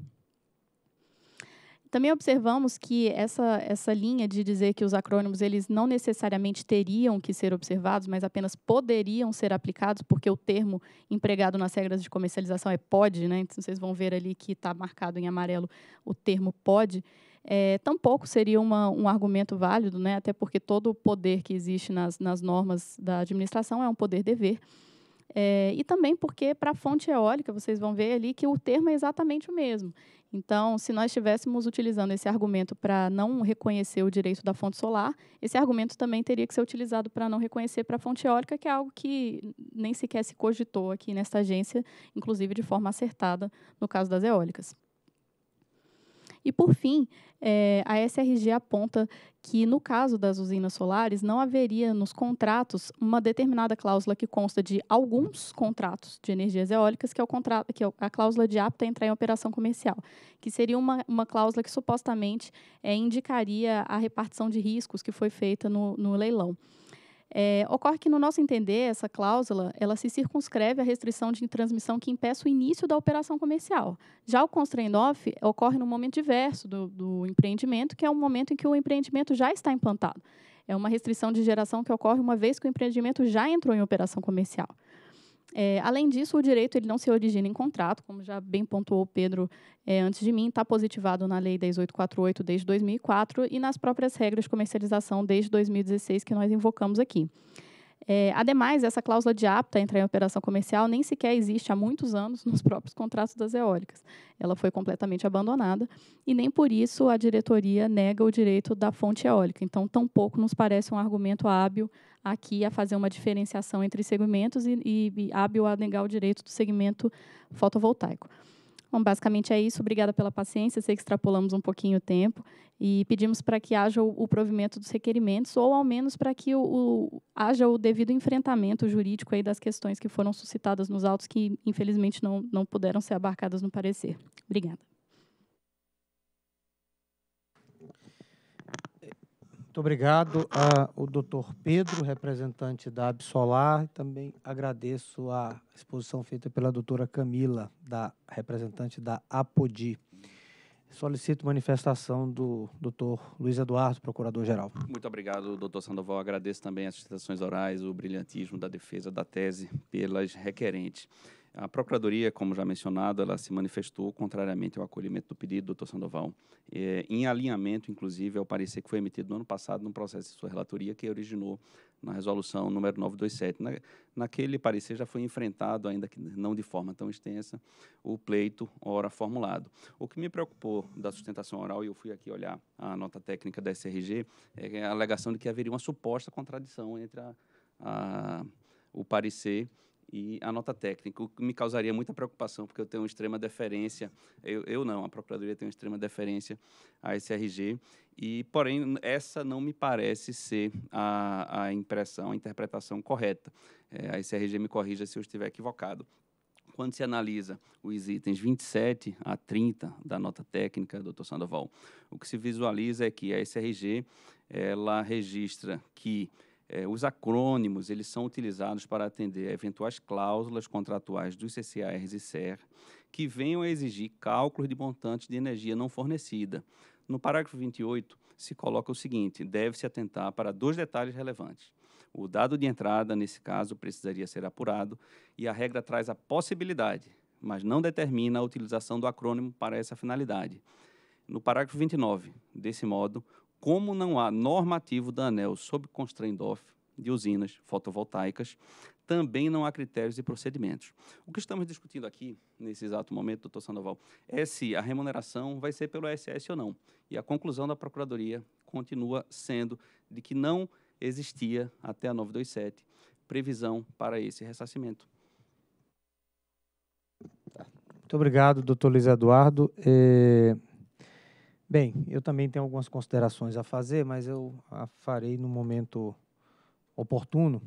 Também observamos que essa, essa linha de dizer que os acrônimos eles não necessariamente teriam que ser observados, mas apenas poderiam ser aplicados, porque o termo empregado nas regras de comercialização é pode, né? Então, vocês vão ver ali que está marcado em amarelo o termo pode. É, tampouco seria uma, um argumento válido, né? até porque todo o poder que existe nas, nas normas da administração é um poder dever. É, e também porque para a fonte eólica, vocês vão ver ali que o termo é exatamente o mesmo. Então, se nós estivéssemos utilizando esse argumento para não reconhecer o direito da fonte solar, esse argumento também teria que ser utilizado para não reconhecer para a fonte eólica, que é algo que nem sequer se cogitou aqui nesta agência, inclusive de forma acertada no caso das eólicas. E, por fim, é, a SRG aponta que, no caso das usinas solares, não haveria nos contratos uma determinada cláusula que consta de alguns contratos de energias eólicas, que é, o contrato, que é a cláusula de apta a entrar em operação comercial, que seria uma, uma cláusula que supostamente é, indicaria a repartição de riscos que foi feita no, no leilão. É, ocorre que, no nosso entender, essa cláusula ela se circunscreve à restrição de transmissão que impeça o início da operação comercial. Já o constraint off ocorre no momento diverso do, do empreendimento, que é o momento em que o empreendimento já está implantado. É uma restrição de geração que ocorre uma vez que o empreendimento já entrou em operação comercial. É, além disso, o direito ele não se origina em contrato, como já bem pontuou Pedro é, antes de mim, está positivado na Lei 10848 desde 2004 e nas próprias regras de comercialização desde 2016 que nós invocamos aqui. É, ademais, essa cláusula de apta a entrar em operação comercial nem sequer existe há muitos anos nos próprios contratos das eólicas. Ela foi completamente abandonada e nem por isso a diretoria nega o direito da fonte eólica. Então, tampouco nos parece um argumento hábil aqui a fazer uma diferenciação entre segmentos e, e, e hábil a negar o direito do segmento fotovoltaico. Bom, basicamente é isso. Obrigada pela paciência. Sei que extrapolamos um pouquinho o tempo e pedimos para que haja o, o, provimento dos requerimentos ou, ao menos, para que o, o, haja o devido enfrentamento jurídico aí das questões que foram suscitadas nos autos que, infelizmente, não, não puderam ser abarcadas no parecer. Obrigada. Muito obrigado ao doutor Pedro, representante da Absolar. Também agradeço a exposição feita pela doutora Camila, da representante da Apodi. Solicito manifestação do doutor Luiz Eduardo, procurador-geral. Muito obrigado, doutor Sandoval. Agradeço também as citações orais, o brilhantismo da defesa da tese pelas requerentes. A Procuradoria, como já mencionado, ela se manifestou contrariamente ao acolhimento do pedido do Dr. Sandoval, eh, em alinhamento, inclusive, ao parecer que foi emitido no ano passado no processo de sua relatoria, que originou na resolução número 927. Na, naquele parecer já foi enfrentado, ainda que não de forma tão extensa, o pleito ora formulado. O que me preocupou da sustentação oral, e eu fui aqui olhar a nota técnica da SRG, é a alegação de que haveria uma suposta contradição entre a, a, o parecer e a nota técnica, o que me causaria muita preocupação, porque eu tenho extrema deferência, eu, eu não, a Procuradoria tem extrema deferência à SRG, e, porém, essa não me parece ser a, a impressão, a interpretação correta. É, a SRG me corrija se eu estiver equivocado quando se analisa os itens 27 a 30 da nota técnica, doutor Sandoval, o que se visualiza é que a SRG ela registra que é, os acrônimos eles são utilizados para atender a eventuais cláusulas contratuais dos CCARs e CER que venham a exigir cálculos de montantes de energia não fornecida. No parágrafo 28, se coloca o seguinte: deve-se atentar para dois detalhes relevantes. O dado de entrada, nesse caso, precisaria ser apurado, e a regra traz a possibilidade, mas não determina a utilização do acrônimo para essa finalidade. No parágrafo 29, desse modo, como não há normativo da ANEL sobre constrangedorf de usinas fotovoltaicas, também não há critérios e procedimentos. O que estamos discutindo aqui, nesse exato momento, doutor Sandoval, é se a remuneração vai ser pelo SS ou não. E a conclusão da Procuradoria continua sendo de que não existia, até a 927, previsão para esse ressarcimento. Muito obrigado, doutor Luiz Eduardo. É... Bem, eu também tenho algumas considerações a fazer, mas eu a farei no momento oportuno.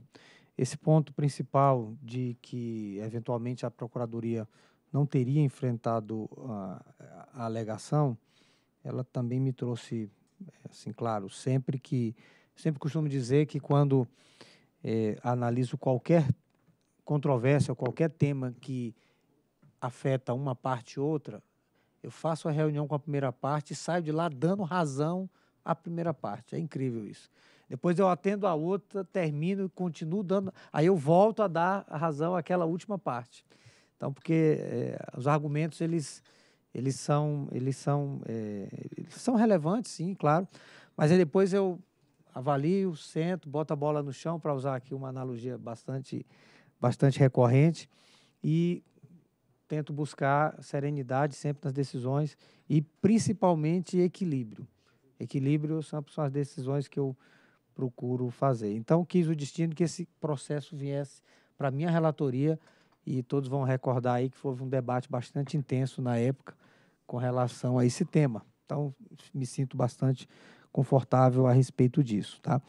Esse ponto principal de que, eventualmente, a Procuradoria não teria enfrentado a, a alegação, ela também me trouxe, assim, claro, sempre que. Sempre costumo dizer que quando é, analiso qualquer controvérsia, qualquer tema que afeta uma parte ou outra, eu faço a reunião com a primeira parte e saio de lá dando razão à primeira parte. É incrível isso. Depois eu atendo a outra, termino e continuo dando. Aí eu volto a dar a razão àquela última parte. Então, porque é, os argumentos eles, eles são eles são é, eles são relevantes, sim, claro. Mas aí depois eu avalio, sento, boto a bola no chão para usar aqui uma analogia bastante bastante recorrente e tento buscar serenidade sempre nas decisões e principalmente equilíbrio. Equilíbrio são as decisões que eu procuro fazer. Então, quis o destino que esse processo viesse para minha relatoria e todos vão recordar aí que foi um debate bastante intenso na época com relação a esse tema. Então, me sinto bastante confortável a respeito disso, tá?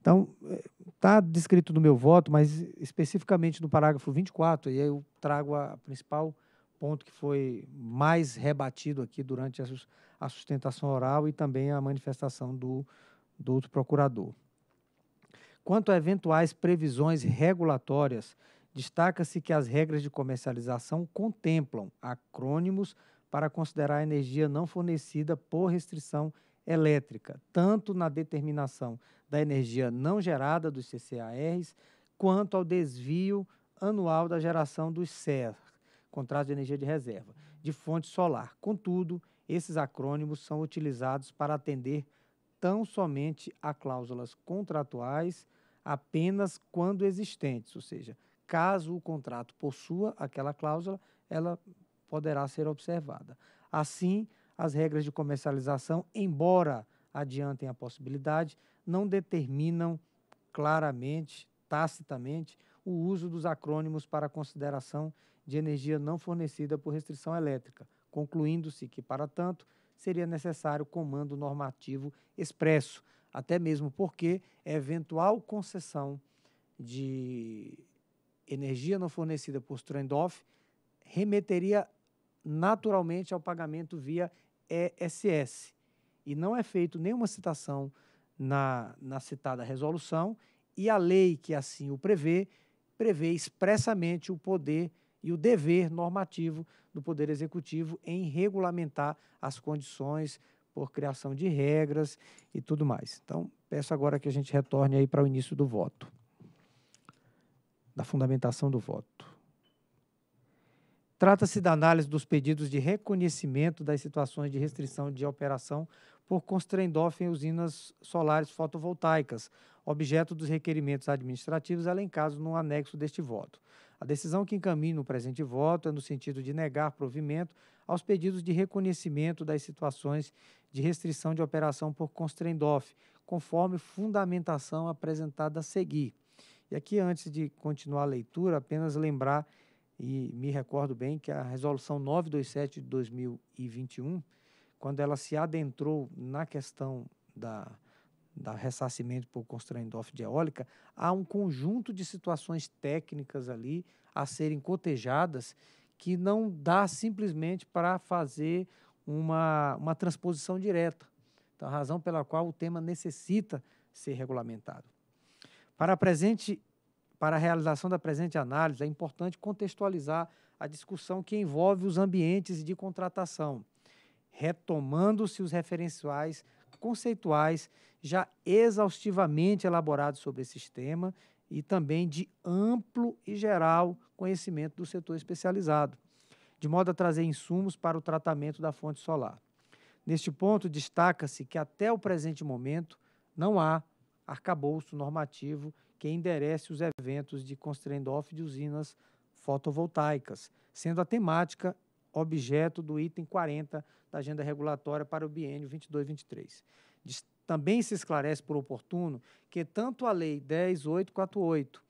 Então, eh, tá descrito no meu voto, mas especificamente no parágrafo 24, e aí eu trago a principal ponto que foi mais rebatido aqui durante a sustentação oral e também a manifestação do, do outro procurador. Quanto a eventuais previsões regulatórias, destaca-se que as regras de comercialização contemplam acrônimos para considerar a energia não fornecida por restrição elétrica, tanto na determinação da energia não gerada dos CCARs, quanto ao desvio anual da geração dos CER, contratos de energia de reserva, de fonte solar. Contudo, esses acrônimos são utilizados para atender tão somente a cláusulas contratuais apenas quando existentes, ou seja, caso o contrato possua aquela cláusula, ela poderá ser observada. Assim, as regras de comercialização, embora adiantem a possibilidade, não determinam claramente, tacitamente, o uso dos acrônimos para consideração de energia não fornecida por restrição elétrica, concluindo-se que, para tanto, seria necessário comando normativo expresso, até mesmo porque eventual concessão de energia não fornecida por Strandorf remeteria naturalmente ao pagamento via ESS. E não é feito nenhuma citação na, na citada resolução, e a lei que assim o prevê, prevê expressamente o poder e o dever normativo do Poder Executivo em regulamentar as condições por criação de regras e tudo mais. Então, peço agora que a gente retorne aí para o início do voto, da fundamentação do voto. Trata-se da análise dos pedidos de reconhecimento das situações de restrição de operação por constrendorf em usinas solares fotovoltaicas, objeto dos requerimentos administrativos elencados no anexo deste voto. A decisão que encaminha o presente voto é no sentido de negar provimento aos pedidos de reconhecimento das situações de restrição de operação por constrendorf, conforme fundamentação apresentada a seguir. E aqui, antes de continuar a leitura, apenas lembrar, e me recordo bem, que a Resolução 927 de 2021 quando ela se adentrou na questão da, da ressarcimento por off de eólica, há um conjunto de situações técnicas ali a serem cotejadas que não dá simplesmente para fazer uma, uma transposição direta. Então, a razão pela qual o tema necessita ser regulamentado. Para a, presente, para a realização da presente análise, é importante contextualizar a discussão que envolve os ambientes de contratação retomando-se os referenciais conceituais já exaustivamente elaborados sobre esse tema e também de amplo e geral conhecimento do setor especializado, de modo a trazer insumos para o tratamento da fonte solar. Neste ponto, destaca-se que até o presente momento não há arcabouço normativo que enderece os eventos de constrain-off de usinas fotovoltaicas, sendo a temática objeto do item 40 da agenda regulatória para o biênio 22/23. Também se esclarece por oportuno que tanto a lei 10848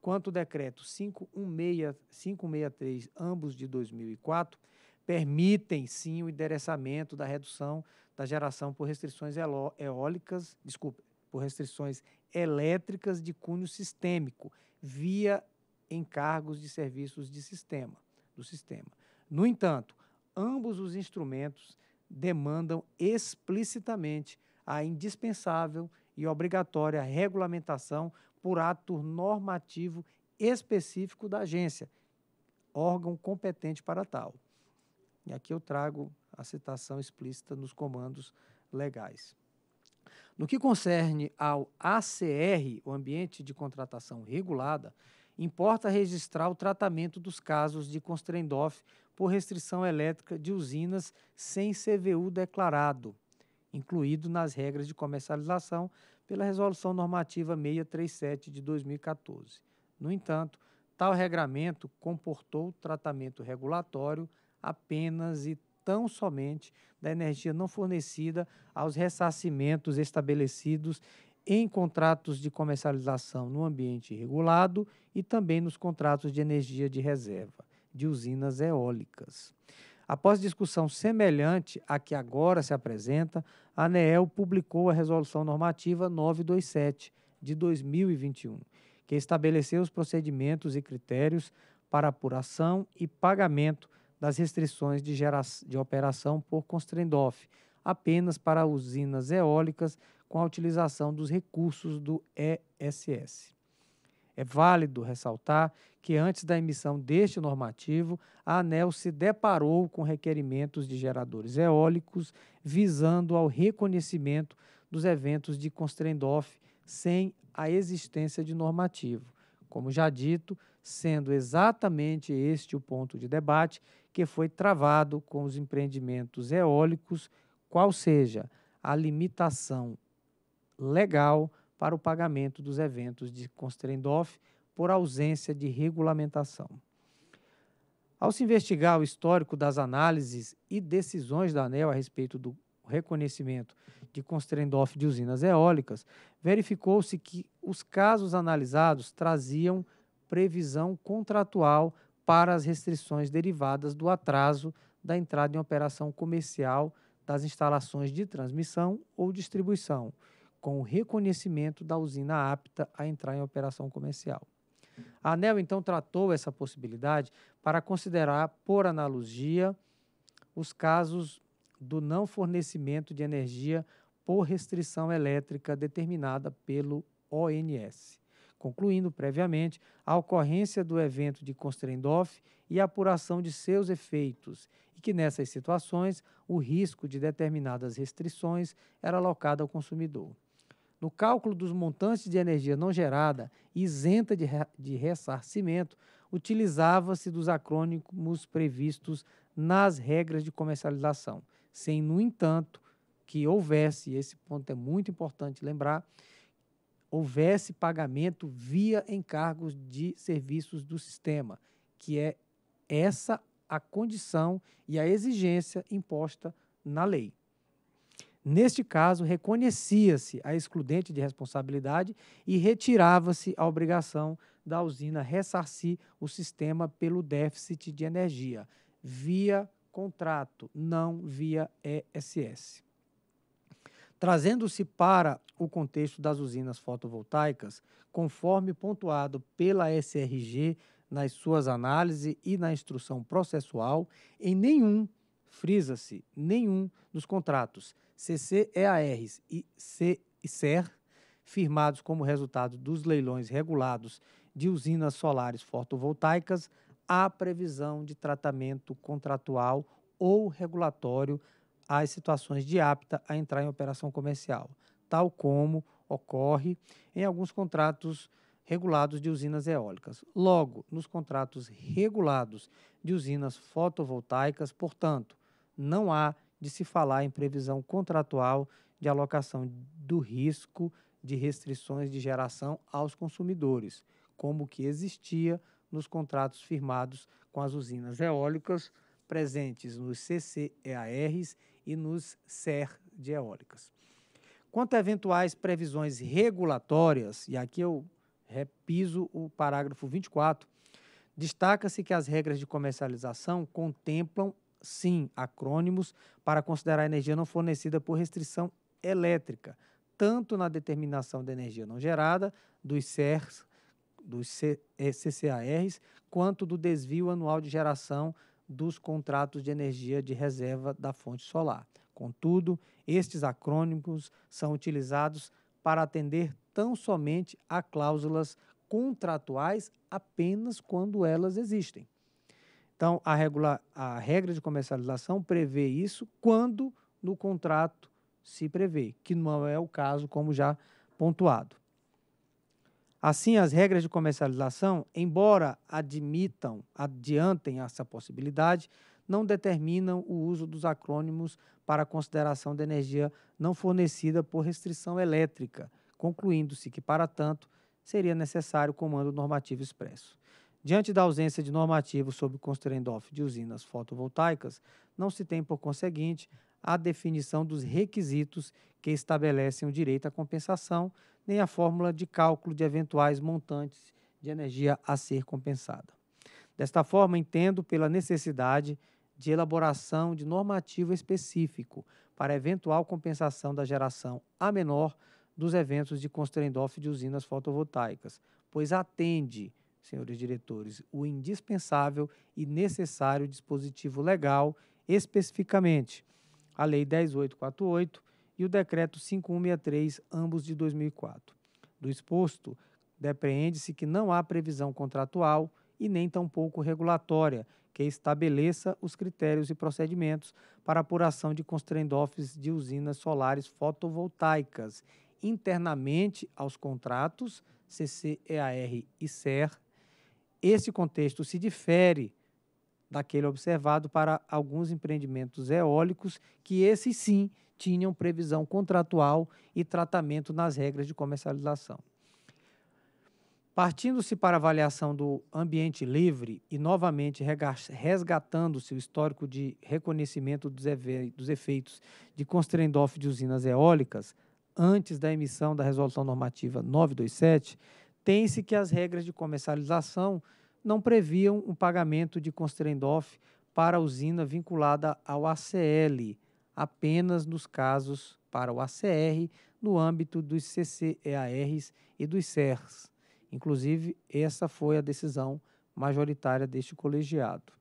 quanto o decreto 516, 563, ambos de 2004, permitem sim o endereçamento da redução da geração por restrições eólicas, desculpe, por restrições elétricas de cunho sistêmico, via encargos de serviços de sistema, do sistema. No entanto, ambos os instrumentos demandam explicitamente a indispensável e obrigatória regulamentação por ato normativo específico da agência, órgão competente para tal. E aqui eu trago a citação explícita nos comandos legais. No que concerne ao ACR, o Ambiente de Contratação Regulada, importa registrar o tratamento dos casos de constrendorf por restrição elétrica de usinas sem CVU declarado, incluído nas regras de comercialização pela Resolução Normativa 637 de 2014. No entanto, tal regramento comportou tratamento regulatório apenas e tão somente da energia não fornecida aos ressarcimentos estabelecidos em contratos de comercialização no ambiente regulado e também nos contratos de energia de reserva de usinas eólicas. Após discussão semelhante à que agora se apresenta, a ANEEL publicou a Resolução Normativa 927 de 2021, que estabeleceu os procedimentos e critérios para apuração e pagamento das restrições de, de operação por Constrendoff, apenas para usinas eólicas com a utilização dos recursos do ESS. É válido ressaltar que antes da emissão deste normativo, a ANEL se deparou com requerimentos de geradores eólicos visando ao reconhecimento dos eventos de constrain-off sem a existência de normativo. Como já dito, sendo exatamente este o ponto de debate que foi travado com os empreendimentos eólicos, qual seja a limitação legal para o pagamento dos eventos de Constrendorf por ausência de regulamentação. Ao se investigar o histórico das análises e decisões da ANEL a respeito do reconhecimento de Constrendorf de usinas eólicas, verificou-se que os casos analisados traziam previsão contratual para as restrições derivadas do atraso da entrada em operação comercial das instalações de transmissão ou distribuição, com o reconhecimento da usina apta a entrar em operação comercial. A ANEL, então, tratou essa possibilidade para considerar, por analogia, os casos do não fornecimento de energia por restrição elétrica determinada pelo ONS, concluindo previamente a ocorrência do evento de Constrendorf e a apuração de seus efeitos, e que nessas situações o risco de determinadas restrições era alocado ao consumidor no cálculo dos montantes de energia não gerada isenta de, re de ressarcimento, utilizava-se dos acrônimos previstos nas regras de comercialização, sem, no entanto, que houvesse, e esse ponto é muito importante lembrar, houvesse pagamento via encargos de serviços do sistema, que é essa a condição e a exigência imposta na lei. Neste caso, reconhecia-se a excludente de responsabilidade e retirava-se a obrigação da usina ressarcir o sistema pelo déficit de energia, via contrato, não via ESS. Trazendo-se para o contexto das usinas fotovoltaicas, conforme pontuado pela SRG nas suas análises e na instrução processual, em nenhum frisa-se, nenhum dos contratos CCEARs e CER firmados como resultado dos leilões regulados de usinas solares fotovoltaicas há previsão de tratamento contratual ou regulatório às situações de apta a entrar em operação comercial, tal como ocorre em alguns contratos regulados de usinas eólicas. Logo, nos contratos regulados de usinas fotovoltaicas, portanto, não há de se falar em previsão contratual de alocação do risco de restrições de geração aos consumidores, como que existia nos contratos firmados com as usinas eólicas presentes nos CCEARs e nos CER de eólicas. Quanto a eventuais previsões regulatórias, e aqui eu repiso o parágrafo 24, destaca-se que as regras de comercialização contemplam sim, acrônimos para considerar a energia não fornecida por restrição elétrica, tanto na determinação da energia não gerada, dos CERs, dos CCARs, eh, quanto do desvio anual de geração dos contratos de energia de reserva da fonte solar. Contudo, estes acrônimos são utilizados para atender tão somente a cláusulas contratuais apenas quando elas existem. Então, a, regula, a regra de comercialização prevê isso quando no contrato se prevê, que não é o caso, como já pontuado. Assim, as regras de comercialização, embora admitam, adiantem essa possibilidade, não determinam o uso dos acrônimos para consideração de energia não fornecida por restrição elétrica, concluindo-se que, para tanto, seria necessário comando normativo expresso. Diante da ausência de normativo sobre o constrendorf de usinas fotovoltaicas, não se tem, por conseguinte, a definição dos requisitos que estabelecem o direito à compensação, nem a fórmula de cálculo de eventuais montantes de energia a ser compensada. Desta forma, entendo pela necessidade de elaboração de normativo específico para eventual compensação da geração a menor dos eventos de Constrendorf de usinas fotovoltaicas, pois atende senhores diretores, o indispensável e necessário dispositivo legal, especificamente a Lei 10848 e o Decreto 5163, ambos de 2004. Do exposto, depreende-se que não há previsão contratual e nem tampouco regulatória que estabeleça os critérios e procedimentos para apuração de constrangedores de usinas solares fotovoltaicas internamente aos contratos CCEAR e SER esse contexto se difere daquele observado para alguns empreendimentos eólicos, que esses sim tinham previsão contratual e tratamento nas regras de comercialização. Partindo-se para a avaliação do ambiente livre e novamente resgatando-se o histórico de reconhecimento dos efeitos de constrain-off de usinas eólicas, antes da emissão da Resolução Normativa 927, tem-se que as regras de comercialização não previam um pagamento de constrain-off para a usina vinculada ao ACL, apenas nos casos para o ACR, no âmbito dos CCEARs e dos CERs. Inclusive, essa foi a decisão majoritária deste colegiado.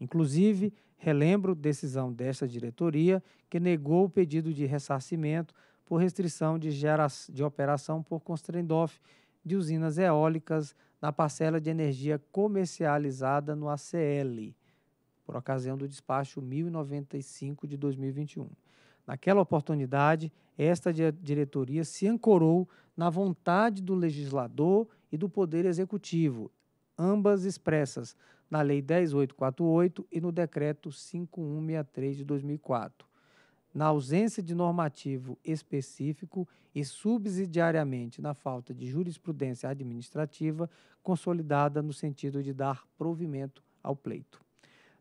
Inclusive, relembro decisão desta diretoria que negou o pedido de ressarcimento por restrição de, de operação por constrain-off de usinas eólicas na parcela de energia comercializada no ACL, por ocasião do despacho 1095 de 2021. Naquela oportunidade, esta diretoria se ancorou na vontade do legislador e do Poder Executivo, ambas expressas na Lei 10848 e no Decreto 5163 de 2004 na ausência de normativo específico e subsidiariamente na falta de jurisprudência administrativa consolidada no sentido de dar provimento ao pleito.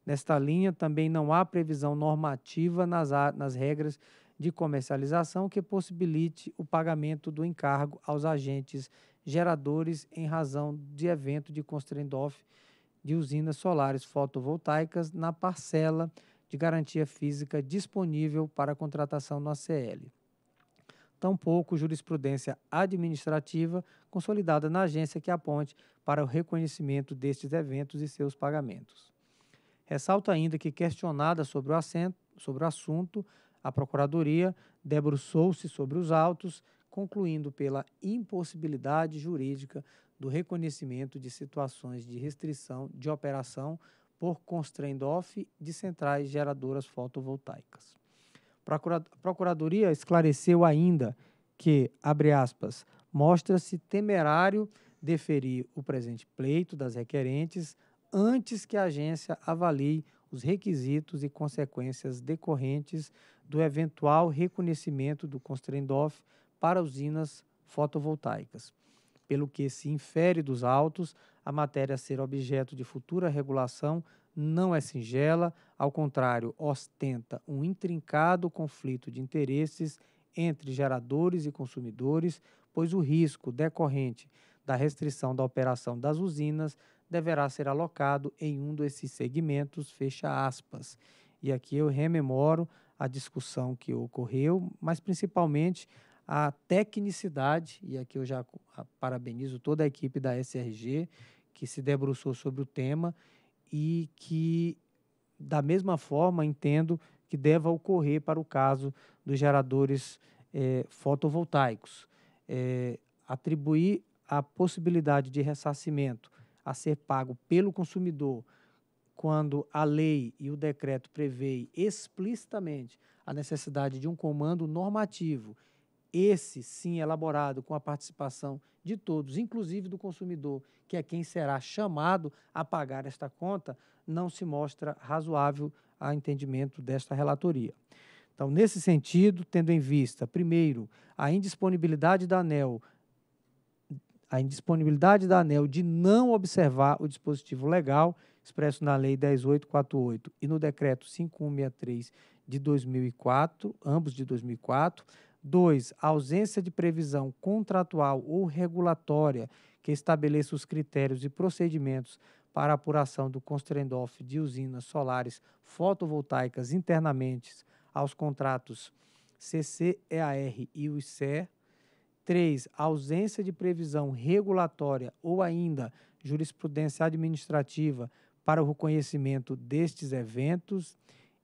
Nesta linha, também não há previsão normativa nas, nas regras de comercialização que possibilite o pagamento do encargo aos agentes geradores em razão de evento de constrendorf de usinas solares fotovoltaicas na parcela de garantia física disponível para contratação no ACL. Tampouco jurisprudência administrativa consolidada na agência que aponte para o reconhecimento destes eventos e seus pagamentos. Ressalta ainda que, questionada sobre o, assento, sobre o assunto, a Procuradoria debruçou-se sobre os autos, concluindo pela impossibilidade jurídica do reconhecimento de situações de restrição de operação por constraint off de centrais geradoras fotovoltaicas. A Procuradoria esclareceu ainda que, abre aspas, mostra-se temerário deferir o presente pleito das requerentes antes que a agência avalie os requisitos e consequências decorrentes do eventual reconhecimento do constraint off para usinas fotovoltaicas, pelo que se infere dos autos a matéria ser objeto de futura regulação não é singela, ao contrário, ostenta um intrincado conflito de interesses entre geradores e consumidores, pois o risco decorrente da restrição da operação das usinas deverá ser alocado em um desses segmentos, fecha aspas. E aqui eu rememoro a discussão que ocorreu, mas principalmente a tecnicidade, e aqui eu já parabenizo toda a equipe da SRG que se debruçou sobre o tema e que, da mesma forma, entendo que deva ocorrer para o caso dos geradores eh, fotovoltaicos. Eh, atribuir a possibilidade de ressarcimento a ser pago pelo consumidor quando a lei e o decreto prevê explicitamente a necessidade de um comando normativo esse sim elaborado com a participação de todos, inclusive do consumidor, que é quem será chamado a pagar esta conta, não se mostra razoável a entendimento desta relatoria. Então, nesse sentido, tendo em vista, primeiro, a indisponibilidade da ANEL, a indisponibilidade da ANEL de não observar o dispositivo legal expresso na Lei 10848 e no Decreto 5163 de 2004, ambos de 2004, 2. Ausência de previsão contratual ou regulatória que estabeleça os critérios e procedimentos para apuração do off de usinas solares fotovoltaicas internamente aos contratos CCEAR e o ICE. 3. Ausência de previsão regulatória ou ainda jurisprudência administrativa para o reconhecimento destes eventos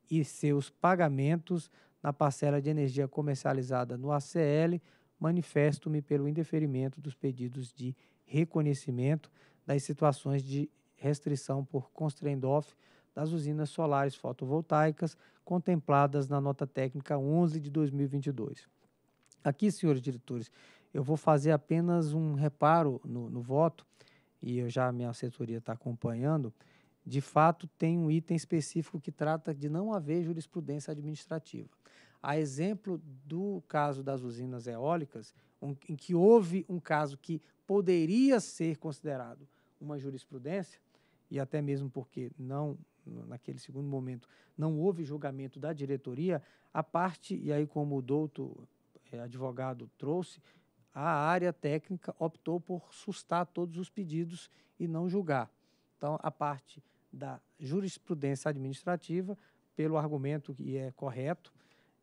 e seus pagamentos na parcela de energia comercializada no ACL, manifesto-me pelo indeferimento dos pedidos de reconhecimento das situações de restrição por constraint off das usinas solares fotovoltaicas contempladas na nota técnica 11 de 2022. Aqui, senhores diretores, eu vou fazer apenas um reparo no, no voto, e eu já a minha assessoria está acompanhando. De fato, tem um item específico que trata de não haver jurisprudência administrativa. A exemplo do caso das usinas eólicas, um, em que houve um caso que poderia ser considerado uma jurisprudência, e até mesmo porque não naquele segundo momento não houve julgamento da diretoria, a parte, e aí como o douto é, advogado trouxe, a área técnica optou por sustar todos os pedidos e não julgar. Então, a parte da jurisprudência administrativa, pelo argumento que é correto,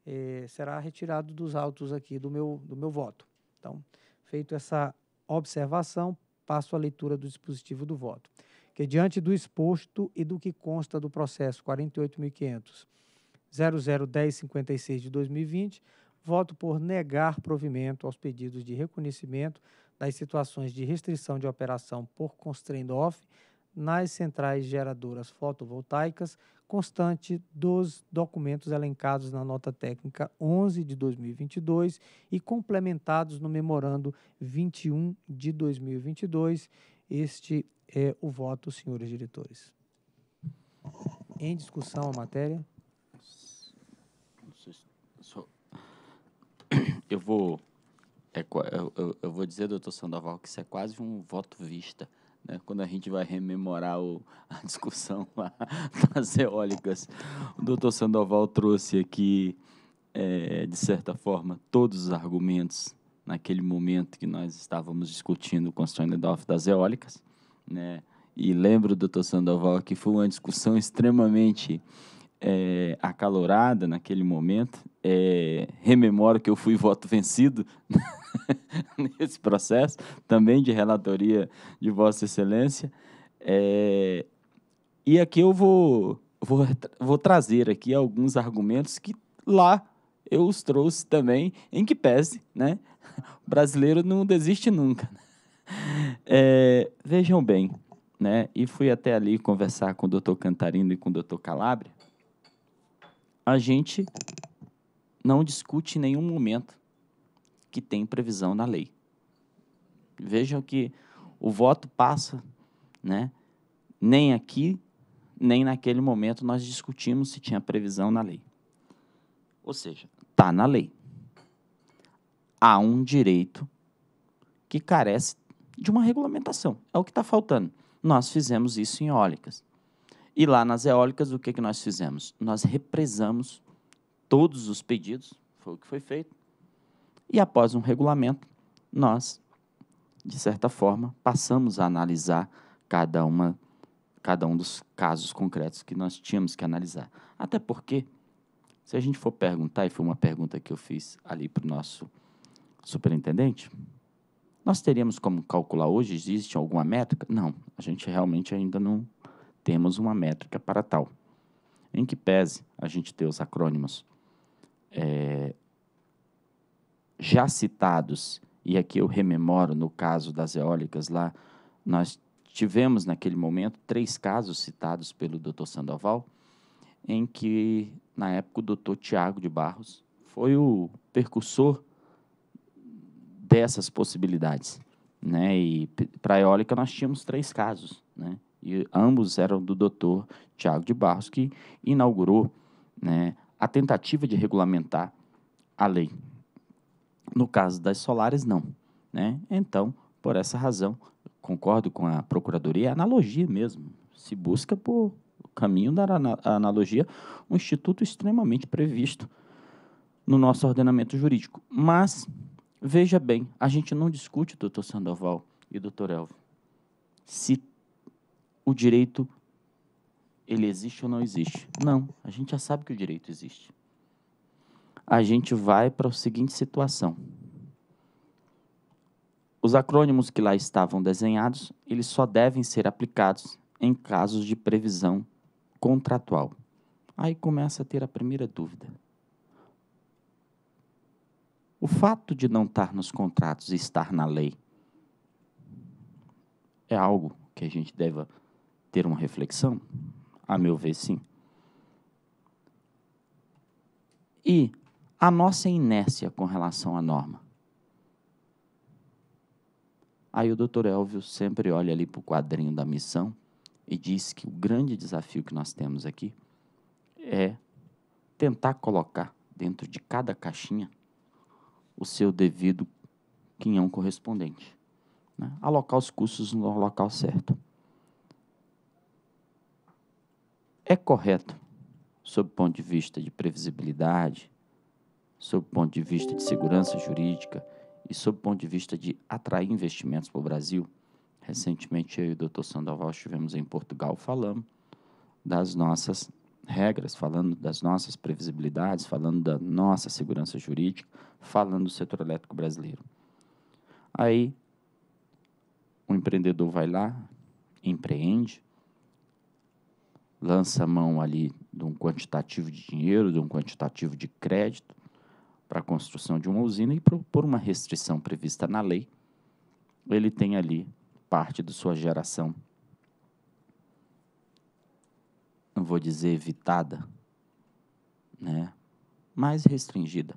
eh, será retirado dos autos aqui do meu, do meu voto. Então, feito essa observação, passo a leitura do dispositivo do voto. Que diante do exposto e do que consta do processo 48.500 de 2020, voto por negar provimento aos pedidos de reconhecimento das situações de restrição de operação por constraint off nas centrais geradoras fotovoltaicas constante dos documentos elencados na nota técnica 11 de 2022 e complementados no memorando 21 de 2022. Este é o voto, senhores diretores. Em discussão a matéria? Eu vou, é eu, eu, eu vou dizer, doutor Sandoval, que isso é quase um voto vista né, quando a gente vai rememorar o, a discussão lá das eólicas. O doutor Sandoval trouxe aqui, é, de certa forma, todos os argumentos naquele momento que nós estávamos discutindo com o Strandedorf das eólicas. Né? E lembro, doutor Sandoval, que foi uma discussão extremamente é, acalorada naquele momento. É, rememoro que eu fui voto vencido né? nesse processo, também de relatoria de Vossa Excelência. É, e aqui eu vou, vou, vou trazer aqui alguns argumentos que lá eu os trouxe também, em que pese, né? O brasileiro não desiste nunca. Né? É, vejam bem, né? E fui até ali conversar com o doutor Cantarino e com o doutor Calabria. A gente não discute em nenhum momento que tem previsão na lei. Vejam que o voto passa, né? Nem aqui, nem naquele momento nós discutimos se tinha previsão na lei. Ou seja, está na lei. Há um direito que carece de uma regulamentação. É o que está faltando. Nós fizemos isso em eólicas. E lá nas eólicas, o que, que nós fizemos? Nós represamos todos os pedidos, foi o que foi feito, e após um regulamento, nós, de certa forma, passamos a analisar cada uma cada um dos casos concretos que nós tínhamos que analisar. Até porque, se a gente for perguntar, e foi uma pergunta que eu fiz ali para o nosso superintendente, nós teríamos como calcular hoje, existe alguma métrica? Não, a gente realmente ainda não temos uma métrica para tal. Em que pese a gente ter os acrônimos é, já citados, e aqui eu rememoro no caso das eólicas lá, nós tivemos naquele momento três casos citados pelo doutor Sandoval, em que na época o doutor Tiago de Barros foi o percursor dessas possibilidades, né? E para eólica nós tínhamos três casos, né? E ambos eram do doutor Tiago de Barros que inaugurou, né, a tentativa de regulamentar a lei. No caso das solares, não. Né? Então, por essa razão, concordo com a Procuradoria, é analogia mesmo. Se busca por caminho da analogia um instituto extremamente previsto no nosso ordenamento jurídico. Mas, veja bem, a gente não discute, doutor Sandoval e doutor Elvio, se o direito ele existe ou não existe. Não, a gente já sabe que o direito existe a gente vai para a seguinte situação. Os acrônimos que lá estavam desenhados, eles só devem ser aplicados em casos de previsão contratual. Aí começa a ter a primeira dúvida. O fato de não estar nos contratos e estar na lei é algo que a gente deva ter uma reflexão? A meu ver, sim. E a nossa inércia com relação à norma. Aí o doutor Elvio sempre olha ali para o quadrinho da missão e diz que o grande desafio que nós temos aqui é tentar colocar dentro de cada caixinha o seu devido quinhão correspondente. Né? Alocar os custos no local certo. É correto, sob o ponto de vista de previsibilidade, sob o ponto de vista de segurança jurídica e sob o ponto de vista de atrair investimentos para o Brasil. Recentemente, eu e o doutor Sandoval estivemos em Portugal falando das nossas regras, falando das nossas previsibilidades, falando da nossa segurança jurídica, falando do setor elétrico brasileiro. Aí, o empreendedor vai lá, empreende, lança mão ali de um quantitativo de dinheiro, de um quantitativo de crédito, para a construção de uma usina e por, por uma restrição prevista na lei, ele tem ali parte de sua geração, não vou dizer evitada, né, mas restringida.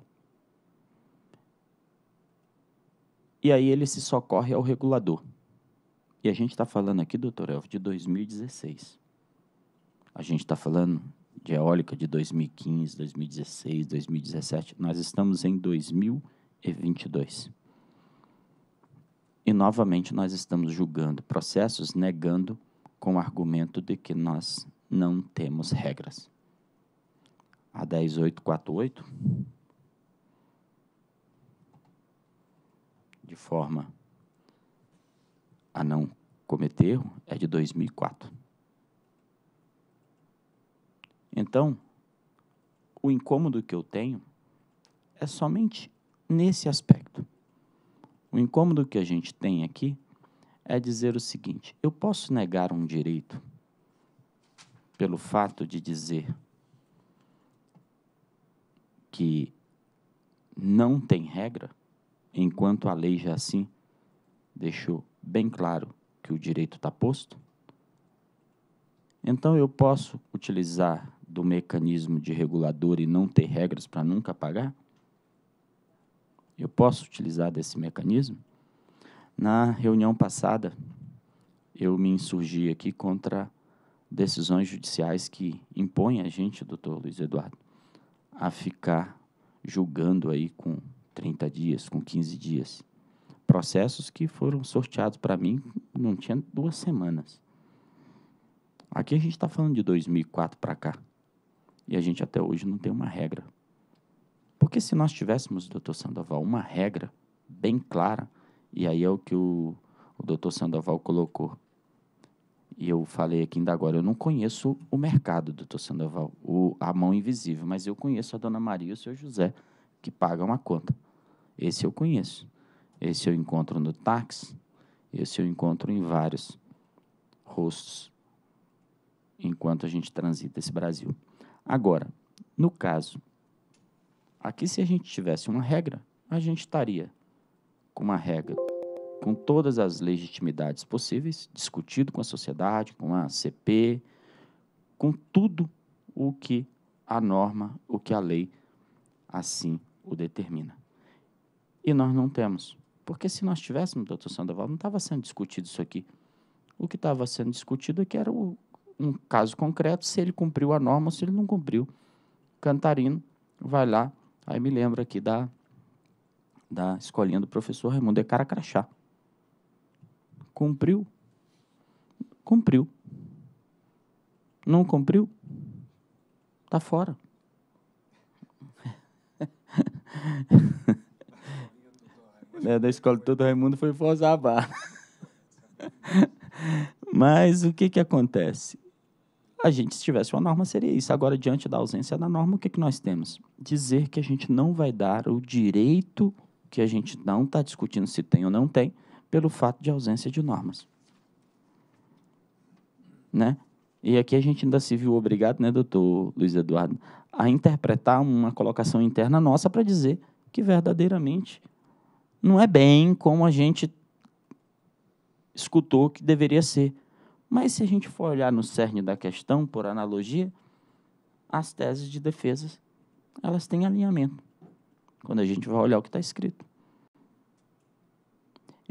E aí ele se socorre ao regulador. E a gente está falando aqui, doutor Elf, de 2016. A gente está falando de eólica de 2015, 2016, 2017, nós estamos em 2022. E novamente nós estamos julgando processos negando com o argumento de que nós não temos regras. A 10848 de forma a não cometer erro é de 2004. Então, o incômodo que eu tenho é somente nesse aspecto. O incômodo que a gente tem aqui é dizer o seguinte: eu posso negar um direito pelo fato de dizer que não tem regra, enquanto a lei já assim deixou bem claro que o direito está posto? Então eu posso utilizar do mecanismo de regulador e não ter regras para nunca pagar? Eu posso utilizar desse mecanismo? Na reunião passada, eu me insurgi aqui contra decisões judiciais que impõem a gente, doutor Luiz Eduardo, a ficar julgando aí com 30 dias, com 15 dias. Processos que foram sorteados para mim não tinha duas semanas. Aqui a gente está falando de 2004 para cá. E a gente até hoje não tem uma regra. Porque se nós tivéssemos, doutor Sandoval, uma regra bem clara, e aí é o que o, o doutor Sandoval colocou, e eu falei aqui ainda agora, eu não conheço o mercado, doutor Sandoval, o, a mão invisível, mas eu conheço a dona Maria e o seu José, que pagam a conta. Esse eu conheço. Esse eu encontro no táxi, esse eu encontro em vários rostos enquanto a gente transita esse Brasil. Agora, no caso, aqui se a gente tivesse uma regra, a gente estaria com uma regra com todas as legitimidades possíveis, discutido com a sociedade, com a CP, com tudo o que a norma, o que a lei assim o determina. E nós não temos. Porque se nós tivéssemos, doutor Sandoval, não estava sendo discutido isso aqui. O que estava sendo discutido é que era o, um caso concreto se ele cumpriu a norma ou se ele não cumpriu. Cantarino vai lá, aí me lembro aqui da, da escolinha do professor Raimundo é cara crachá. Cumpriu? Cumpriu. Não cumpriu? Tá fora. é, da escola do Todo Raimundo foi forçar a barra. Mas o que, que acontece? a gente, se tivesse uma norma, seria isso. Agora, diante da ausência da norma, o que, que nós temos? Dizer que a gente não vai dar o direito que a gente não está discutindo se tem ou não tem, pelo fato de ausência de normas. Né? E aqui a gente ainda se viu obrigado, né, doutor Luiz Eduardo, a interpretar uma colocação interna nossa para dizer que verdadeiramente não é bem como a gente escutou que deveria ser. Mas se a gente for olhar no cerne da questão, por analogia, as teses de defesa, elas têm alinhamento. Quando a gente vai olhar o que está escrito.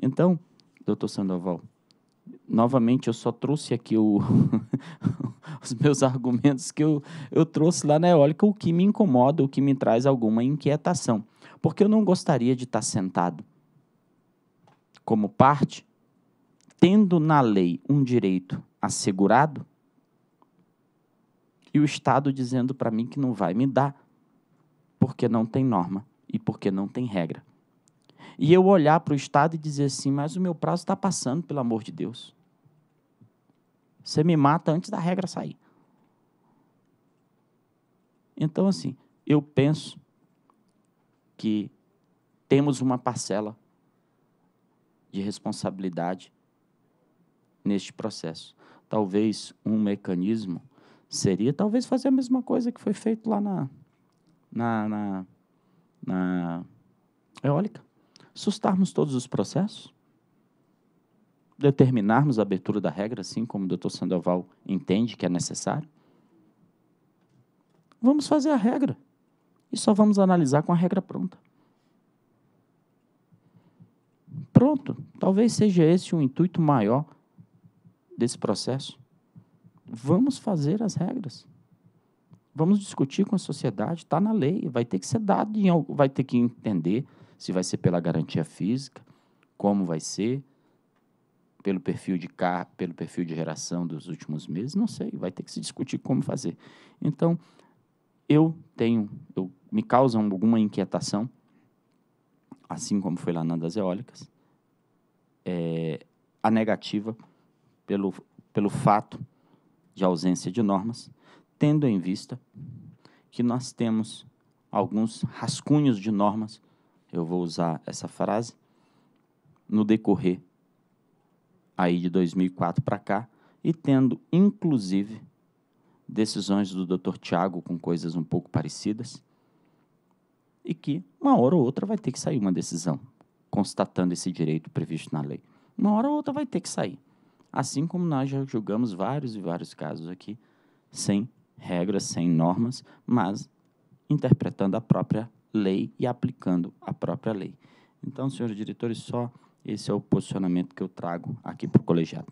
Então, doutor Sandoval, novamente eu só trouxe aqui o, os meus argumentos que eu, eu trouxe lá na eólica, o que me incomoda, o que me traz alguma inquietação. Porque eu não gostaria de estar tá sentado como parte tendo na lei um direito assegurado, e o Estado dizendo para mim que não vai me dar, porque não tem norma e porque não tem regra. E eu olhar para o Estado e dizer assim: mas o meu prazo está passando, pelo amor de Deus. Você me mata antes da regra sair. Então, assim, eu penso que temos uma parcela de responsabilidade neste processo. Talvez um mecanismo seria talvez fazer a mesma coisa que foi feito lá na, na, na, na eólica. Sustarmos todos os processos, determinarmos a abertura da regra, assim como o doutor Sandoval entende que é necessário. Vamos fazer a regra e só vamos analisar com a regra pronta. Pronto, talvez seja esse um intuito maior desse processo? Vamos fazer as regras. Vamos discutir com a sociedade, está na lei, vai ter que ser dado, em, vai ter que entender se vai ser pela garantia física, como vai ser, pelo perfil de car pelo perfil de geração dos últimos meses, não sei, vai ter que se discutir como fazer. Então, eu tenho, eu me causa alguma inquietação, assim como foi lá nas eólicas, é, a negativa pelo, pelo fato de ausência de normas, tendo em vista que nós temos alguns rascunhos de normas, eu vou usar essa frase, no decorrer aí de 2004 para cá, e tendo inclusive decisões do Dr. Tiago com coisas um pouco parecidas, e que uma hora ou outra vai ter que sair uma decisão constatando esse direito previsto na lei. Uma hora ou outra vai ter que sair. Assim como nós já julgamos vários e vários casos aqui, sem regras, sem normas, mas interpretando a própria lei e aplicando a própria lei. Então, senhores diretores, só esse é o posicionamento que eu trago aqui para o colegiado.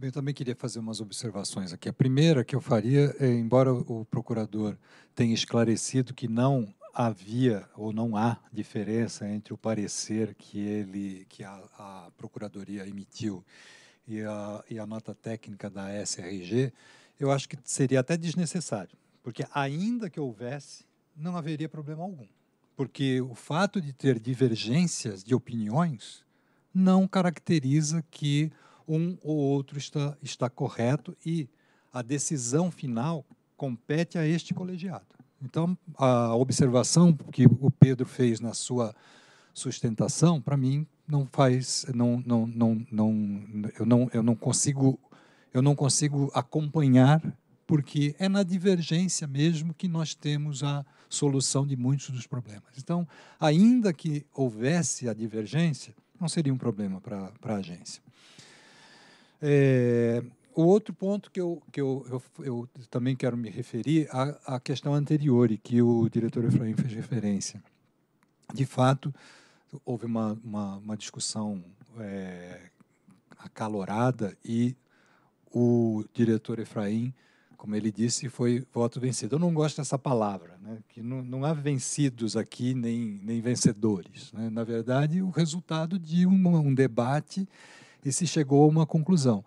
Eu também queria fazer umas observações aqui. A primeira que eu faria é, embora o procurador tenha esclarecido que não havia ou não há diferença entre o parecer que ele que a, a procuradoria emitiu e a, e a nota técnica da SRG, eu acho que seria até desnecessário, porque ainda que houvesse, não haveria problema algum. Porque o fato de ter divergências de opiniões não caracteriza que um ou outro está, está correto e a decisão final compete a este colegiado. Então, a observação que o Pedro fez na sua sustentação, para mim, não faz, não, não, não, não, eu não, eu não consigo, eu não consigo acompanhar porque é na divergência mesmo que nós temos a solução de muitos dos problemas. Então, ainda que houvesse a divergência, não seria um problema para a agência. É, o outro ponto que, eu, que eu, eu, eu também quero me referir à, questão anterior e que o diretor Efraim fez referência. De fato, houve uma, uma, uma discussão é, acalorada e o diretor Efraim, como ele disse, foi voto vencido. Eu não gosto dessa palavra, né? que não, não há vencidos aqui nem, nem vencedores. Né? Na verdade, o resultado de um, um debate e se chegou a uma conclusão.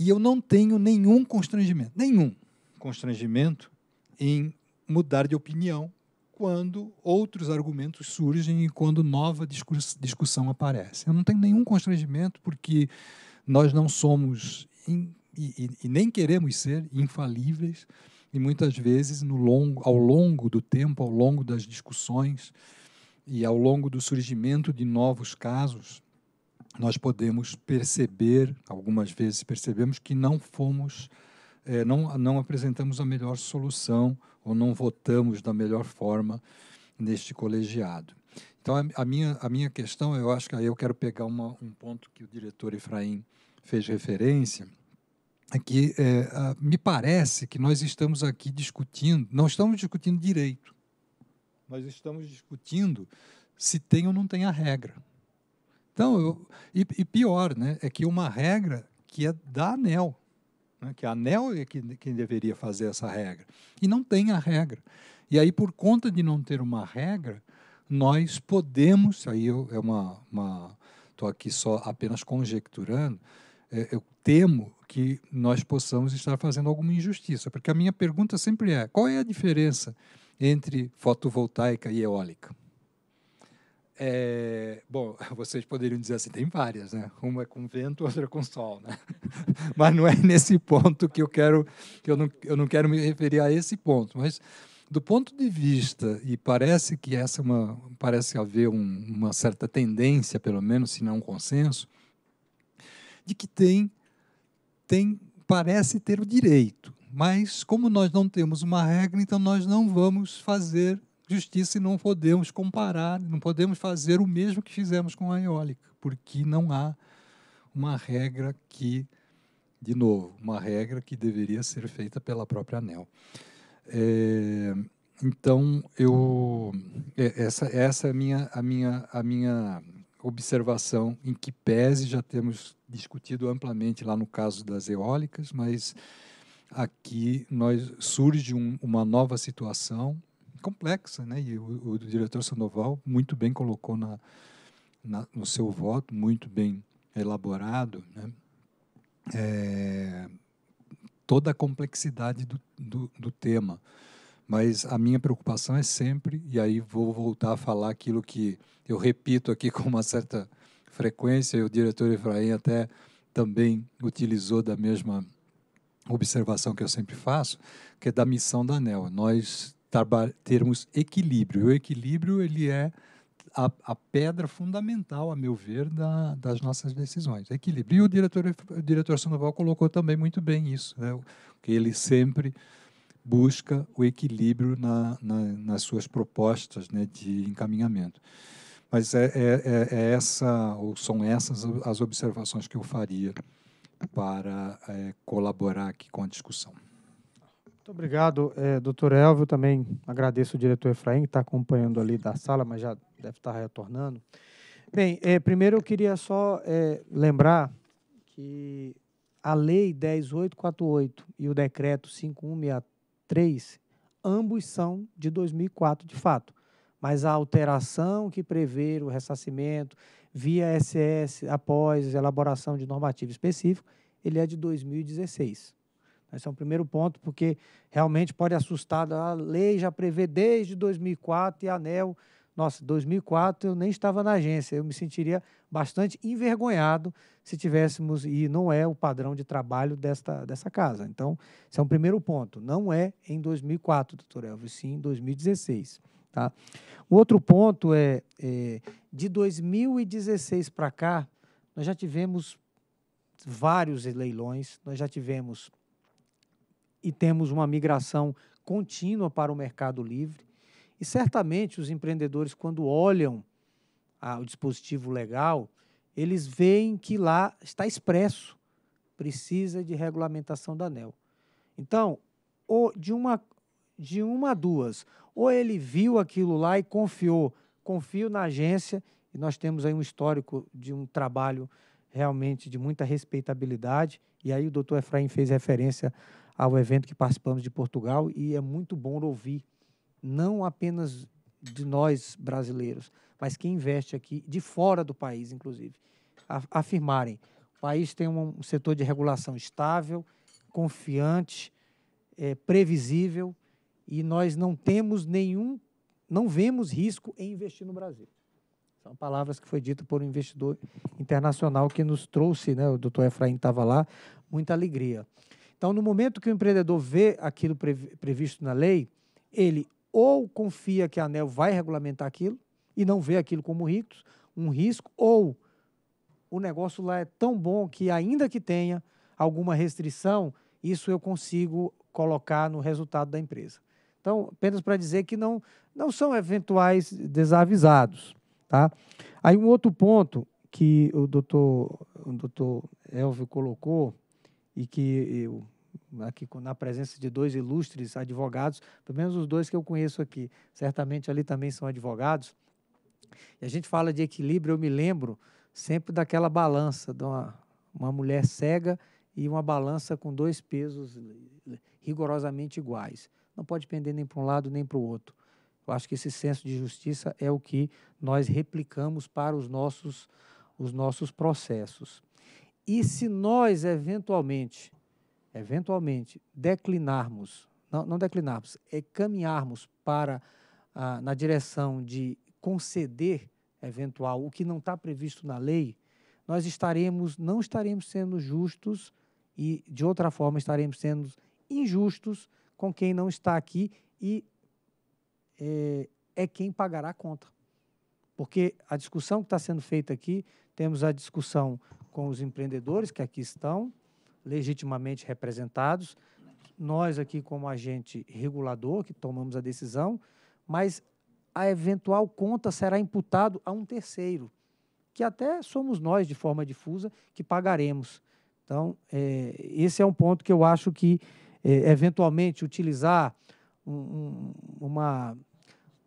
E eu não tenho nenhum constrangimento, nenhum constrangimento em mudar de opinião quando outros argumentos surgem e quando nova discussão aparece. Eu não tenho nenhum constrangimento porque nós não somos in, e, e, nem queremos ser infalíveis e muitas vezes no longo, ao longo do tempo, ao longo das discussões e ao longo do surgimento de novos casos, nós podemos perceber, algumas vezes percebemos que não fomos é, não, não apresentamos a melhor solução ou não votamos da melhor forma neste colegiado. Então, a, a minha, a minha questão, eu acho que aí eu quero pegar uma, um ponto que o diretor Efraim fez referência, é que é, a, me parece que nós estamos aqui discutindo, não estamos discutindo direito, nós estamos discutindo se tem ou não tem a regra. Então, eu, e, e pior, né, é que uma regra que é da ANEL, né, que é a ANEL é que, quem deveria fazer essa regra. E não tem a regra. E aí, por conta de não ter uma regra, nós podemos, aí eu é uma, uma estou aqui só apenas conjecturando, é, eu temo que nós possamos estar fazendo alguma injustiça, porque a minha pergunta sempre é: qual é a diferença entre fotovoltaica e eólica? É, bom, vocês poderiam dizer assim, tem várias, né? Uma é com vento, outra é com sol, né? mas não é nesse ponto que eu quero, que eu não, eu não quero me referir a esse ponto, mas do ponto de vista e parece que essa é uma parece haver um, uma certa tendência, pelo menos, se não um consenso, de que tem tem parece ter o direito, mas como nós não temos uma regra, então nós não vamos fazer justiça e não podemos comparar, não podemos fazer o mesmo que fizemos com a eólica, porque não há uma regra que, de novo, uma regra que deveria ser feita pela própria ANEL. É, então, eu, é, essa, essa é a minha, a, minha, a minha observação, em que pese já temos discutido amplamente lá no caso das eólicas, mas aqui nós surge um, uma nova situação complexa, né? E o, o diretor Sandoval muito bem colocou na, na, no seu voto, muito bem elaborado, né? É, toda a complexidade do, do, do, tema. Mas a minha preocupação é sempre, e aí vou voltar a falar aquilo que eu repito aqui com uma certa frequência, e o diretor Efraim até também utilizou da mesma observação que eu sempre faço, que é da missão da ANEL. Nós termos equilíbrio. O equilíbrio ele é a, a pedra fundamental, a meu ver, da, das nossas decisões. Equilíbrio. E o diretor, o diretor Sandoval colocou também muito bem isso, né? que ele sempre busca o equilíbrio na, na, nas suas propostas né, de encaminhamento. Mas é, é, é, é essa, ou são essas as observações que eu faria para é, colaborar aqui com a discussão. Muito obrigado, é, doutor Elvio. Também agradeço o diretor Efraim, que está acompanhando ali da sala, mas já deve estar tá retornando. Bem, é, primeiro eu queria só é, lembrar que a Lei 10848 e o Decreto 5163, ambos são de 2004, de fato. Mas a alteração que prevê o ressarcimento via SS após elaboração de normativa específica, ele é de 2016. Esse é um primeiro ponto, porque realmente pode assustar. A lei já prevê desde 2004 e a ANEL. Nossa, 2004 eu nem estava na agência. Eu me sentiria bastante envergonhado se tivéssemos, e não é o padrão de trabalho desta, dessa casa. Então, esse é um primeiro ponto. Não é em 2004, doutor Elvis, sim em 2016. Tá? O outro ponto é, é de 2016 para cá, nós já tivemos vários leilões, nós já tivemos e temos uma migração contínua para o mercado livre. E certamente os empreendedores, quando olham ah, o dispositivo legal, eles veem que lá está expresso, precisa de regulamentação da ANEL. Então, ou de uma de uma a duas, ou ele viu aquilo lá e confiou, confio na agência, e nós temos aí um histórico de um trabalho realmente de muita respeitabilidade, e aí o doutor Efraim fez referência ao evento que participamos de Portugal e é muito bom ouvir, não apenas de nós brasileiros, mas quem investe aqui, de fora do país, inclusive, afirmarem: o país tem um setor de regulação estável, confiante, é, previsível e nós não temos nenhum, não vemos risco em investir no Brasil. São palavras que foi dito por um investidor internacional que nos trouxe, né, o doutor Efraim estava lá, muita alegria. Então, no momento que o empreendedor vê aquilo previsto na lei, ele ou confia que a ANEL vai regulamentar aquilo e não vê aquilo como ritos, um risco, ou o negócio lá é tão bom que, ainda que tenha alguma restrição, isso eu consigo colocar no resultado da empresa. Então, apenas para dizer que não, não são eventuais desavisados. Tá? Aí um outro ponto que o doutor, o doutor Elvio colocou e que eu aqui na presença de dois ilustres advogados, pelo menos os dois que eu conheço aqui, certamente ali também são advogados. E a gente fala de equilíbrio, eu me lembro sempre daquela balança de uma, uma mulher cega e uma balança com dois pesos rigorosamente iguais. Não pode pender nem para um lado nem para o outro. Eu acho que esse senso de justiça é o que nós replicamos para os nossos, os nossos processos. E se nós, eventualmente, eventualmente declinarmos, não, não declinarmos, é caminharmos para ah, na direção de conceder eventual o que não está previsto na lei, nós estaremos, não estaremos sendo justos e, de outra forma, estaremos sendo injustos com quem não está aqui e é, é quem pagará a conta. Porque a discussão que está sendo feita aqui, temos a discussão com os empreendedores que aqui estão, legitimamente representados, nós aqui como agente regulador que tomamos a decisão, mas a eventual conta será imputado a um terceiro, que até somos nós de forma difusa que pagaremos. Então, é, esse é um ponto que eu acho que é, eventualmente utilizar um, um, uma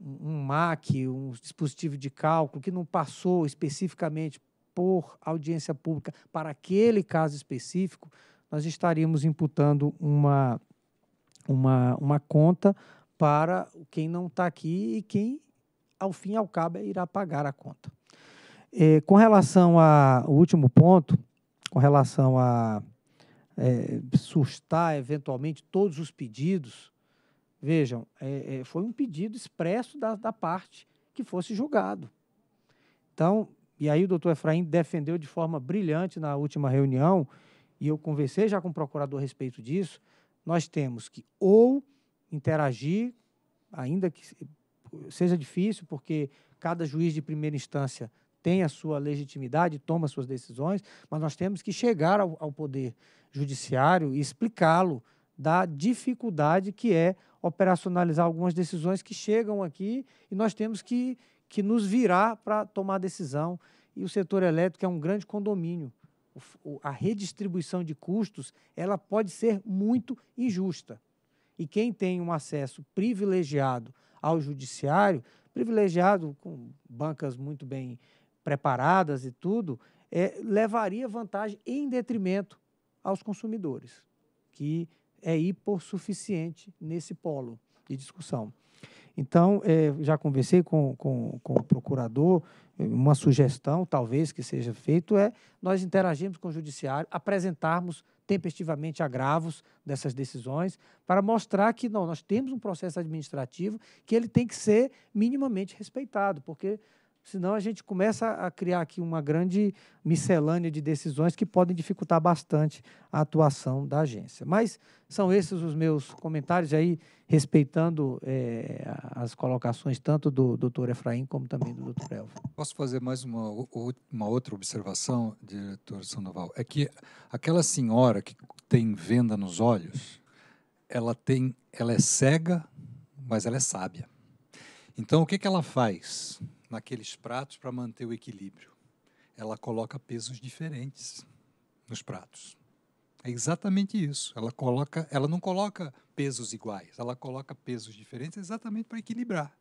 um MAC, um dispositivo de cálculo que não passou especificamente por audiência pública para aquele caso específico, nós estaríamos imputando uma, uma, uma conta para quem não está aqui e quem, ao fim e ao cabo, irá pagar a conta. É, com relação ao último ponto, com relação a é, sustar eventualmente todos os pedidos, vejam, é, é foi um pedido expresso da, da parte que fosse julgado. Então, e aí o doutor Efraim defendeu de forma brilhante na última reunião, e eu conversei já com o procurador a respeito disso, nós temos que ou interagir, ainda que seja difícil, porque cada juiz de primeira instância tem a sua legitimidade, toma suas decisões, mas nós temos que chegar ao, ao poder judiciário e explicá-lo da dificuldade que é operacionalizar algumas decisões que chegam aqui e nós temos que que nos virá para tomar decisão. E o setor elétrico é um grande condomínio. O, a redistribuição de custos ela pode ser muito injusta. E quem tem um acesso privilegiado ao judiciário, privilegiado com bancas muito bem preparadas e tudo, é, levaria vantagem em detrimento aos consumidores, que é hipossuficiente nesse polo de discussão. Então, é, já conversei com, com, com o procurador, uma sugestão, talvez, que seja feito é nós interagirmos com o judiciário, apresentarmos tempestivamente agravos dessas decisões para mostrar que não, nós temos um processo administrativo que ele tem que ser minimamente respeitado, porque senão a gente começa a criar aqui uma grande miscelânea de decisões que podem dificultar bastante a atuação da agência. Mas são esses os meus comentários aí, respeitando é, as colocações tanto do doutor Efraim como também do doutor Elvio. Posso fazer mais uma, uma outra observação, diretor Sandoval? É que aquela senhora que tem venda nos olhos, ela, tem, ela é cega, mas ela é sábia. Então, o que, que ela faz? naqueles pratos para manter o equilíbrio. Ela coloca pesos diferentes nos pratos. É exatamente isso. Ela coloca, ela não coloca pesos iguais, ela coloca pesos diferentes exatamente para equilibrar.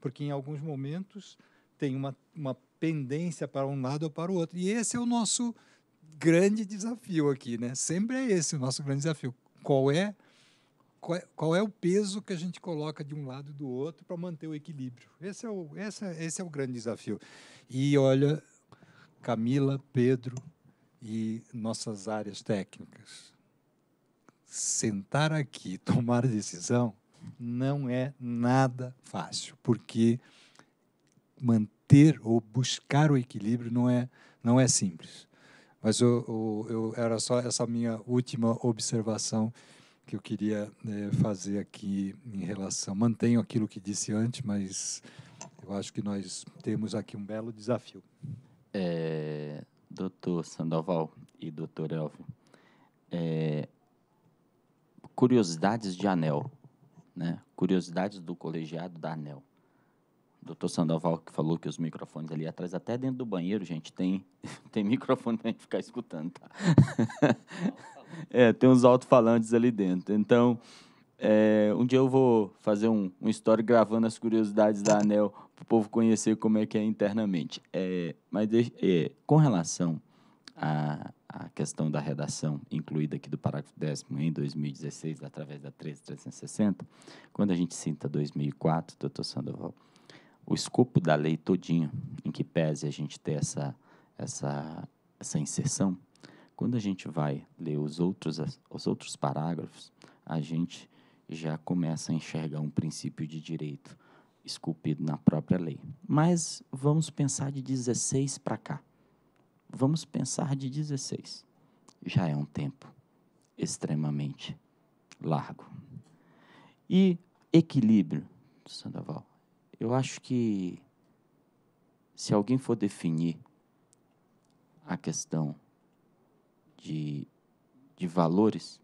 Porque em alguns momentos tem uma, uma pendência para um lado ou para o outro. E esse é o nosso grande desafio aqui, né? Sempre é esse o nosso grande desafio. Qual é qual, é, qual é o peso que a gente coloca de um lado e do outro para manter o equilíbrio. Esse é o, esse é, esse é o grande desafio. E olha, Camila, Pedro e nossas áreas técnicas. Sentar aqui, tomar decisão, não é nada fácil, porque manter ou buscar o equilíbrio não é, não é simples. Mas eu, eu, eu era só essa minha última observação que eu queria é, fazer aqui em relação. Mantenho aquilo que disse antes, mas eu acho que nós temos aqui um belo desafio. É, doutor Sandoval e doutor Elvio, é, curiosidades de anel, né? curiosidades do colegiado da anel. Doutor Sandoval que falou que os microfones ali atrás, até dentro do banheiro, gente, tem, tem microfone para a gente ficar escutando, tá? é, tem uns alto-falantes ali dentro. Então, é, um dia eu vou fazer um, um story gravando as curiosidades da ANEL para o povo conhecer como é que é internamente. É, mas é, com relação à, à, questão da redação incluída aqui do parágrafo 10 em 2016, através da 13360, quando a gente cita 2004, doutor Sandoval, o escopo da lei todinho, em que pese a gente ter essa, essa, essa inserção, quando a gente vai ler os outros, os outros parágrafos, a gente já começa a enxergar um princípio de direito esculpido na própria lei. Mas vamos pensar de 16 para cá. Vamos pensar de 16. Já é um tempo extremamente largo. E equilíbrio, Sandoval. Eu acho que se alguém for definir a questão de, de valores,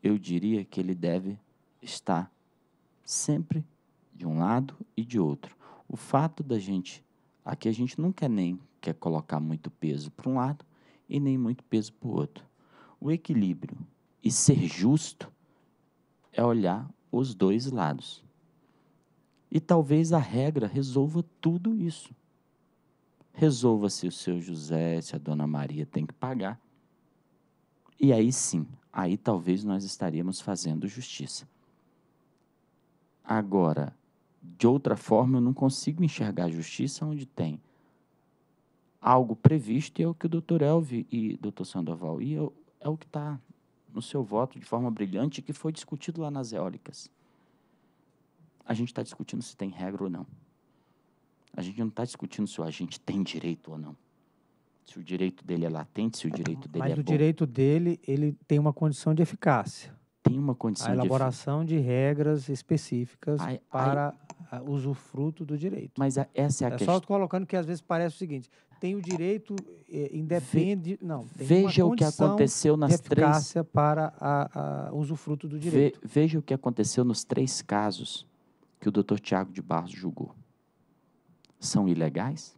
eu diria que ele deve estar sempre de um lado e de outro. O fato da gente. Aqui a gente nunca nem quer colocar muito peso para um lado e nem muito peso para o outro. O equilíbrio e ser justo é olhar os dois lados. E talvez a regra resolva tudo isso resolva se o seu José, se a dona Maria tem que pagar. E aí sim, aí talvez nós estaríamos fazendo justiça. Agora, de outra forma, eu não consigo enxergar justiça onde tem algo previsto e é o que o doutor Elvi e doutor Sandoval, e eu é o que está no seu voto de forma brilhante que foi discutido lá nas eólicas. A gente está discutindo se tem regra ou não. A gente não está discutindo se o agente tem direito ou não. Se o direito dele é latente, se o direito dele Mas é bom. Mas o direito dele, ele tem uma condição de eficácia. Tem uma condição de. A elaboração de, de regras específicas ai, para ai. Ah, usufruto do direito. Mas a, essa é a é questão. Só colocando que às vezes parece o seguinte, tem o direito, eh, independe... Ve não, veja o que aconteceu nas de eficácia três... para a, a usufruto do direito. Ve veja o que aconteceu nos três casos que o doutor Tiago de Barros julgou são ilegais?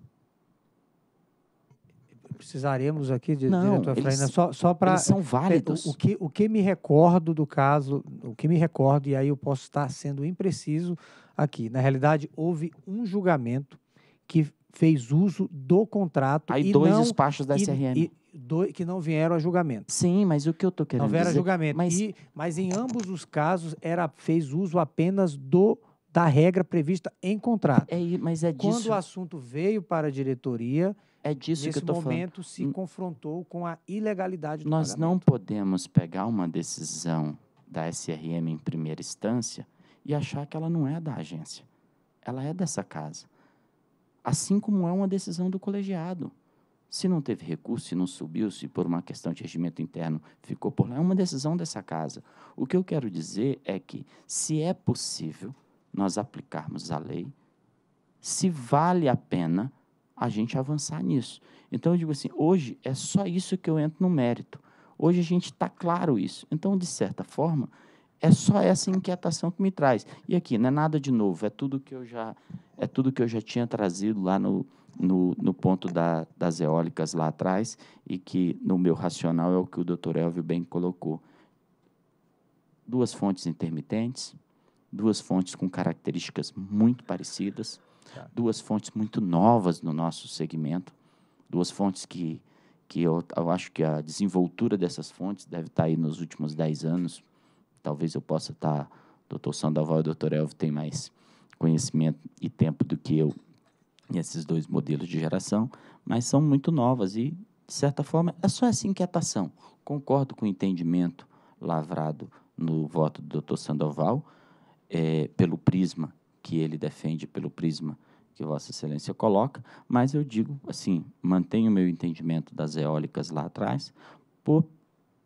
Precisaremos aqui de Não, diretor eles, só, só para. São válidos. É, o que, o que me recordo do caso, o que me recordo, e aí eu posso estar sendo impreciso aqui. Na realidade, houve um julgamento que fez uso do contrato. Aí dois não, despachos da e, SRM. E, do, que não vieram a julgamento. Sim, mas o que eu estou querendo dizer... Não vieram a julgamento. Mas... E, mas em ambos os casos, era, fez uso apenas do da regra prevista em contrato. É, mas é disso. Quando o assunto veio para a diretoria, é disso nesse que eu momento falando. se hum. confrontou com a ilegalidade do Nós pagamento. não podemos pegar uma decisão da SRM em primeira instância e achar que ela não é da agência. Ela é dessa casa. Assim como é uma decisão do colegiado. Se não teve recurso, se não subiu, se por uma questão de regimento interno ficou por lá, é uma decisão dessa casa. O que eu quero dizer é que, se é possível nós aplicarmos a lei, se vale a pena a gente avançar nisso. Então eu digo assim, hoje é só isso que eu entro no mérito. Hoje a gente está claro isso. Então, de certa forma, é só essa inquietação que me traz. E aqui, não é nada de novo, é tudo que eu já, é tudo que eu já tinha trazido lá no, no, no ponto da, das eólicas lá atrás, e que no meu racional é o que o doutor Elvio bem colocou. Duas fontes intermitentes, duas fontes com características muito parecidas, tá. duas fontes muito novas no nosso segmento, duas fontes que, que eu, eu, acho que a desenvoltura dessas fontes deve estar tá aí nos últimos dez anos. Talvez eu possa estar, tá, doutor Sandoval e doutor Elvio têm mais conhecimento e tempo do que eu nesses dois modelos de geração, mas são muito novas e, de certa forma, é só essa inquietação. Concordo com o entendimento lavrado no voto do doutor Sandoval, é, pelo prisma que ele defende, pelo prisma que Vossa Excelência coloca, mas eu digo assim: mantenho o meu entendimento das eólicas lá atrás, por,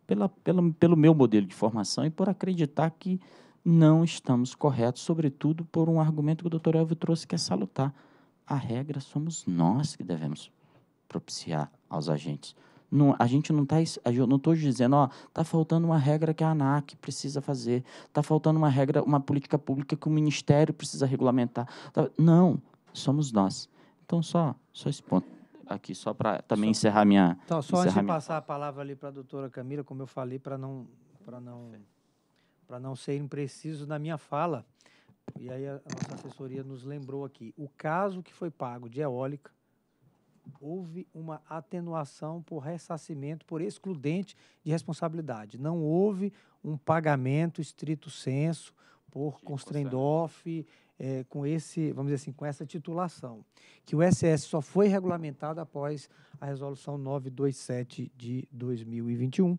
pela, pela, pelo meu modelo de formação e por acreditar que não estamos corretos, sobretudo por um argumento que o doutor Elvio trouxe, que é salutar. A regra somos nós que devemos propiciar aos agentes. Não, a gente não está, não estou dizendo, ó, tá faltando uma regra que a ANAC precisa fazer, tá faltando uma regra, uma política pública que o Ministério precisa regulamentar. Tá, não, somos nós. Então só, só esse ponto aqui só para também só, encerrar minha. Então só antes de minha... passar a palavra ali para a doutora Camila, como eu falei, para não para não para não ser impreciso na minha fala. E aí a nossa assessoria nos lembrou aqui o caso que foi pago de eólica houve uma atenuação por ressarcimento por excludente de responsabilidade. Não houve um pagamento estrito senso por constrendoff é, eh, com esse, vamos dizer assim, com essa titulação, que o SS só foi regulamentado após a resolução 927 de 2021,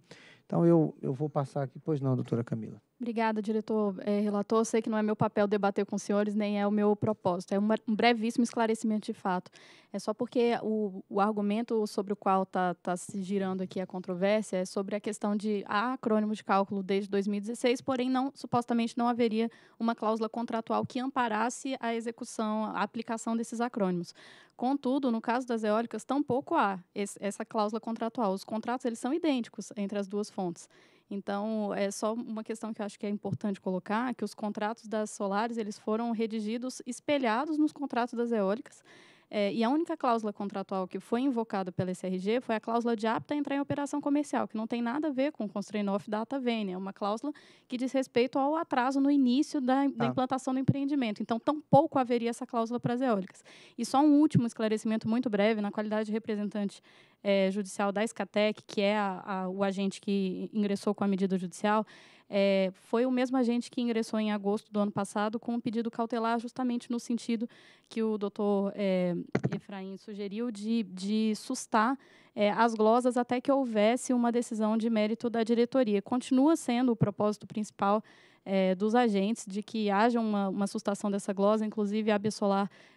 então, eu, eu vou passar aqui, pois não, doutora Camila. Obrigada, diretor é, relator. sei que não é meu papel debater com os senhores, nem é o meu propósito. É uma, um brevíssimo esclarecimento de fato. É só porque o, o argumento sobre o qual está tá se girando aqui a controvérsia é sobre a questão de há acrônimo de cálculo desde 2016, porém, não, supostamente não haveria uma cláusula contratual que amparasse a execução, a aplicação desses acrônimos. Contudo, no caso das eólicas, tampouco há esse, essa cláusula contratual. Os contratos eles são idênticos entre as duas fontes. Então, é só uma questão que eu acho que é importante colocar, que os contratos das solares eles foram redigidos espelhados nos contratos das eólicas, é, e a única cláusula contratual que foi invocada pela SRG foi a cláusula de apta a entrar em operação comercial, que não tem nada a ver com o constraint off data venia. Né? É uma cláusula que diz respeito ao atraso no início da, da ah. implantação do empreendimento. Então, tampouco haveria essa cláusula para as eólicas. E só um último esclarecimento muito breve, na qualidade de representante é, judicial da SCATEC, que é a, a, o agente que ingressou com a medida judicial, é, foi o mesmo agente que ingressou em agosto do ano passado com um pedido cautelar, justamente no sentido que o doutor é, Efraim sugeriu, de, de sustar é, as glosas até que houvesse uma decisão de mérito da diretoria. Continua sendo o propósito principal é, dos agentes de que haja uma, uma sustação dessa glosa. Inclusive, a AB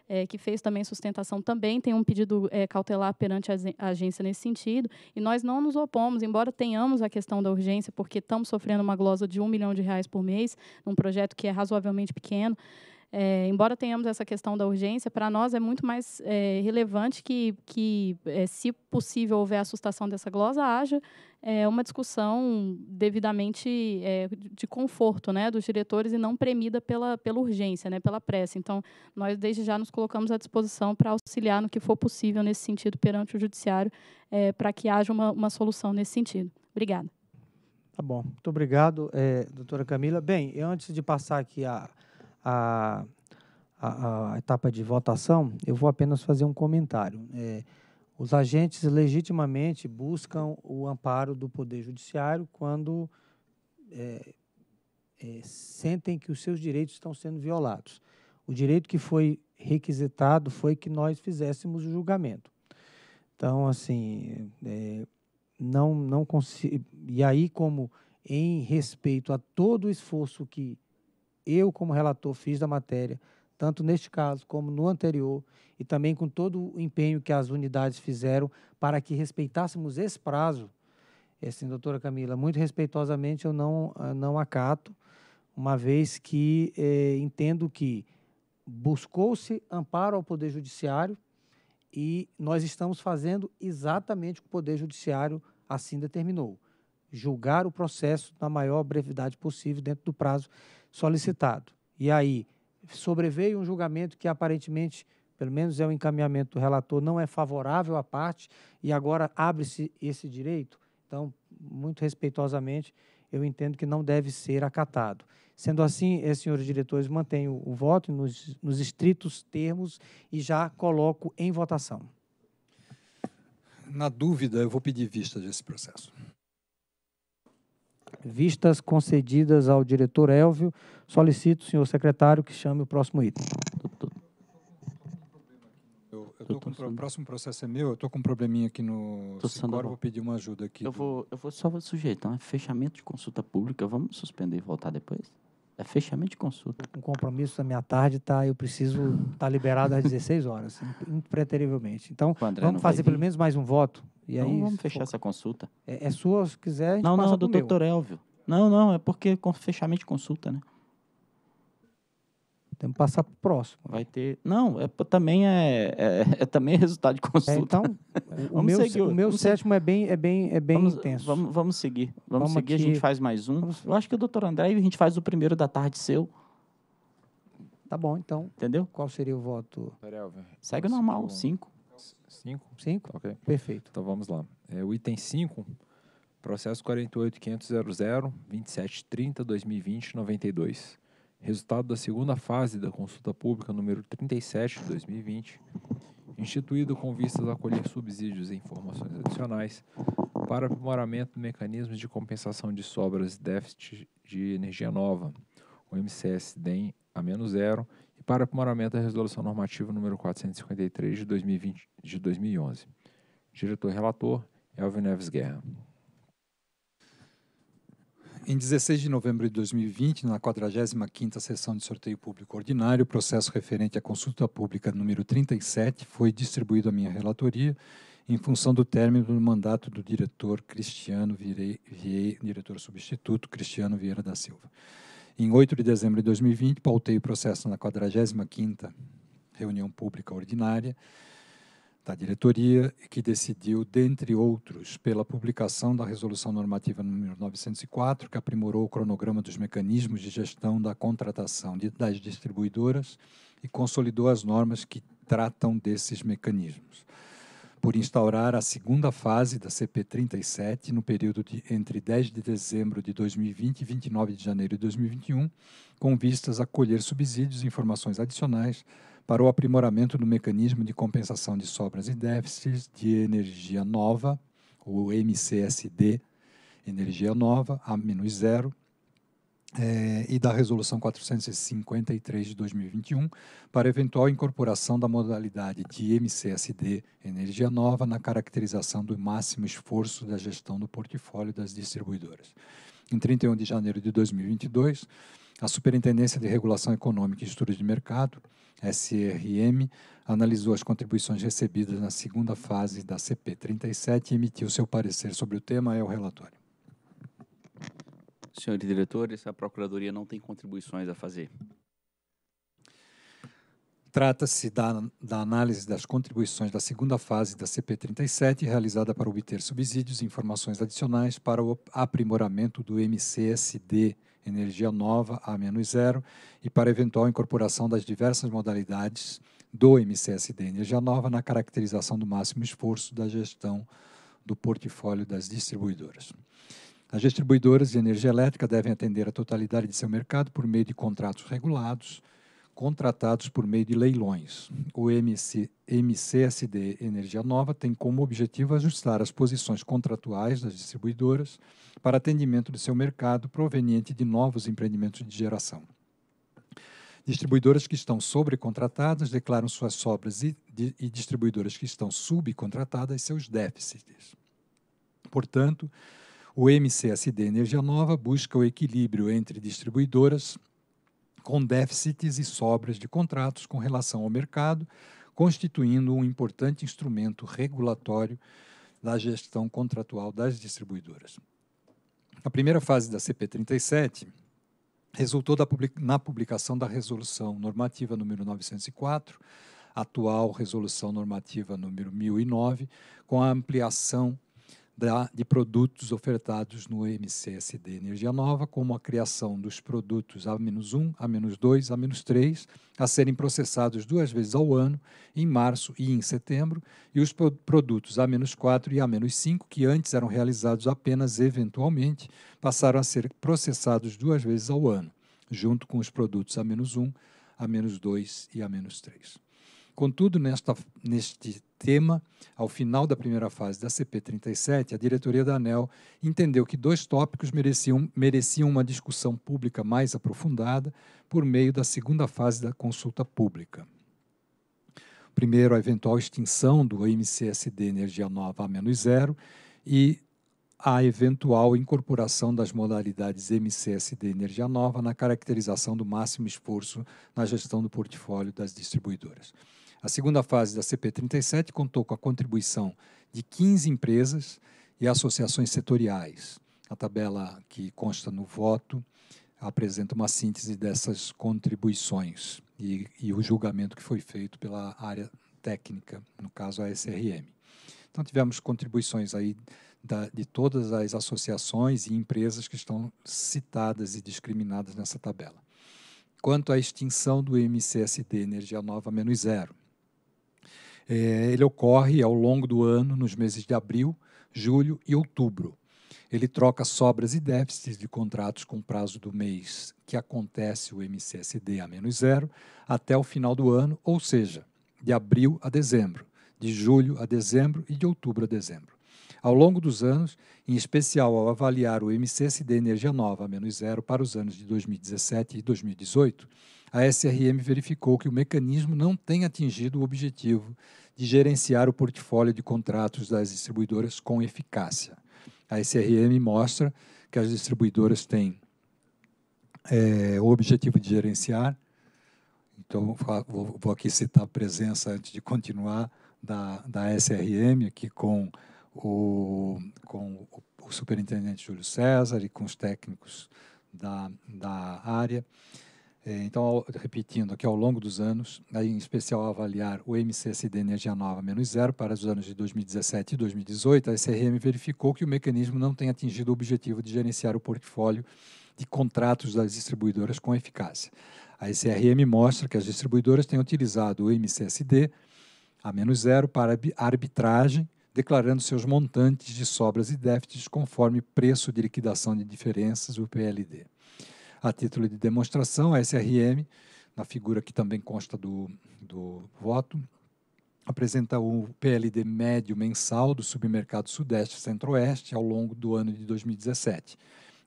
é, que fez também sustentação, também tem um pedido é, cautelar perante a agência nesse sentido. E nós não nos opomos, embora tenhamos a questão da urgência, porque estamos sofrendo uma glosa de um milhão de reais por mês, num projeto que é razoavelmente pequeno. É, embora tenhamos essa questão da urgência, para nós é muito mais é, relevante que, que é, se possível houver a sustação dessa glosa, haja é, uma discussão devidamente é, de conforto né, dos diretores e não premida pela, pela urgência, né, pela pressa. Então, nós desde já nos colocamos à disposição para auxiliar no que for possível nesse sentido perante o Judiciário, é, para que haja uma, uma solução nesse sentido. Obrigada. Tá bom. Muito obrigado, é, doutora Camila. Bem, antes de passar aqui a, a, a, a, etapa de votação, eu vou apenas fazer um comentário. É, os agentes legitimamente buscam o amparo do Poder Judiciário quando é, é, sentem que os seus direitos estão sendo violados. O direito que foi requisitado foi que nós fizéssemos o julgamento. Então, assim, é, não, não consigo. E aí, como em respeito a todo o esforço que eu, como relator, fiz da matéria, tanto neste caso como no anterior, e também com todo o empenho que as unidades fizeram para que respeitássemos esse prazo. Assim, doutora Camila, muito respeitosamente eu não, ah, não acato, uma vez que eh, entendo que buscou-se amparo ao Poder Judiciário e nós estamos fazendo exatamente o que o Poder Judiciário assim determinou: julgar o processo na maior brevidade possível dentro do prazo solicitado. E aí, sobreveio um julgamento que aparentemente, pelo menos é o encaminhamento do relator, não é favorável à parte e agora abre-se esse direito. Então, muito respeitosamente, eu entendo que não deve ser acatado. Sendo assim, eh, senhores diretores, mantenho o voto nos, nos estritos termos e já coloco em votação. Na dúvida, eu vou pedir vista desse processo. Vistas concedidas ao diretor Elvio, solicito, senhor secretário, que chame o próximo item. Eu, com, o próximo processo é meu, eu estou com um probleminha aqui no agora vou pedir uma ajuda aqui. Eu vou, eu vou só vou sujeitar um é fechamento de consulta pública, vamos suspender e voltar depois? É fechamento de consulta. Um compromisso da minha tarde tá, eu preciso estar tá liberado às 16 horas, impreterivelmente. Então, vamos fazer pelo menos mais um voto. E então aí, vamos fechar essa consulta. É, é, sua, se quiser, a gente Não, não, do doutor Elvio. Não, não, é porque fechamento de consulta, né? Temos que passar para o próximo. Vai né? ter. Não, é, também é, é, é também resultado de é, consulta. É, então, o meu, seguir, o meu sétimo seguir. é bem, é bem, é bem vamos, intenso. Vamos, vamos seguir. Vamos, vamos seguir, aqui. a gente faz mais um. Vamos... Eu acho que o doutor André, a gente faz o primeiro da tarde seu. Tá bom, então. Entendeu? Qual seria o voto? Segue ah, o normal, cinco. Cinco cinco. Ok. Perfeito. Então vamos lá. É, o item 5, processo 48500.00, 2730, 2020, 92 resultado da segunda fase da consulta pública número 37 de 2020, instituído com vistas a colher subsídios e informações adicionais para aprimoramento do mecanismo de compensação de sobras e déficit de energia nova, o MCS-DEM a menos zero, e para aprimoramento da resolução normativa número 453 de, 2020, de 2011. Diretor relator, Elvio Neves Guerra. Em 16 de novembro de 2020, na 45ª sessão de sorteio público ordinário, o processo referente à consulta pública número 37 foi distribuído à minha relatoria em função do término do mandato do diretor Cristiano Vieira, diretor substituto Cristiano Vieira da Silva. Em 8 de dezembro de 2020, pautei o processo na 45ª reunião pública ordinária, da diretoria e que decidiu, dentre outros, pela publicação da Resolução Normativa nº 904, que aprimorou o cronograma dos mecanismos de gestão da contratação de, das distribuidoras e consolidou as normas que tratam desses mecanismos. Por instaurar a segunda fase da CP 37 no período de entre 10 de dezembro de 2020 e 29 de janeiro de 2021, com vistas a colher subsídios e informações adicionais para o aprimoramento do mecanismo de compensação de sobras e déficits de energia nova, o MCSD, energia nova, A-0, é, e da Resolução 453 de 2021 para eventual incorporação da modalidade de MCSD Energia Nova na caracterização do máximo esforço da gestão do portfólio das distribuidoras. Em 31 de janeiro de 2022, a Superintendência de Regulação Econômica e Estudos de Mercado, SRM, analisou as contribuições recebidas na segunda fase da CP 37 e emitiu seu parecer sobre o tema é o relatório. Senhores diretores, a Procuradoria não tem contribuições a fazer. Trata-se da, da, análise das contribuições da segunda fase da CP37, realizada para obter subsídios e informações adicionais para o aprimoramento do MCSD energia nova a menos zero e para eventual incorporação das diversas modalidades do MCSD Energia Nova na caracterização do máximo esforço da gestão do portfólio das distribuidoras. As distribuidoras de energia elétrica devem atender a totalidade de seu mercado por meio de contratos regulados, contratados por meio de leilões. O MC, MCSD Energia Nova tem como objetivo ajustar as posições contratuais das distribuidoras para atendimento do seu mercado proveniente de novos empreendimentos de geração. Distribuidoras que estão sobrecontratadas declaram suas sobras e, de, e distribuidoras que estão subcontratadas seus déficits. Portanto, o MCSD Energia Nova busca o equilíbrio entre distribuidoras com déficits e sobras de contratos com relação ao mercado, constituindo um importante instrumento regulatório da gestão contratual das distribuidoras. A primeira fase da CP37 resultou na publicação da Resolução Normativa número 904, atual Resolução Normativa número 1009, com a ampliação da, de produtos ofertados no MCSD Energia Nova, como a criação dos produtos A-1, A-2, A-3, a serem processados duas vezes ao ano, em março e em setembro, e os produtos A-4 e A-5, que antes eram realizados apenas eventualmente, passaram a ser processados duas vezes ao ano, junto com os produtos A-1, A-2 e A-3. Contudo, nesta, neste tema, ao final da primeira fase da CP37, a diretoria da ANEL entendeu que dois tópicos mereciam, mereciam uma discussão pública mais aprofundada por meio da segunda fase da consulta pública. Primeiro, a eventual extinção do MCSD Energia Nova A-0 e a eventual incorporação das modalidades MCSD Energia Nova na caracterização do máximo esforço na gestão do portfólio das distribuidoras. A segunda fase da CP37 contou com a contribuição de 15 empresas e associações setoriais. A tabela que consta no voto apresenta uma síntese dessas contribuições e, e o julgamento que foi feito pela área técnica, no caso a SRM. Então tivemos contribuições aí da, de todas as associações e empresas que estão citadas e discriminadas nessa tabela. Quanto à extinção do MCSD Energia Nova menos zero, é, ele ocorre ao longo do ano, nos meses de abril, julho e outubro. Ele troca sobras e déficits de contratos com prazo do mês que acontece o MCSD a menos zero até o final do ano, ou seja, de abril a dezembro, de julho a dezembro e de outubro a dezembro. Ao longo dos anos, em especial ao avaliar o MCSD Energia Nova menos zero para os anos de 2017 e 2018, a SRM verificou que o mecanismo não tem atingido o objetivo de gerenciar o portfólio de contratos das distribuidoras com eficácia. A SRM mostra que as distribuidoras têm é, o objetivo de gerenciar. Então, vou, vou, aqui citar a presença, antes de continuar, da, da SRM, aqui com o, com o superintendente Júlio César e com os técnicos da, da área. É, então, repetindo aqui ao longo dos anos, né, em especial avaliar o MCSD Energia Nova menos zero para os anos de 2017 e 2018, a SRM verificou que o mecanismo não tem atingido o objetivo de gerenciar o portfólio de contratos das distribuidoras com eficácia. A SRM mostra que as distribuidoras têm utilizado o MCSD a menos zero para arbitragem, declarando seus montantes de sobras e déficits conforme preço de liquidação de diferenças, o PLD a título de demonstração, a SRM, na figura que também consta do, do voto, apresenta o PLD médio mensal do submercado Sudeste Centro-Oeste ao longo do ano de 2017.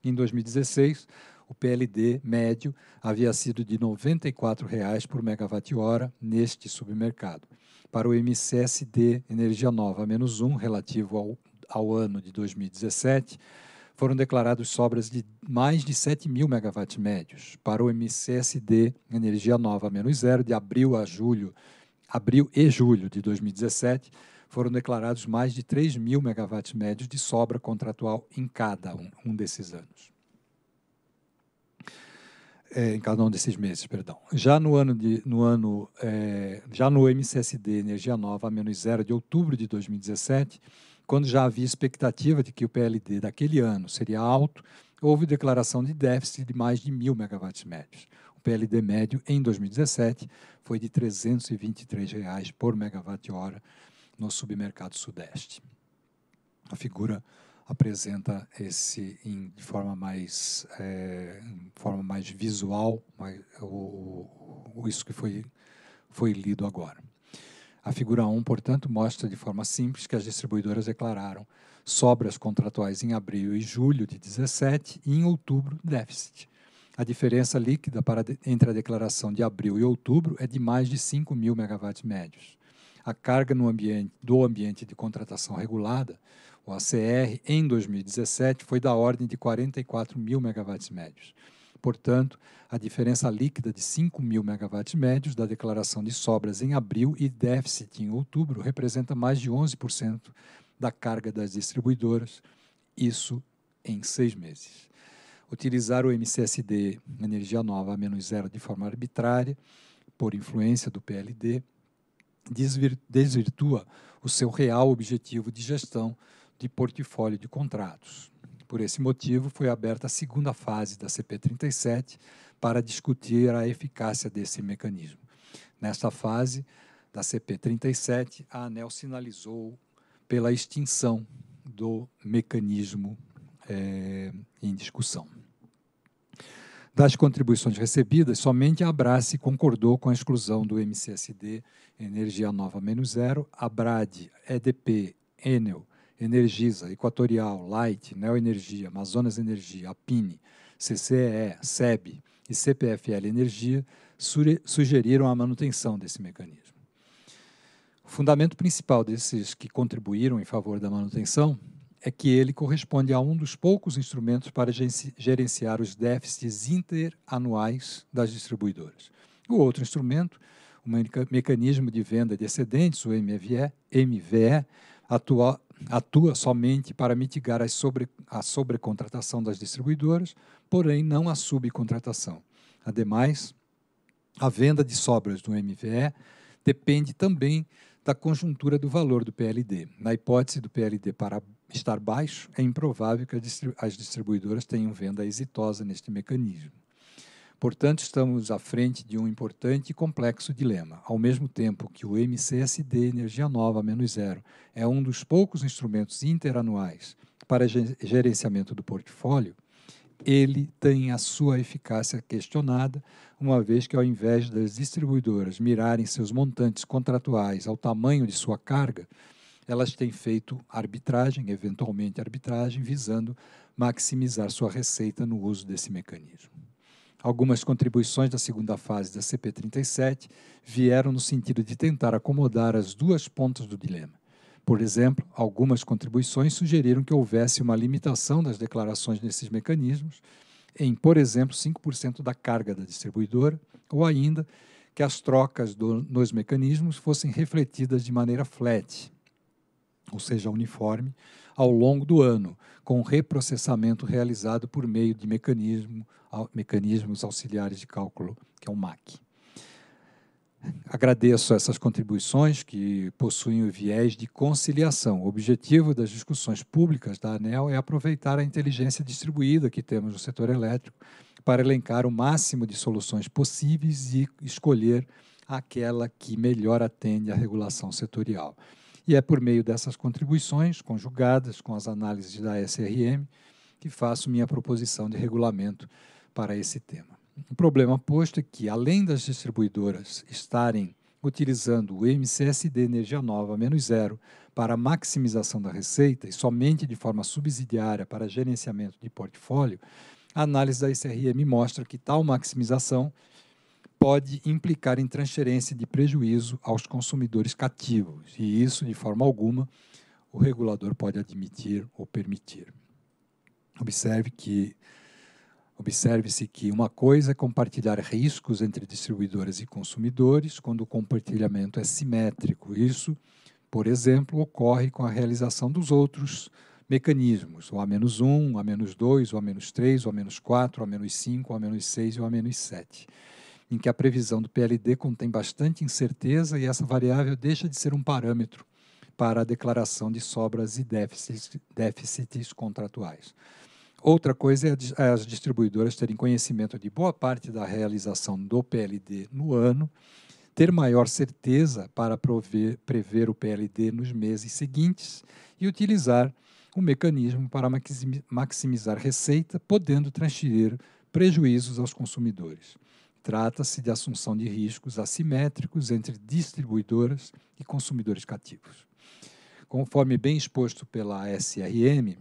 Em 2016, o PLD médio havia sido de R$ 94,00 por megawatt-hora neste submercado. Para o MCSD Energia Nova menos 1, relativo ao, ao ano de 2017, foram declarados sobras de mais de 7 mil megawatts médios para o MCSD Energia Nova menos zero de abril a julho, abril e julho de 2017 foram declarados mais de 3 mil megawatts médios de sobra contratual em cada um, um desses anos. É, em cada um desses meses, perdão. Já no ano de, no ano, é, já no MCSD Energia Nova menos zero de outubro de 2017 quando já havia expectativa de que o PLD daquele ano seria alto, houve declaração de déficit de mais de mil megawatts médios. O PLD médio em 2017 foi de R$ 323 reais por megawatt-hora no submercado Sudeste. A figura apresenta esse em, de forma mais, é, forma mais visual mais, o, o, isso que foi, foi lido agora. A figura 1, portanto, mostra de forma simples que as distribuidoras declararam sobras contratuais em abril e julho de 17 e em outubro déficit. A diferença líquida para, entre a declaração de abril e outubro é de mais de 5 mil megawatts médios. A carga no ambiente, do ambiente de contratação regulada, o ACR, em 2017 foi da ordem de 44 mil megawatts médios. Portanto, a diferença líquida de 5 mil megawatts médios da declaração de sobras em abril e déficit em outubro representa mais de 11% da carga das distribuidoras, isso em seis meses. Utilizar o MCSD Energia Nova a menos zero de forma arbitrária, por influência do PLD, desvirtua o seu real objetivo de gestão de portfólio de contratos por esse motivo, foi aberta a segunda fase da CP37 para discutir a eficácia desse mecanismo. Nesta fase da CP37, a ANEL sinalizou pela extinção do mecanismo é, em discussão. Das contribuições recebidas, somente a Abrace concordou com a exclusão do MCSD Energia Nova Menos Zero, a BRAD, EDP, Enel, Energisa, Equatorial, Light, Neoenergia, Amazonas Energia, Apine, CCE, SEB e CPFL Energia sugeriram a manutenção desse mecanismo. O fundamento principal desses que contribuíram em favor da manutenção é que ele corresponde a um dos poucos instrumentos para gerenciar os déficits interanuais das distribuidoras. O outro instrumento, o mecanismo de venda de excedentes, o MVE, MVE atua, atua somente para mitigar a, sobre, a sobrecontratação das distribuidoras, porém não a subcontratação. Ademais, a venda de sobras do MVE depende também da conjuntura do valor do PLD. Na hipótese do PLD para estar baixo, é improvável que as distribuidoras tenham venda exitosa neste mecanismo. Portanto, estamos à frente de um importante e complexo dilema. Ao mesmo tempo que o MCSD Energia Nova Menos Zero é um dos poucos instrumentos interanuais para gerenciamento do portfólio, ele tem a sua eficácia questionada, uma vez que, ao invés das distribuidoras mirarem seus montantes contratuais ao tamanho de sua carga, elas têm feito arbitragem, eventualmente arbitragem, visando maximizar sua receita no uso desse mecanismo. Algumas contribuições da segunda fase da CP37 vieram no sentido de tentar acomodar as duas pontas do dilema. Por exemplo, algumas contribuições sugeriram que houvesse uma limitação das declarações nesses mecanismos em, por exemplo, 5% da carga da distribuidora, ou ainda que as trocas do, nos mecanismos fossem refletidas de maneira flat, ou seja, uniforme, ao longo do ano, com reprocessamento realizado por meio de mecanismo, mecanismos auxiliares de cálculo, que é o MAC. Agradeço essas contribuições que possuem o viés de conciliação. O objetivo das discussões públicas da ANEL é aproveitar a inteligência distribuída que temos no setor elétrico para elencar o máximo de soluções possíveis e escolher aquela que melhor atende à regulação setorial. E é por meio dessas contribuições, conjugadas com as análises da SRM, que faço minha proposição de regulamento para esse tema. O problema posto é que, além das distribuidoras estarem utilizando o MCSD Energia Nova menos zero para maximização da receita e somente de forma subsidiária para gerenciamento de portfólio, a análise da SRM mostra que tal maximização pode implicar em transferência de prejuízo aos consumidores cativos, e isso, de forma alguma, o regulador pode admitir ou permitir. Observe que observe-se que uma coisa é compartilhar riscos entre distribuidoras e consumidores quando o compartilhamento é simétrico. Isso, por exemplo, ocorre com a realização dos outros mecanismos, o A-1, o A-2, o A-3, o A-4, o A-5, o A-6 e o A-7 em que a previsão do PLD contém bastante incerteza e essa variável deixa de ser um parâmetro para a declaração de sobras e déficits, déficits contratuais. Outra coisa é, é as distribuidoras terem conhecimento de boa parte da realização do PLD no ano, ter maior certeza para prover, prever o PLD nos meses seguintes e utilizar o um mecanismo para maximizar receita, podendo transferir prejuízos aos consumidores. Trata-se de assunção de riscos assimétricos entre distribuidoras e consumidores cativos. Conforme bem exposto pela SRM,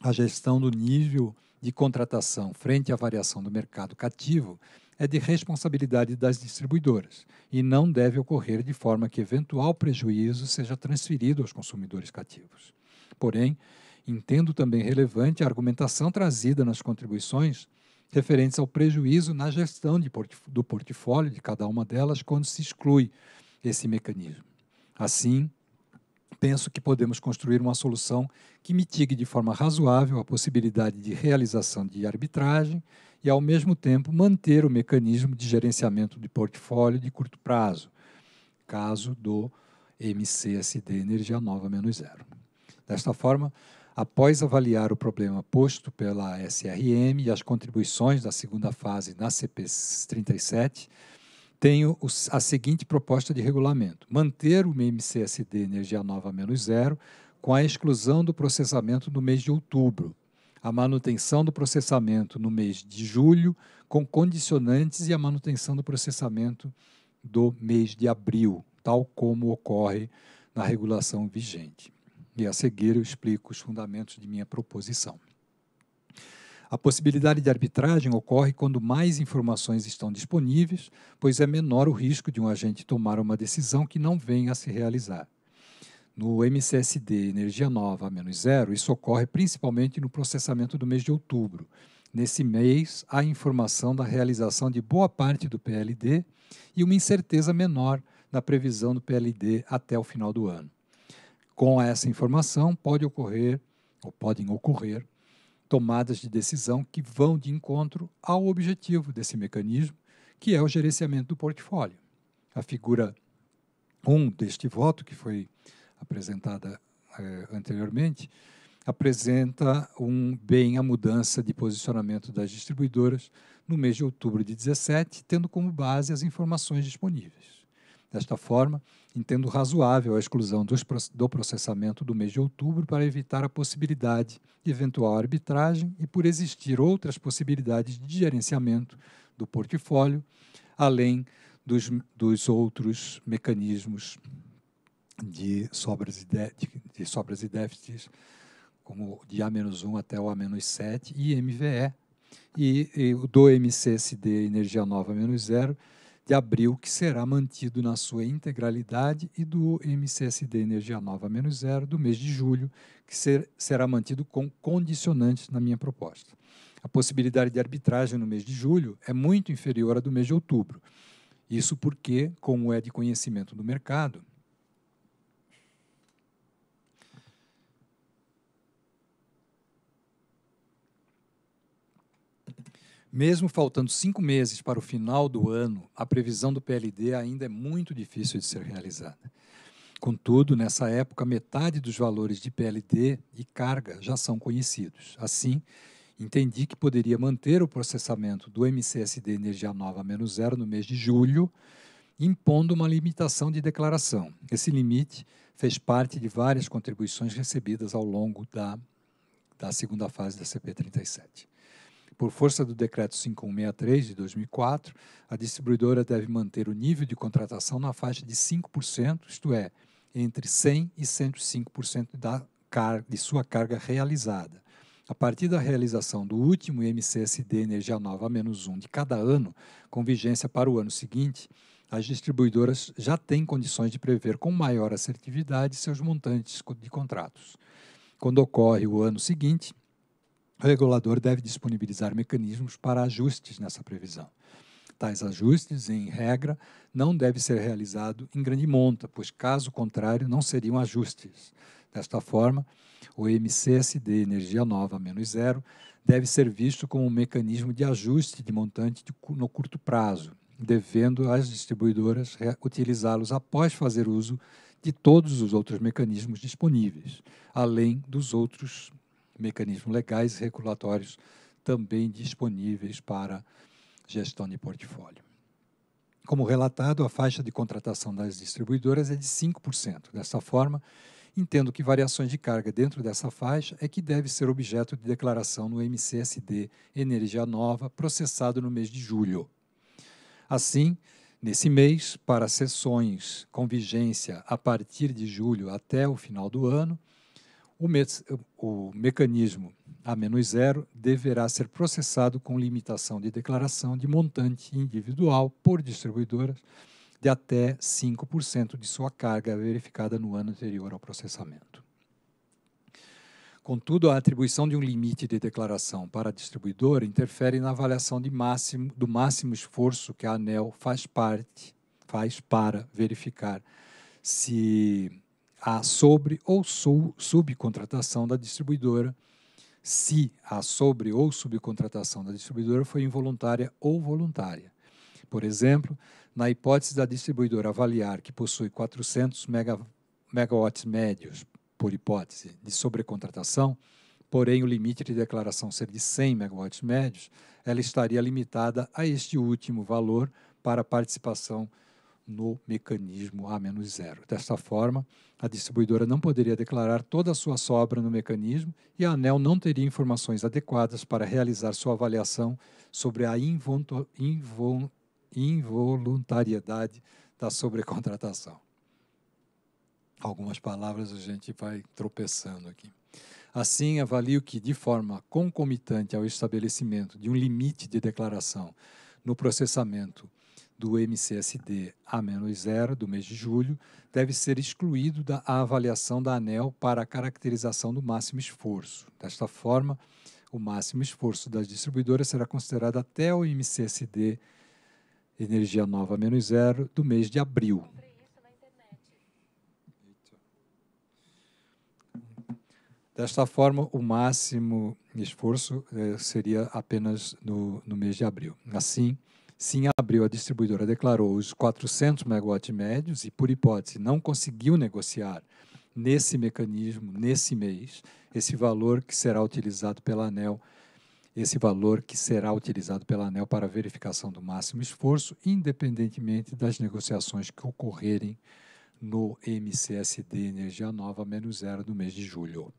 a gestão do nível de contratação frente à variação do mercado cativo é de responsabilidade das distribuidoras e não deve ocorrer de forma que eventual prejuízo seja transferido aos consumidores cativos. Porém, entendo também relevante a argumentação trazida nas contribuições referentes ao prejuízo na gestão de, do portfólio de cada uma delas quando se exclui esse mecanismo. Assim, penso que podemos construir uma solução que mitigue de forma razoável a possibilidade de realização de arbitragem e, ao mesmo tempo, manter o mecanismo de gerenciamento de portfólio de curto prazo, caso do MCSD Energia Nova menos zero. Desta forma, após avaliar o problema posto pela SRM e as contribuições da segunda fase na CP 37, tenho a seguinte proposta de regulamento: manter o MMCSD energia nova menos zero com a exclusão do processamento no mês de outubro, a manutenção do processamento no mês de julho com condicionantes e a manutenção do processamento do mês de abril, tal como ocorre na regulação vigente. E a seguir eu explico os fundamentos de minha proposição. A possibilidade de arbitragem ocorre quando mais informações estão disponíveis, pois é menor o risco de um agente tomar uma decisão que não venha a se realizar. No MCSD Energia Nova A-0, isso ocorre principalmente no processamento do mês de outubro. Nesse mês, há informação da realização de boa parte do PLD e uma incerteza menor na previsão do PLD até o final do ano. Com essa informação, pode ocorrer, ou podem ocorrer, tomadas de decisão que vão de encontro ao objetivo desse mecanismo, que é o gerenciamento do portfólio. A figura 1 um deste voto, que foi apresentada eh, anteriormente, apresenta um bem a mudança de posicionamento das distribuidoras no mês de outubro de 17, tendo como base as informações disponíveis. Desta forma, entendo razoável a exclusão do processamento do mês de outubro para evitar a possibilidade de eventual arbitragem e por existir outras possibilidades de gerenciamento do portfólio, além dos, dos outros mecanismos de sobras e, de, de sobras e déficits, como de A-1 até o A-7 e MVE, e, e do MCSD Energia Nova-0, de abril, que será mantido na sua integralidade, e do MCSD Energia Nova menos zero do mês de julho, que ser, será mantido com condicionantes na minha proposta. A possibilidade de arbitragem no mês de julho é muito inferior à do mês de outubro. Isso porque, como é de conhecimento do mercado, Mesmo faltando cinco meses para o final do ano, a previsão do PLD ainda é muito difícil de ser realizada. Contudo, nessa época, metade dos valores de PLD e carga já são conhecidos. Assim, entendi que poderia manter o processamento do MCSD Energia Nova menos zero no mês de julho, impondo uma limitação de declaração. Esse limite fez parte de várias contribuições recebidas ao longo da, da segunda fase da CP 37. Por força do Decreto 5163 de 2004, a distribuidora deve manter o nível de contratação na faixa de 5%, isto é, entre 100% e 105% da car de sua carga realizada. A partir da realização do último MCSD Energia Nova menos de cada ano, com vigência para o ano seguinte, as distribuidoras já têm condições de prever com maior assertividade seus montantes de contratos. Quando ocorre o ano seguinte, o regulador deve disponibilizar mecanismos para ajustes nessa previsão. Tais ajustes, em regra, não deve ser realizado em grande monta, pois caso contrário não seriam ajustes. Desta forma, o MCSD energia nova menos zero deve ser visto como um mecanismo de ajuste de montante de, no curto prazo, devendo as distribuidoras utilizá-los após fazer uso de todos os outros mecanismos disponíveis, além dos outros mecanismos legais e regulatórios também disponíveis para gestão de portfólio. Como relatado, a faixa de contratação das distribuidoras é de 5%. Dessa forma, entendo que variações de carga dentro dessa faixa é que deve ser objeto de declaração no MCSD Energia Nova, processado no mês de julho. Assim, nesse mês, para sessões com vigência a partir de julho até o final do ano, o, me o mecanismo A-0 deverá ser processado com limitação de declaração de montante individual por distribuidoras de até 5% de sua carga verificada no ano anterior ao processamento. Contudo, a atribuição de um limite de declaração para a distribuidora interfere na avaliação máximo, do máximo esforço que a ANEL faz, parte, faz para verificar se a sobre ou sub subcontratação da distribuidora, se a sobre ou subcontratação da distribuidora foi involuntária ou voluntária. Por exemplo, na hipótese da distribuidora avaliar que possui 400 mega, megawatts médios por hipótese de sobrecontratação, porém o limite de declaração ser de 100 megawatts médios, ela estaria limitada a este último valor para participação no mecanismo A-0. Desta forma, a distribuidora não poderia declarar toda a sua sobra no mecanismo e a ANEL não teria informações adequadas para realizar sua avaliação sobre a involuntariedade da sobrecontratação. Algumas palavras a gente vai tropeçando aqui. Assim, avalio que, de forma concomitante ao estabelecimento de um limite de declaração no processamento do MCSD A-0 do mês de julho deve ser excluído da avaliação da ANEL para a caracterização do máximo esforço. Desta forma, o máximo esforço das distribuidoras será considerado até o MCSD Energia Nova menos zero do mês de abril. Desta forma, o máximo esforço eh, seria apenas no, no mês de abril. Assim, se em abril a distribuidora declarou os 400 megawatts médios e, por hipótese, não conseguiu negociar nesse mecanismo, nesse mês, esse valor que será utilizado pela ANEL, esse valor que será utilizado pela ANEL para verificação do máximo esforço, independentemente das negociações que ocorrerem no MCSD Energia Nova menos zero do mês de julho.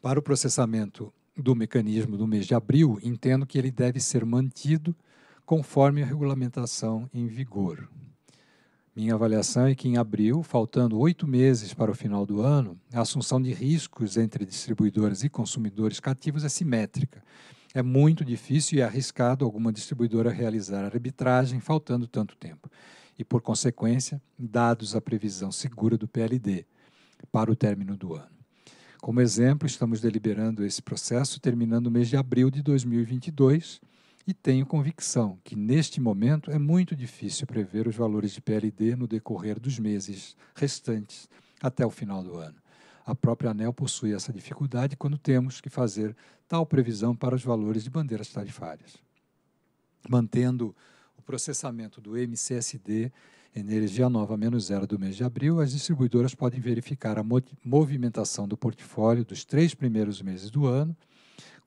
Para o processamento do mecanismo do mês de abril, entendo que ele deve ser mantido conforme a regulamentação em vigor. Minha avaliação é que em abril, faltando oito meses para o final do ano, a assunção de riscos entre distribuidores e consumidores cativos é simétrica. É muito difícil e arriscado alguma distribuidora realizar arbitragem faltando tanto tempo. E, por consequência, dados a previsão segura do PLD para o término do ano. Como exemplo, estamos deliberando esse processo terminando o mês de abril de 2022 e tenho convicção que, neste momento, é muito difícil prever os valores de PLD no decorrer dos meses restantes até o final do ano. A própria ANEL possui essa dificuldade quando temos que fazer tal previsão para os valores de bandeiras tarifárias. Mantendo o processamento do MCSD, energia nova menos zero do mês de abril, as distribuidoras podem verificar a movimentação do portfólio dos três primeiros meses do ano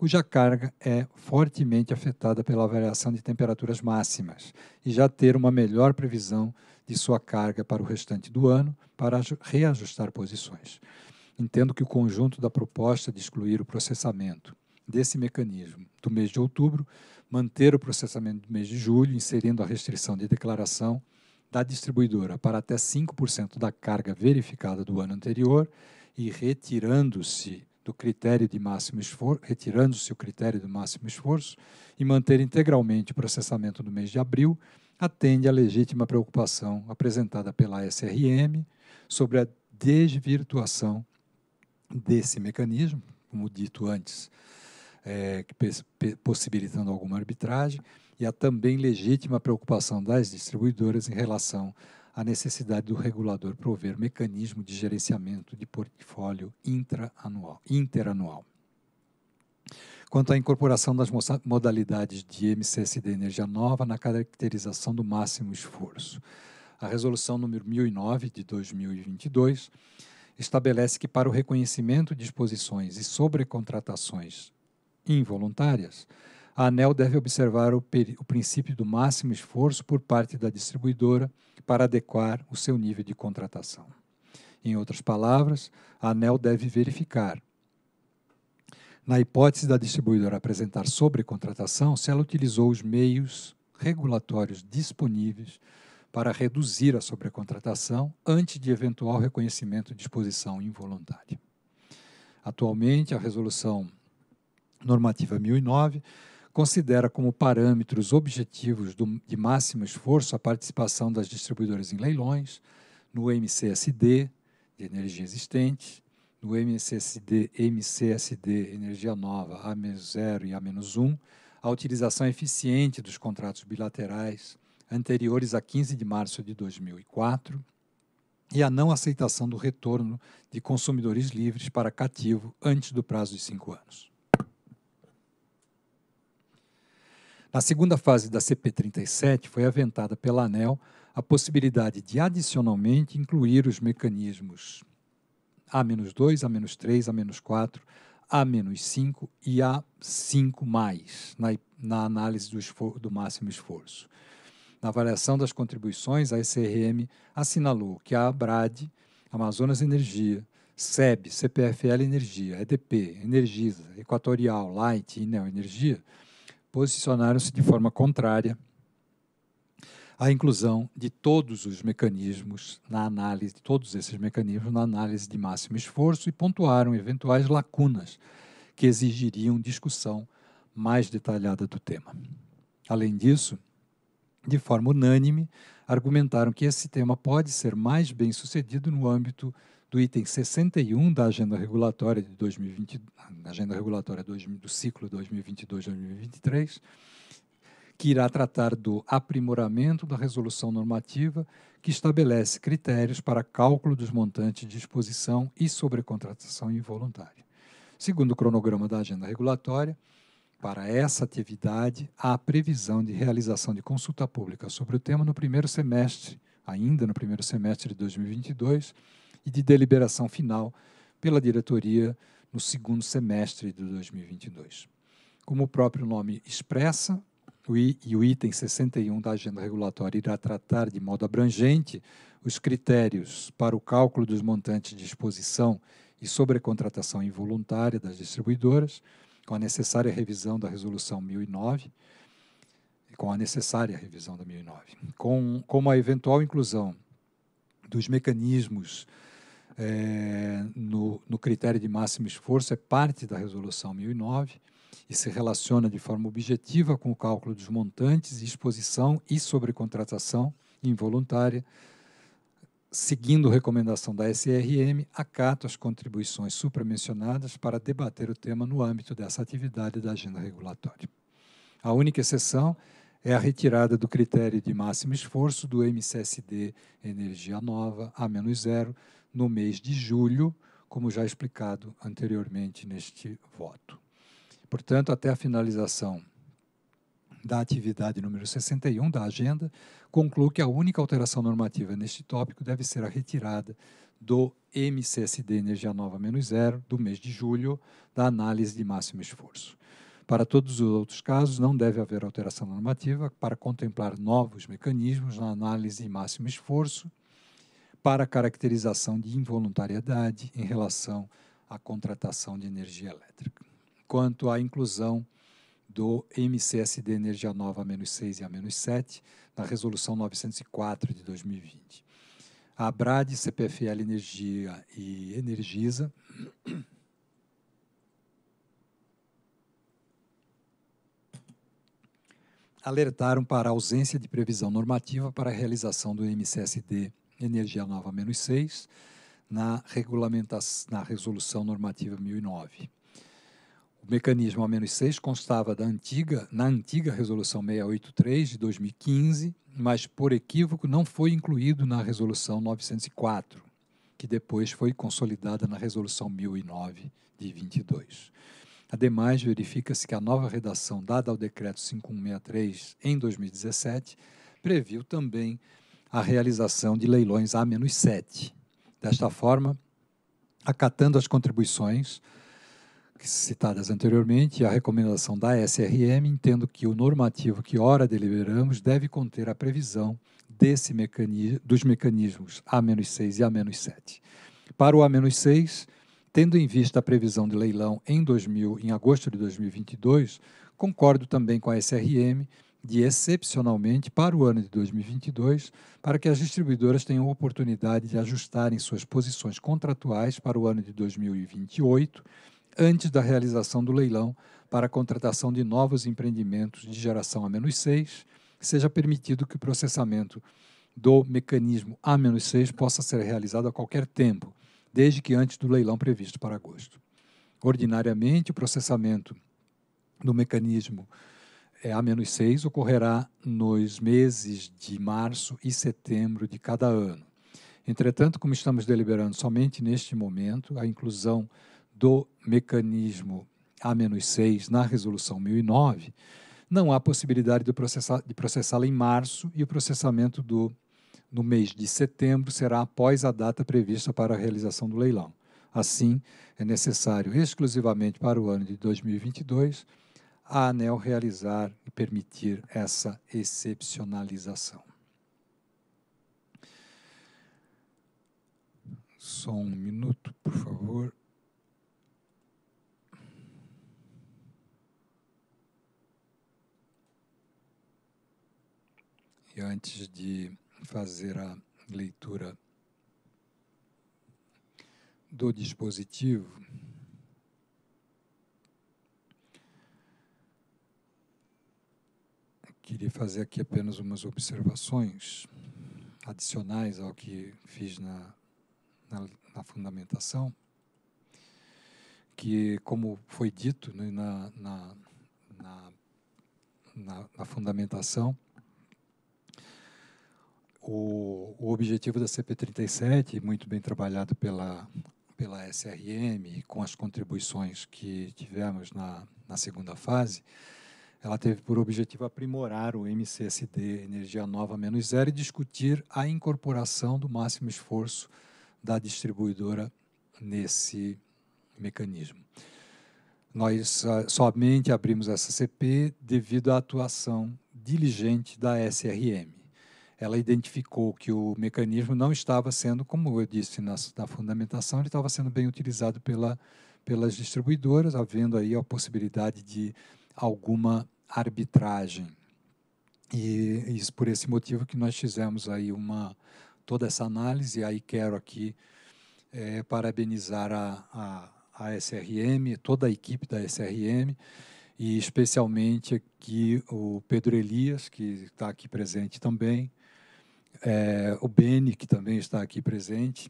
cuja carga é fortemente afetada pela variação de temperaturas máximas, e já ter uma melhor previsão de sua carga para o restante do ano para reajustar posições. Entendo que o conjunto da proposta de excluir o processamento desse mecanismo do mês de outubro, manter o processamento do mês de julho, inserindo a restrição de declaração da distribuidora para até 5% da carga verificada do ano anterior e retirando-se do critério de máximo esforço, retirando-se o critério do máximo esforço, e manter integralmente o processamento do mês de abril, atende à legítima preocupação apresentada pela SRM sobre a desvirtuação desse mecanismo, como dito antes, é, possibilitando alguma arbitragem, e a também legítima preocupação das distribuidoras em relação a necessidade do regulador prover mecanismo de gerenciamento de portfólio intraanual, interanual. Quanto à incorporação das modalidades de MCSD energia nova na caracterização do máximo esforço, a resolução número 1009 de 2022 estabelece que para o reconhecimento de exposições e sobrecontratações involuntárias, a ANEL deve observar o, o, princípio do máximo esforço por parte da distribuidora para adequar o seu nível de contratação. Em outras palavras, a ANEL deve verificar, na hipótese da distribuidora apresentar sobrecontratação, se ela utilizou os meios regulatórios disponíveis para reduzir a sobrecontratação antes de eventual reconhecimento de exposição involuntária. Atualmente, a Resolução Normativa 1009 considera como parâmetros objetivos do, de máximo esforço a participação das distribuidoras em leilões, no MCSD de energia existente, no MCSD, MCSD energia nova A-0 e A-1, a utilização eficiente dos contratos bilaterais anteriores a 15 de março de 2004 e a não aceitação do retorno de consumidores livres para cativo antes do prazo de cinco anos. Na segunda fase da CP37, foi aventada pela ANEL a possibilidade de adicionalmente incluir os mecanismos A-2, A-3, A-4, A-5 e A5+, na, na análise do, do máximo esforço. Na avaliação das contribuições, a ECRM assinalou que a ABRAD, Amazonas Energia, SEB, CPFL Energia, EDP, Energisa, Equatorial, Light e Neo Energia posicionaram-se de forma contrária à inclusão de todos os mecanismos na análise, de todos esses mecanismos na análise de máximo esforço e pontuaram eventuais lacunas que exigiriam discussão mais detalhada do tema. Além disso, de forma unânime, argumentaram que esse tema pode ser mais bem sucedido no âmbito do item 61 da agenda regulatória de 2020, agenda regulatória do, ciclo 2022-2023, que irá tratar do aprimoramento da resolução normativa que estabelece critérios para cálculo dos montantes de exposição e sobrecontratação involuntária. Segundo o cronograma da agenda regulatória, para essa atividade, há a previsão de realização de consulta pública sobre o tema no primeiro semestre, ainda no primeiro semestre de 2022, e de deliberação final pela diretoria no segundo semestre de 2022. Como o próprio nome expressa, o I, e o item 61 da agenda regulatória irá tratar de modo abrangente os critérios para o cálculo dos montantes de exposição e sobrecontratação involuntária das distribuidoras, com a necessária revisão da resolução 1009, com a necessária revisão da 1009, com, com a eventual inclusão dos mecanismos é, no, no critério de máximo esforço é parte da resolução 1009 e se relaciona de forma objetiva com o cálculo dos montantes, exposição e sobrecontratação involuntária, seguindo recomendação da SRM, acato as contribuições supramencionadas para debater o tema no âmbito dessa atividade da agenda regulatória. A única exceção é a retirada do critério de máximo esforço do MCSD Energia Nova A-0, no mês de julho, como já explicado anteriormente neste voto. Portanto, até a finalização da atividade número 61 da agenda, concluo que a única alteração normativa neste tópico deve ser a retirada do MCSD Energia Nova menos zero do mês de julho da análise de máximo esforço. Para todos os outros casos, não deve haver alteração normativa para contemplar novos mecanismos na análise de máximo esforço para a caracterização de involuntariedade em relação à contratação de energia elétrica. Quanto à inclusão do MCSD Energia Nova A-6 e A-7 na Resolução 904 de 2020. A ABRAD, CPFL Energia e Energisa alertaram para a ausência de previsão normativa para a realização do MCSD energia nova menos 6, na, regulamentação, na resolução normativa 1009. O mecanismo A-6 constava da antiga, na antiga resolução 683 de 2015, mas por equívoco não foi incluído na resolução 904, que depois foi consolidada na resolução 1009 de 22. Ademais, verifica-se que a nova redação dada ao decreto 5163 em 2017 previu também a realização de leilões A-7. Desta forma, acatando as contribuições citadas anteriormente e a recomendação da SRM, entendo que o normativo que ora deliberamos deve conter a previsão desse mecanismo, dos mecanismos A-6 e A-7. Para o A-6, tendo em vista a previsão de leilão em, 2000, em agosto de 2022, concordo também com a SRM de excepcionalmente para o ano de 2022, para que as distribuidoras tenham oportunidade de ajustarem suas posições contratuais para o ano de 2028, antes da realização do leilão para a contratação de novos empreendimentos de geração A-6, seja permitido que o processamento do mecanismo A-6 possa ser realizado a qualquer tempo, desde que antes do leilão previsto para agosto. Ordinariamente, o processamento do mecanismo é, a menos 6 ocorrerá nos meses de março e setembro de cada ano. Entretanto, como estamos deliberando somente neste momento, a inclusão do mecanismo A-6 na resolução 1009, não há possibilidade de, processar, de processá-la em março e o processamento do, no mês de setembro será após a data prevista para a realização do leilão. Assim, é necessário exclusivamente para o ano de 2022 a ANEL realizar e permitir essa excepcionalização. Só um minuto, por favor. E antes de fazer a leitura do dispositivo, Queria fazer aqui apenas umas observações adicionais ao que fiz na, na, na fundamentação, que, como foi dito né, na, na, na, na, fundamentação, o, o objetivo da CP37, muito bem trabalhado pela, pela SRM, com as contribuições que tivemos na, na segunda fase, ela teve por objetivo aprimorar o MCSD Energia Nova Menos Zero e discutir a incorporação do máximo esforço da distribuidora nesse mecanismo. Nós ah, somente abrimos essa CP devido à atuação diligente da SRM. Ela identificou que o mecanismo não estava sendo, como eu disse na, na fundamentação, ele estava sendo bem utilizado pela, pelas distribuidoras, havendo aí a possibilidade de alguma arbitragem. E isso por esse motivo que nós fizemos aí uma toda essa análise. E aí quero aqui é, parabenizar a, a, a SRM, toda a equipe da SRM e especialmente aqui o Pedro Elias, que está aqui presente também, é, o Beni, que também está aqui presente,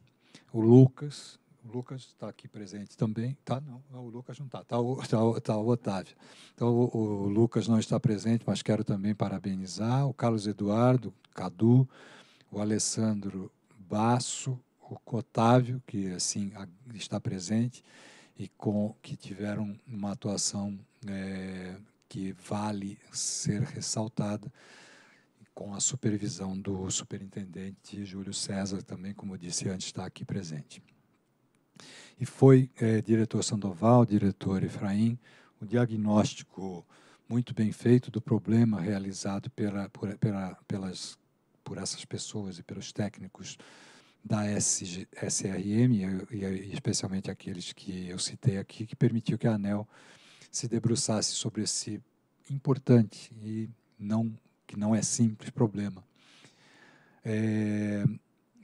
o Lucas, o Lucas está aqui presente também. Tá, não, ah, o Lucas não está, está o, tá, tá o Otávio. Então, o, o, Lucas não está presente, mas quero também parabenizar o Carlos Eduardo, Cadu, o Alessandro Basso, o Otávio, que assim está presente e com que tiveram uma atuação é, que vale ser ressaltada com a supervisão do superintendente Júlio César, também, como disse antes, está aqui presente e foi é, diretor Sandoval, diretor Efraim, o diagnóstico muito bem feito do problema realizado pela, por, pela, pelas, por essas pessoas e pelos técnicos da SG, SRM, e, e, especialmente aqueles que eu citei aqui, que permitiu que a ANEL se debruçasse sobre esse importante e não que não é simples problema. É,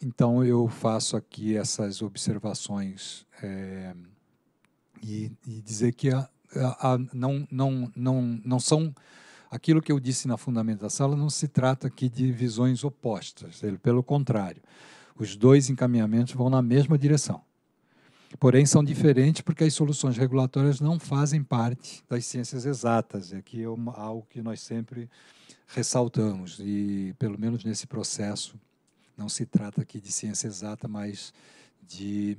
então eu faço aqui essas observações é, e, e, dizer que a, a, não, não, não, não são aquilo que eu disse na fundamentação, não se trata aqui de visões opostas, pelo contrário, os dois encaminhamentos vão na mesma direção. Porém, são diferentes porque as soluções regulatórias não fazem parte das ciências exatas. Aqui é algo que nós sempre ressaltamos, e pelo menos nesse processo não se trata aqui de ciência exata, mas de,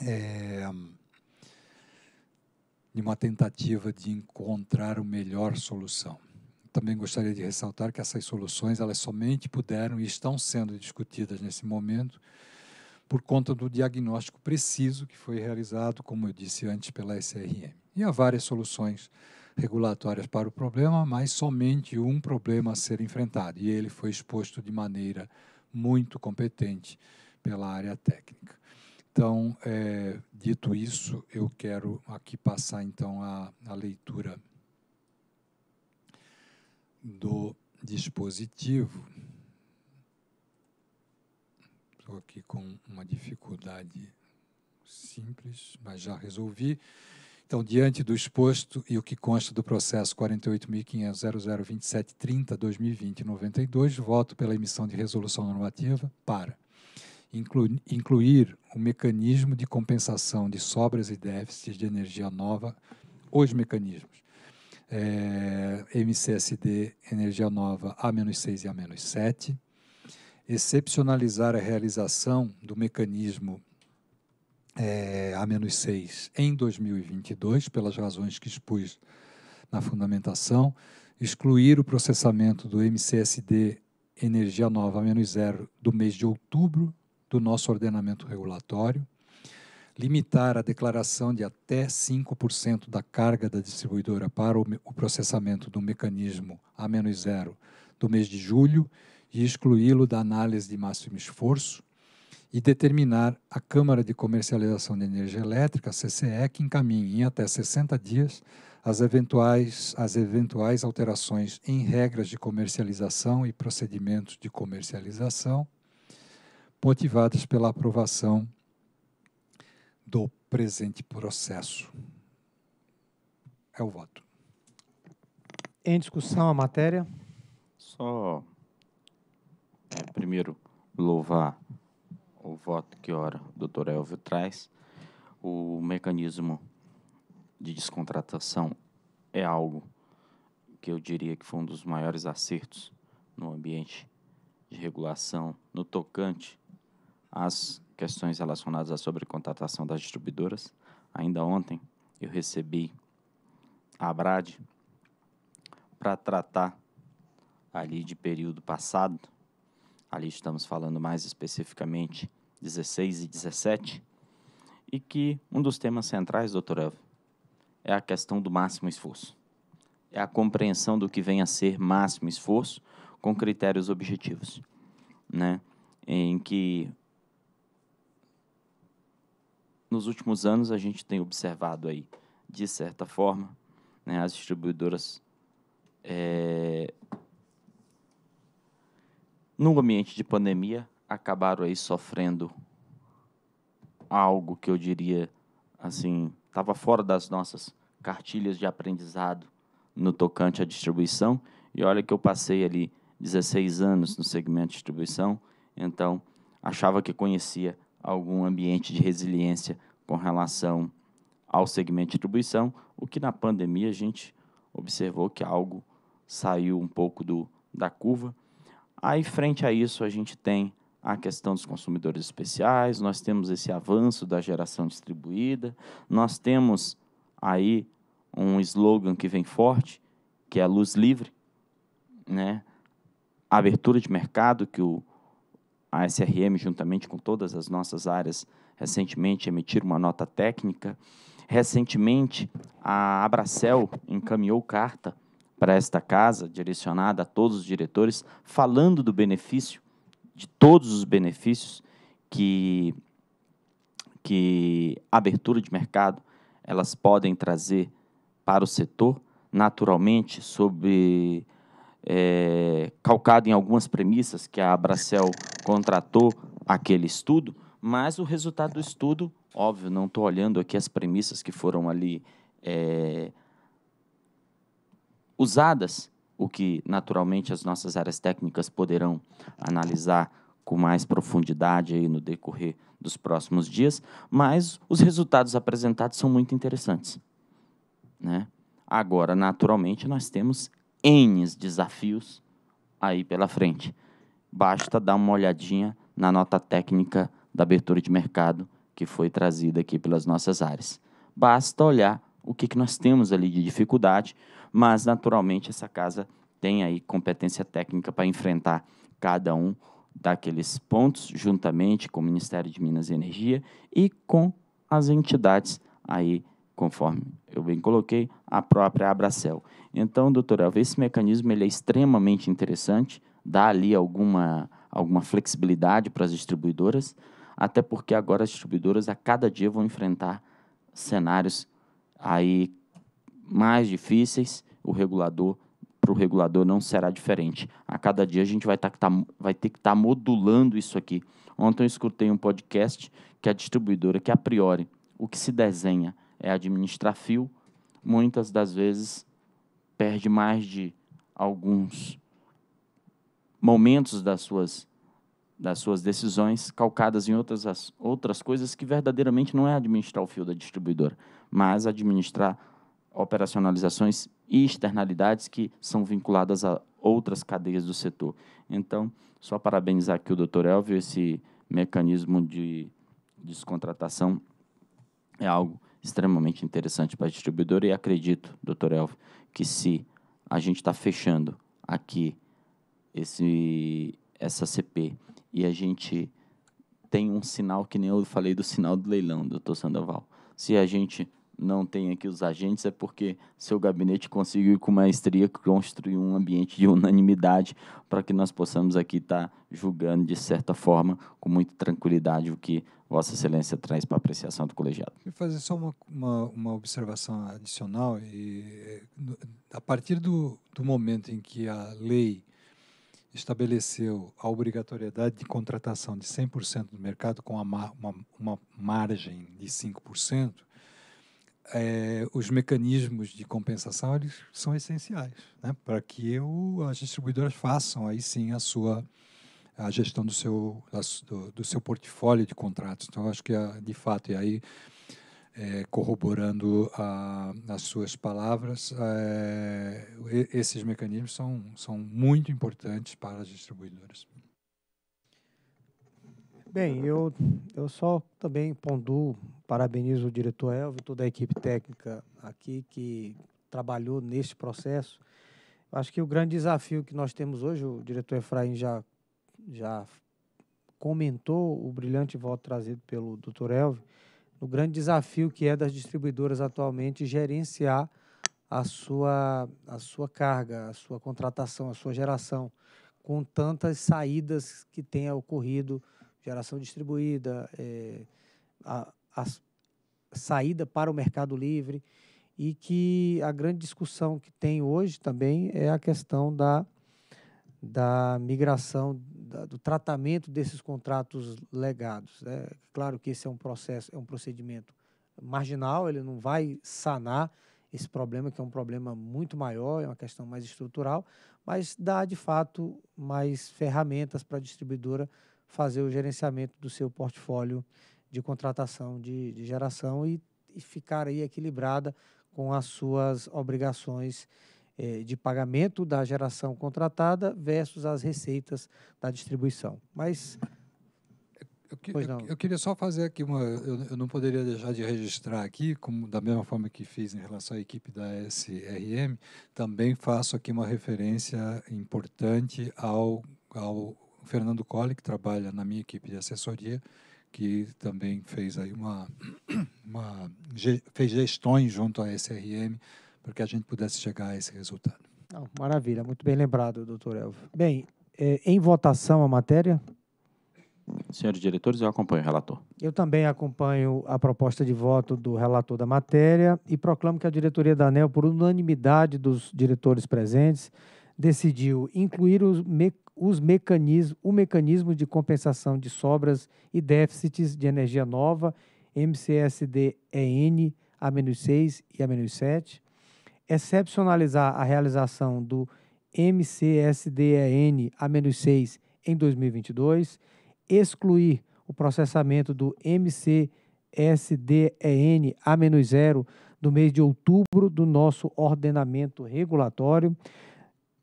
é, de uma tentativa de encontrar a melhor solução. Também gostaria de ressaltar que essas soluções elas somente puderam e estão sendo discutidas nesse momento por conta do diagnóstico preciso que foi realizado, como eu disse antes, pela SRM. E há várias soluções regulatórias para o problema, mas somente um problema a ser enfrentado, e ele foi exposto de maneira muito competente pela área técnica. Então, é, dito isso, eu quero aqui passar então a, a leitura do dispositivo. Estou aqui com uma dificuldade simples, mas já resolvi. Então, diante do exposto e o que consta do processo 48.500.002730-2020-92, voto pela emissão de resolução normativa para incluir, o mecanismo de compensação de sobras e déficits de energia nova, os mecanismos é, eh, MCSD Energia Nova A-6 e A-7, excepcionalizar a realização do mecanismo é, A-6 em 2022, pelas razões que expus na fundamentação, excluir o processamento do MCSD Energia Nova A-0 do mês de outubro do nosso ordenamento regulatório, limitar a declaração de até 5% da carga da distribuidora para o, o processamento do mecanismo A-0 do mês de julho e excluí-lo da análise de máximo esforço, e determinar à Câmara de Comercialização de Energia Elétrica, CCE, que encaminhe em até 60 dias as eventuais, as eventuais alterações em regras de comercialização e procedimentos de comercialização, motivadas pela aprovação do presente processo. É o voto. Em discussão a matéria? Só, é, primeiro, louvar o voto que ora o doutor Elvio traz, o mecanismo de descontratação é algo que eu diria que foi um dos maiores acertos no ambiente de regulação no tocante às questões relacionadas à sobrecontratação das distribuidoras. Ainda ontem eu recebi a Abrad para tratar ali de período passado, ali estamos falando mais especificamente 16 e 17, e que um dos temas centrais, doutor é a questão do máximo esforço. É a compreensão do que vem a ser máximo esforço com critérios objetivos, né? em que nos últimos anos a gente tem observado aí, de certa forma, né, as distribuidoras é, eh, no ambiente de pandemia acabaram aí sofrendo algo que eu diria assim, estava fora das nossas cartilhas de aprendizado no tocante à distribuição. E olha que eu passei ali 16 anos no segmento de distribuição, então achava que conhecia algum ambiente de resiliência com relação ao segmento de distribuição, o que na pandemia a gente observou que algo saiu um pouco do, da curva. Aí, frente a isso, a gente tem a questão dos consumidores especiais, nós temos esse avanço da geração distribuída, nós temos aí um slogan que vem forte, que é a luz livre, né? A abertura de mercado que o a SRM juntamente com todas as nossas áreas recentemente emitiram uma nota técnica. Recentemente a Abracel encaminhou carta para esta casa direcionada a todos os diretores falando do benefício de todos os benefícios que, que a abertura de mercado elas podem trazer para o setor, naturalmente, sobre eh, é, calcado em algumas premissas que a Abracel contratou aquele estudo, mas o resultado do estudo, óbvio, não estou olhando aqui as premissas que foram ali é, usadas, o que naturalmente as nossas áreas técnicas poderão analisar com mais profundidade aí no decorrer dos próximos dias, mas os resultados apresentados são muito interessantes. Né? Agora, naturalmente, nós temos N desafios aí pela frente. Basta dar uma olhadinha na nota técnica da abertura de mercado que foi trazida aqui pelas nossas áreas. Basta olhar o que, que nós temos ali de dificuldade, mas naturalmente essa casa tem aí competência técnica para enfrentar cada um daqueles pontos, juntamente com o Ministério de Minas e Energia e com as entidades aí, conforme eu bem coloquei, a própria Abracel. Então, doutor Elva, esse mecanismo ele é extremamente interessante, dá ali alguma, alguma flexibilidade para as distribuidoras, até porque agora as distribuidoras a cada dia vão enfrentar cenários aí mais difíceis, o regulador para o regulador não será diferente. A cada dia a gente vai, tá, tá, vai ter que estar tá modulando isso aqui. Ontem eu escutei um podcast que a distribuidora, que a priori, o que se desenha é administrar fio, muitas das vezes perde mais de alguns momentos das suas, das suas decisões calcadas em outras, outras coisas que verdadeiramente não é administrar o fio da distribuidora mas administrar operacionalizações e externalidades que são vinculadas a outras cadeias do setor. Então, só parabenizar aqui o doutor Elvio, esse mecanismo de descontratação é algo extremamente interessante para a distribuidora e acredito, doutor Elvio, que se a gente está fechando aqui esse, essa CP e a gente tem um sinal, que nem eu falei do sinal do leilão, doutor Sandoval, se a gente não tem aqui os agentes é porque seu gabinete conseguiu com maestria construir um ambiente de unanimidade para que nós possamos aqui estar tá julgando de certa forma com muita tranquilidade o que Vossa Excelência traz para apreciação do colegiado. Vou fazer só uma, uma, uma observação adicional e a partir do, do momento em que a lei estabeleceu a obrigatoriedade de contratação de 100% do mercado com uma, uma, uma margem de 5%, é, os mecanismos de compensação eles são essenciais né? para que eu, as distribuidoras façam aí sim a sua a gestão do seu da, do, do, seu portfólio de contratos. Então acho que ah, de fato e aí é, corroborando a, as suas palavras, é, esses mecanismos são são muito importantes para as distribuidoras. Bem, eu eu só também pondo Parabenizo o diretor Elvio, toda a equipe técnica aqui que trabalhou neste processo. Acho que o grande desafio que nós temos hoje, o diretor Efraim já, já comentou o brilhante voto trazido pelo doutor Elvio, o grande desafio que é das distribuidoras atualmente gerenciar a sua, a sua carga, a sua contratação, a sua geração, com tantas saídas que tenha ocorrido, geração distribuída, é, a, a saída para o mercado livre e que a grande discussão que tem hoje também é a questão da, da migração, da, do tratamento desses contratos legados. Né? Claro que esse é um processo, é um procedimento marginal, ele não vai sanar esse problema, que é um problema muito maior, é uma questão mais estrutural, mas dá de fato mais ferramentas para a distribuidora fazer o gerenciamento do seu portfólio de contratação de, de geração e, e ficar aí equilibrada com as suas obrigações eh, de pagamento da geração contratada versus as receitas da distribuição. Mas eu, eu, eu, queria só fazer aqui uma. Eu, eu, não poderia deixar de registrar aqui, como da mesma forma que fiz em relação à equipe da SRM, também faço aqui uma referência importante ao, ao Fernando Colli, que trabalha na minha equipe de assessoria, que também fez aí uma, uma fez gestões junto à SRM para que a gente pudesse chegar a esse resultado. Não, maravilha, muito bem lembrado, doutor Elvio. Bem, é, em votação a matéria? Senhores diretores, eu acompanho o relator. Eu também acompanho a proposta de voto do relator da matéria e proclamo que a diretoria da ANEL, por unanimidade dos diretores presentes, decidiu incluir o, me os mecanismos, o mecanismo de compensação de sobras e déficits de energia nova, MCSD-EN, é A-6 e A-7, excepcionalizar a realização do MCSD-EN, é A-6 em 2022, excluir o processamento do MCSDEN é A-0 do mês de outubro do nosso ordenamento regulatório.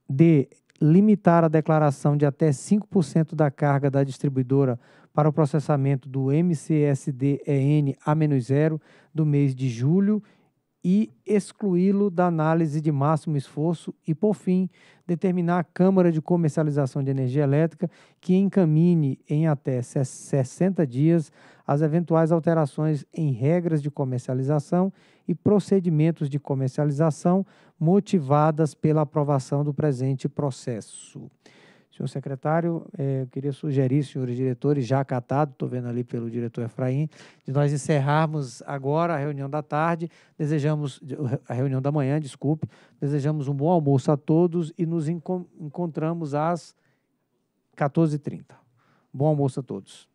de limitar a declaração de até 5% da carga da distribuidora para o processamento do MCSD-EN A-0 do mês de julho e excluí-lo da análise de máximo esforço e, por fim, determinar à Câmara de Comercialização de Energia Elétrica que encaminhe em até 60 dias as eventuais alterações em regras de comercialização e procedimentos de comercialização motivadas pela aprovação do presente processo. Senhor secretário, é, eu queria sugerir, senhores diretores, já acatado, estou vendo ali pelo diretor Efraim, de nós encerrarmos agora a reunião da tarde, desejamos, a reunião da manhã, desculpe, desejamos um bom almoço a todos e nos encontramos às 14h30. Bom almoço a todos.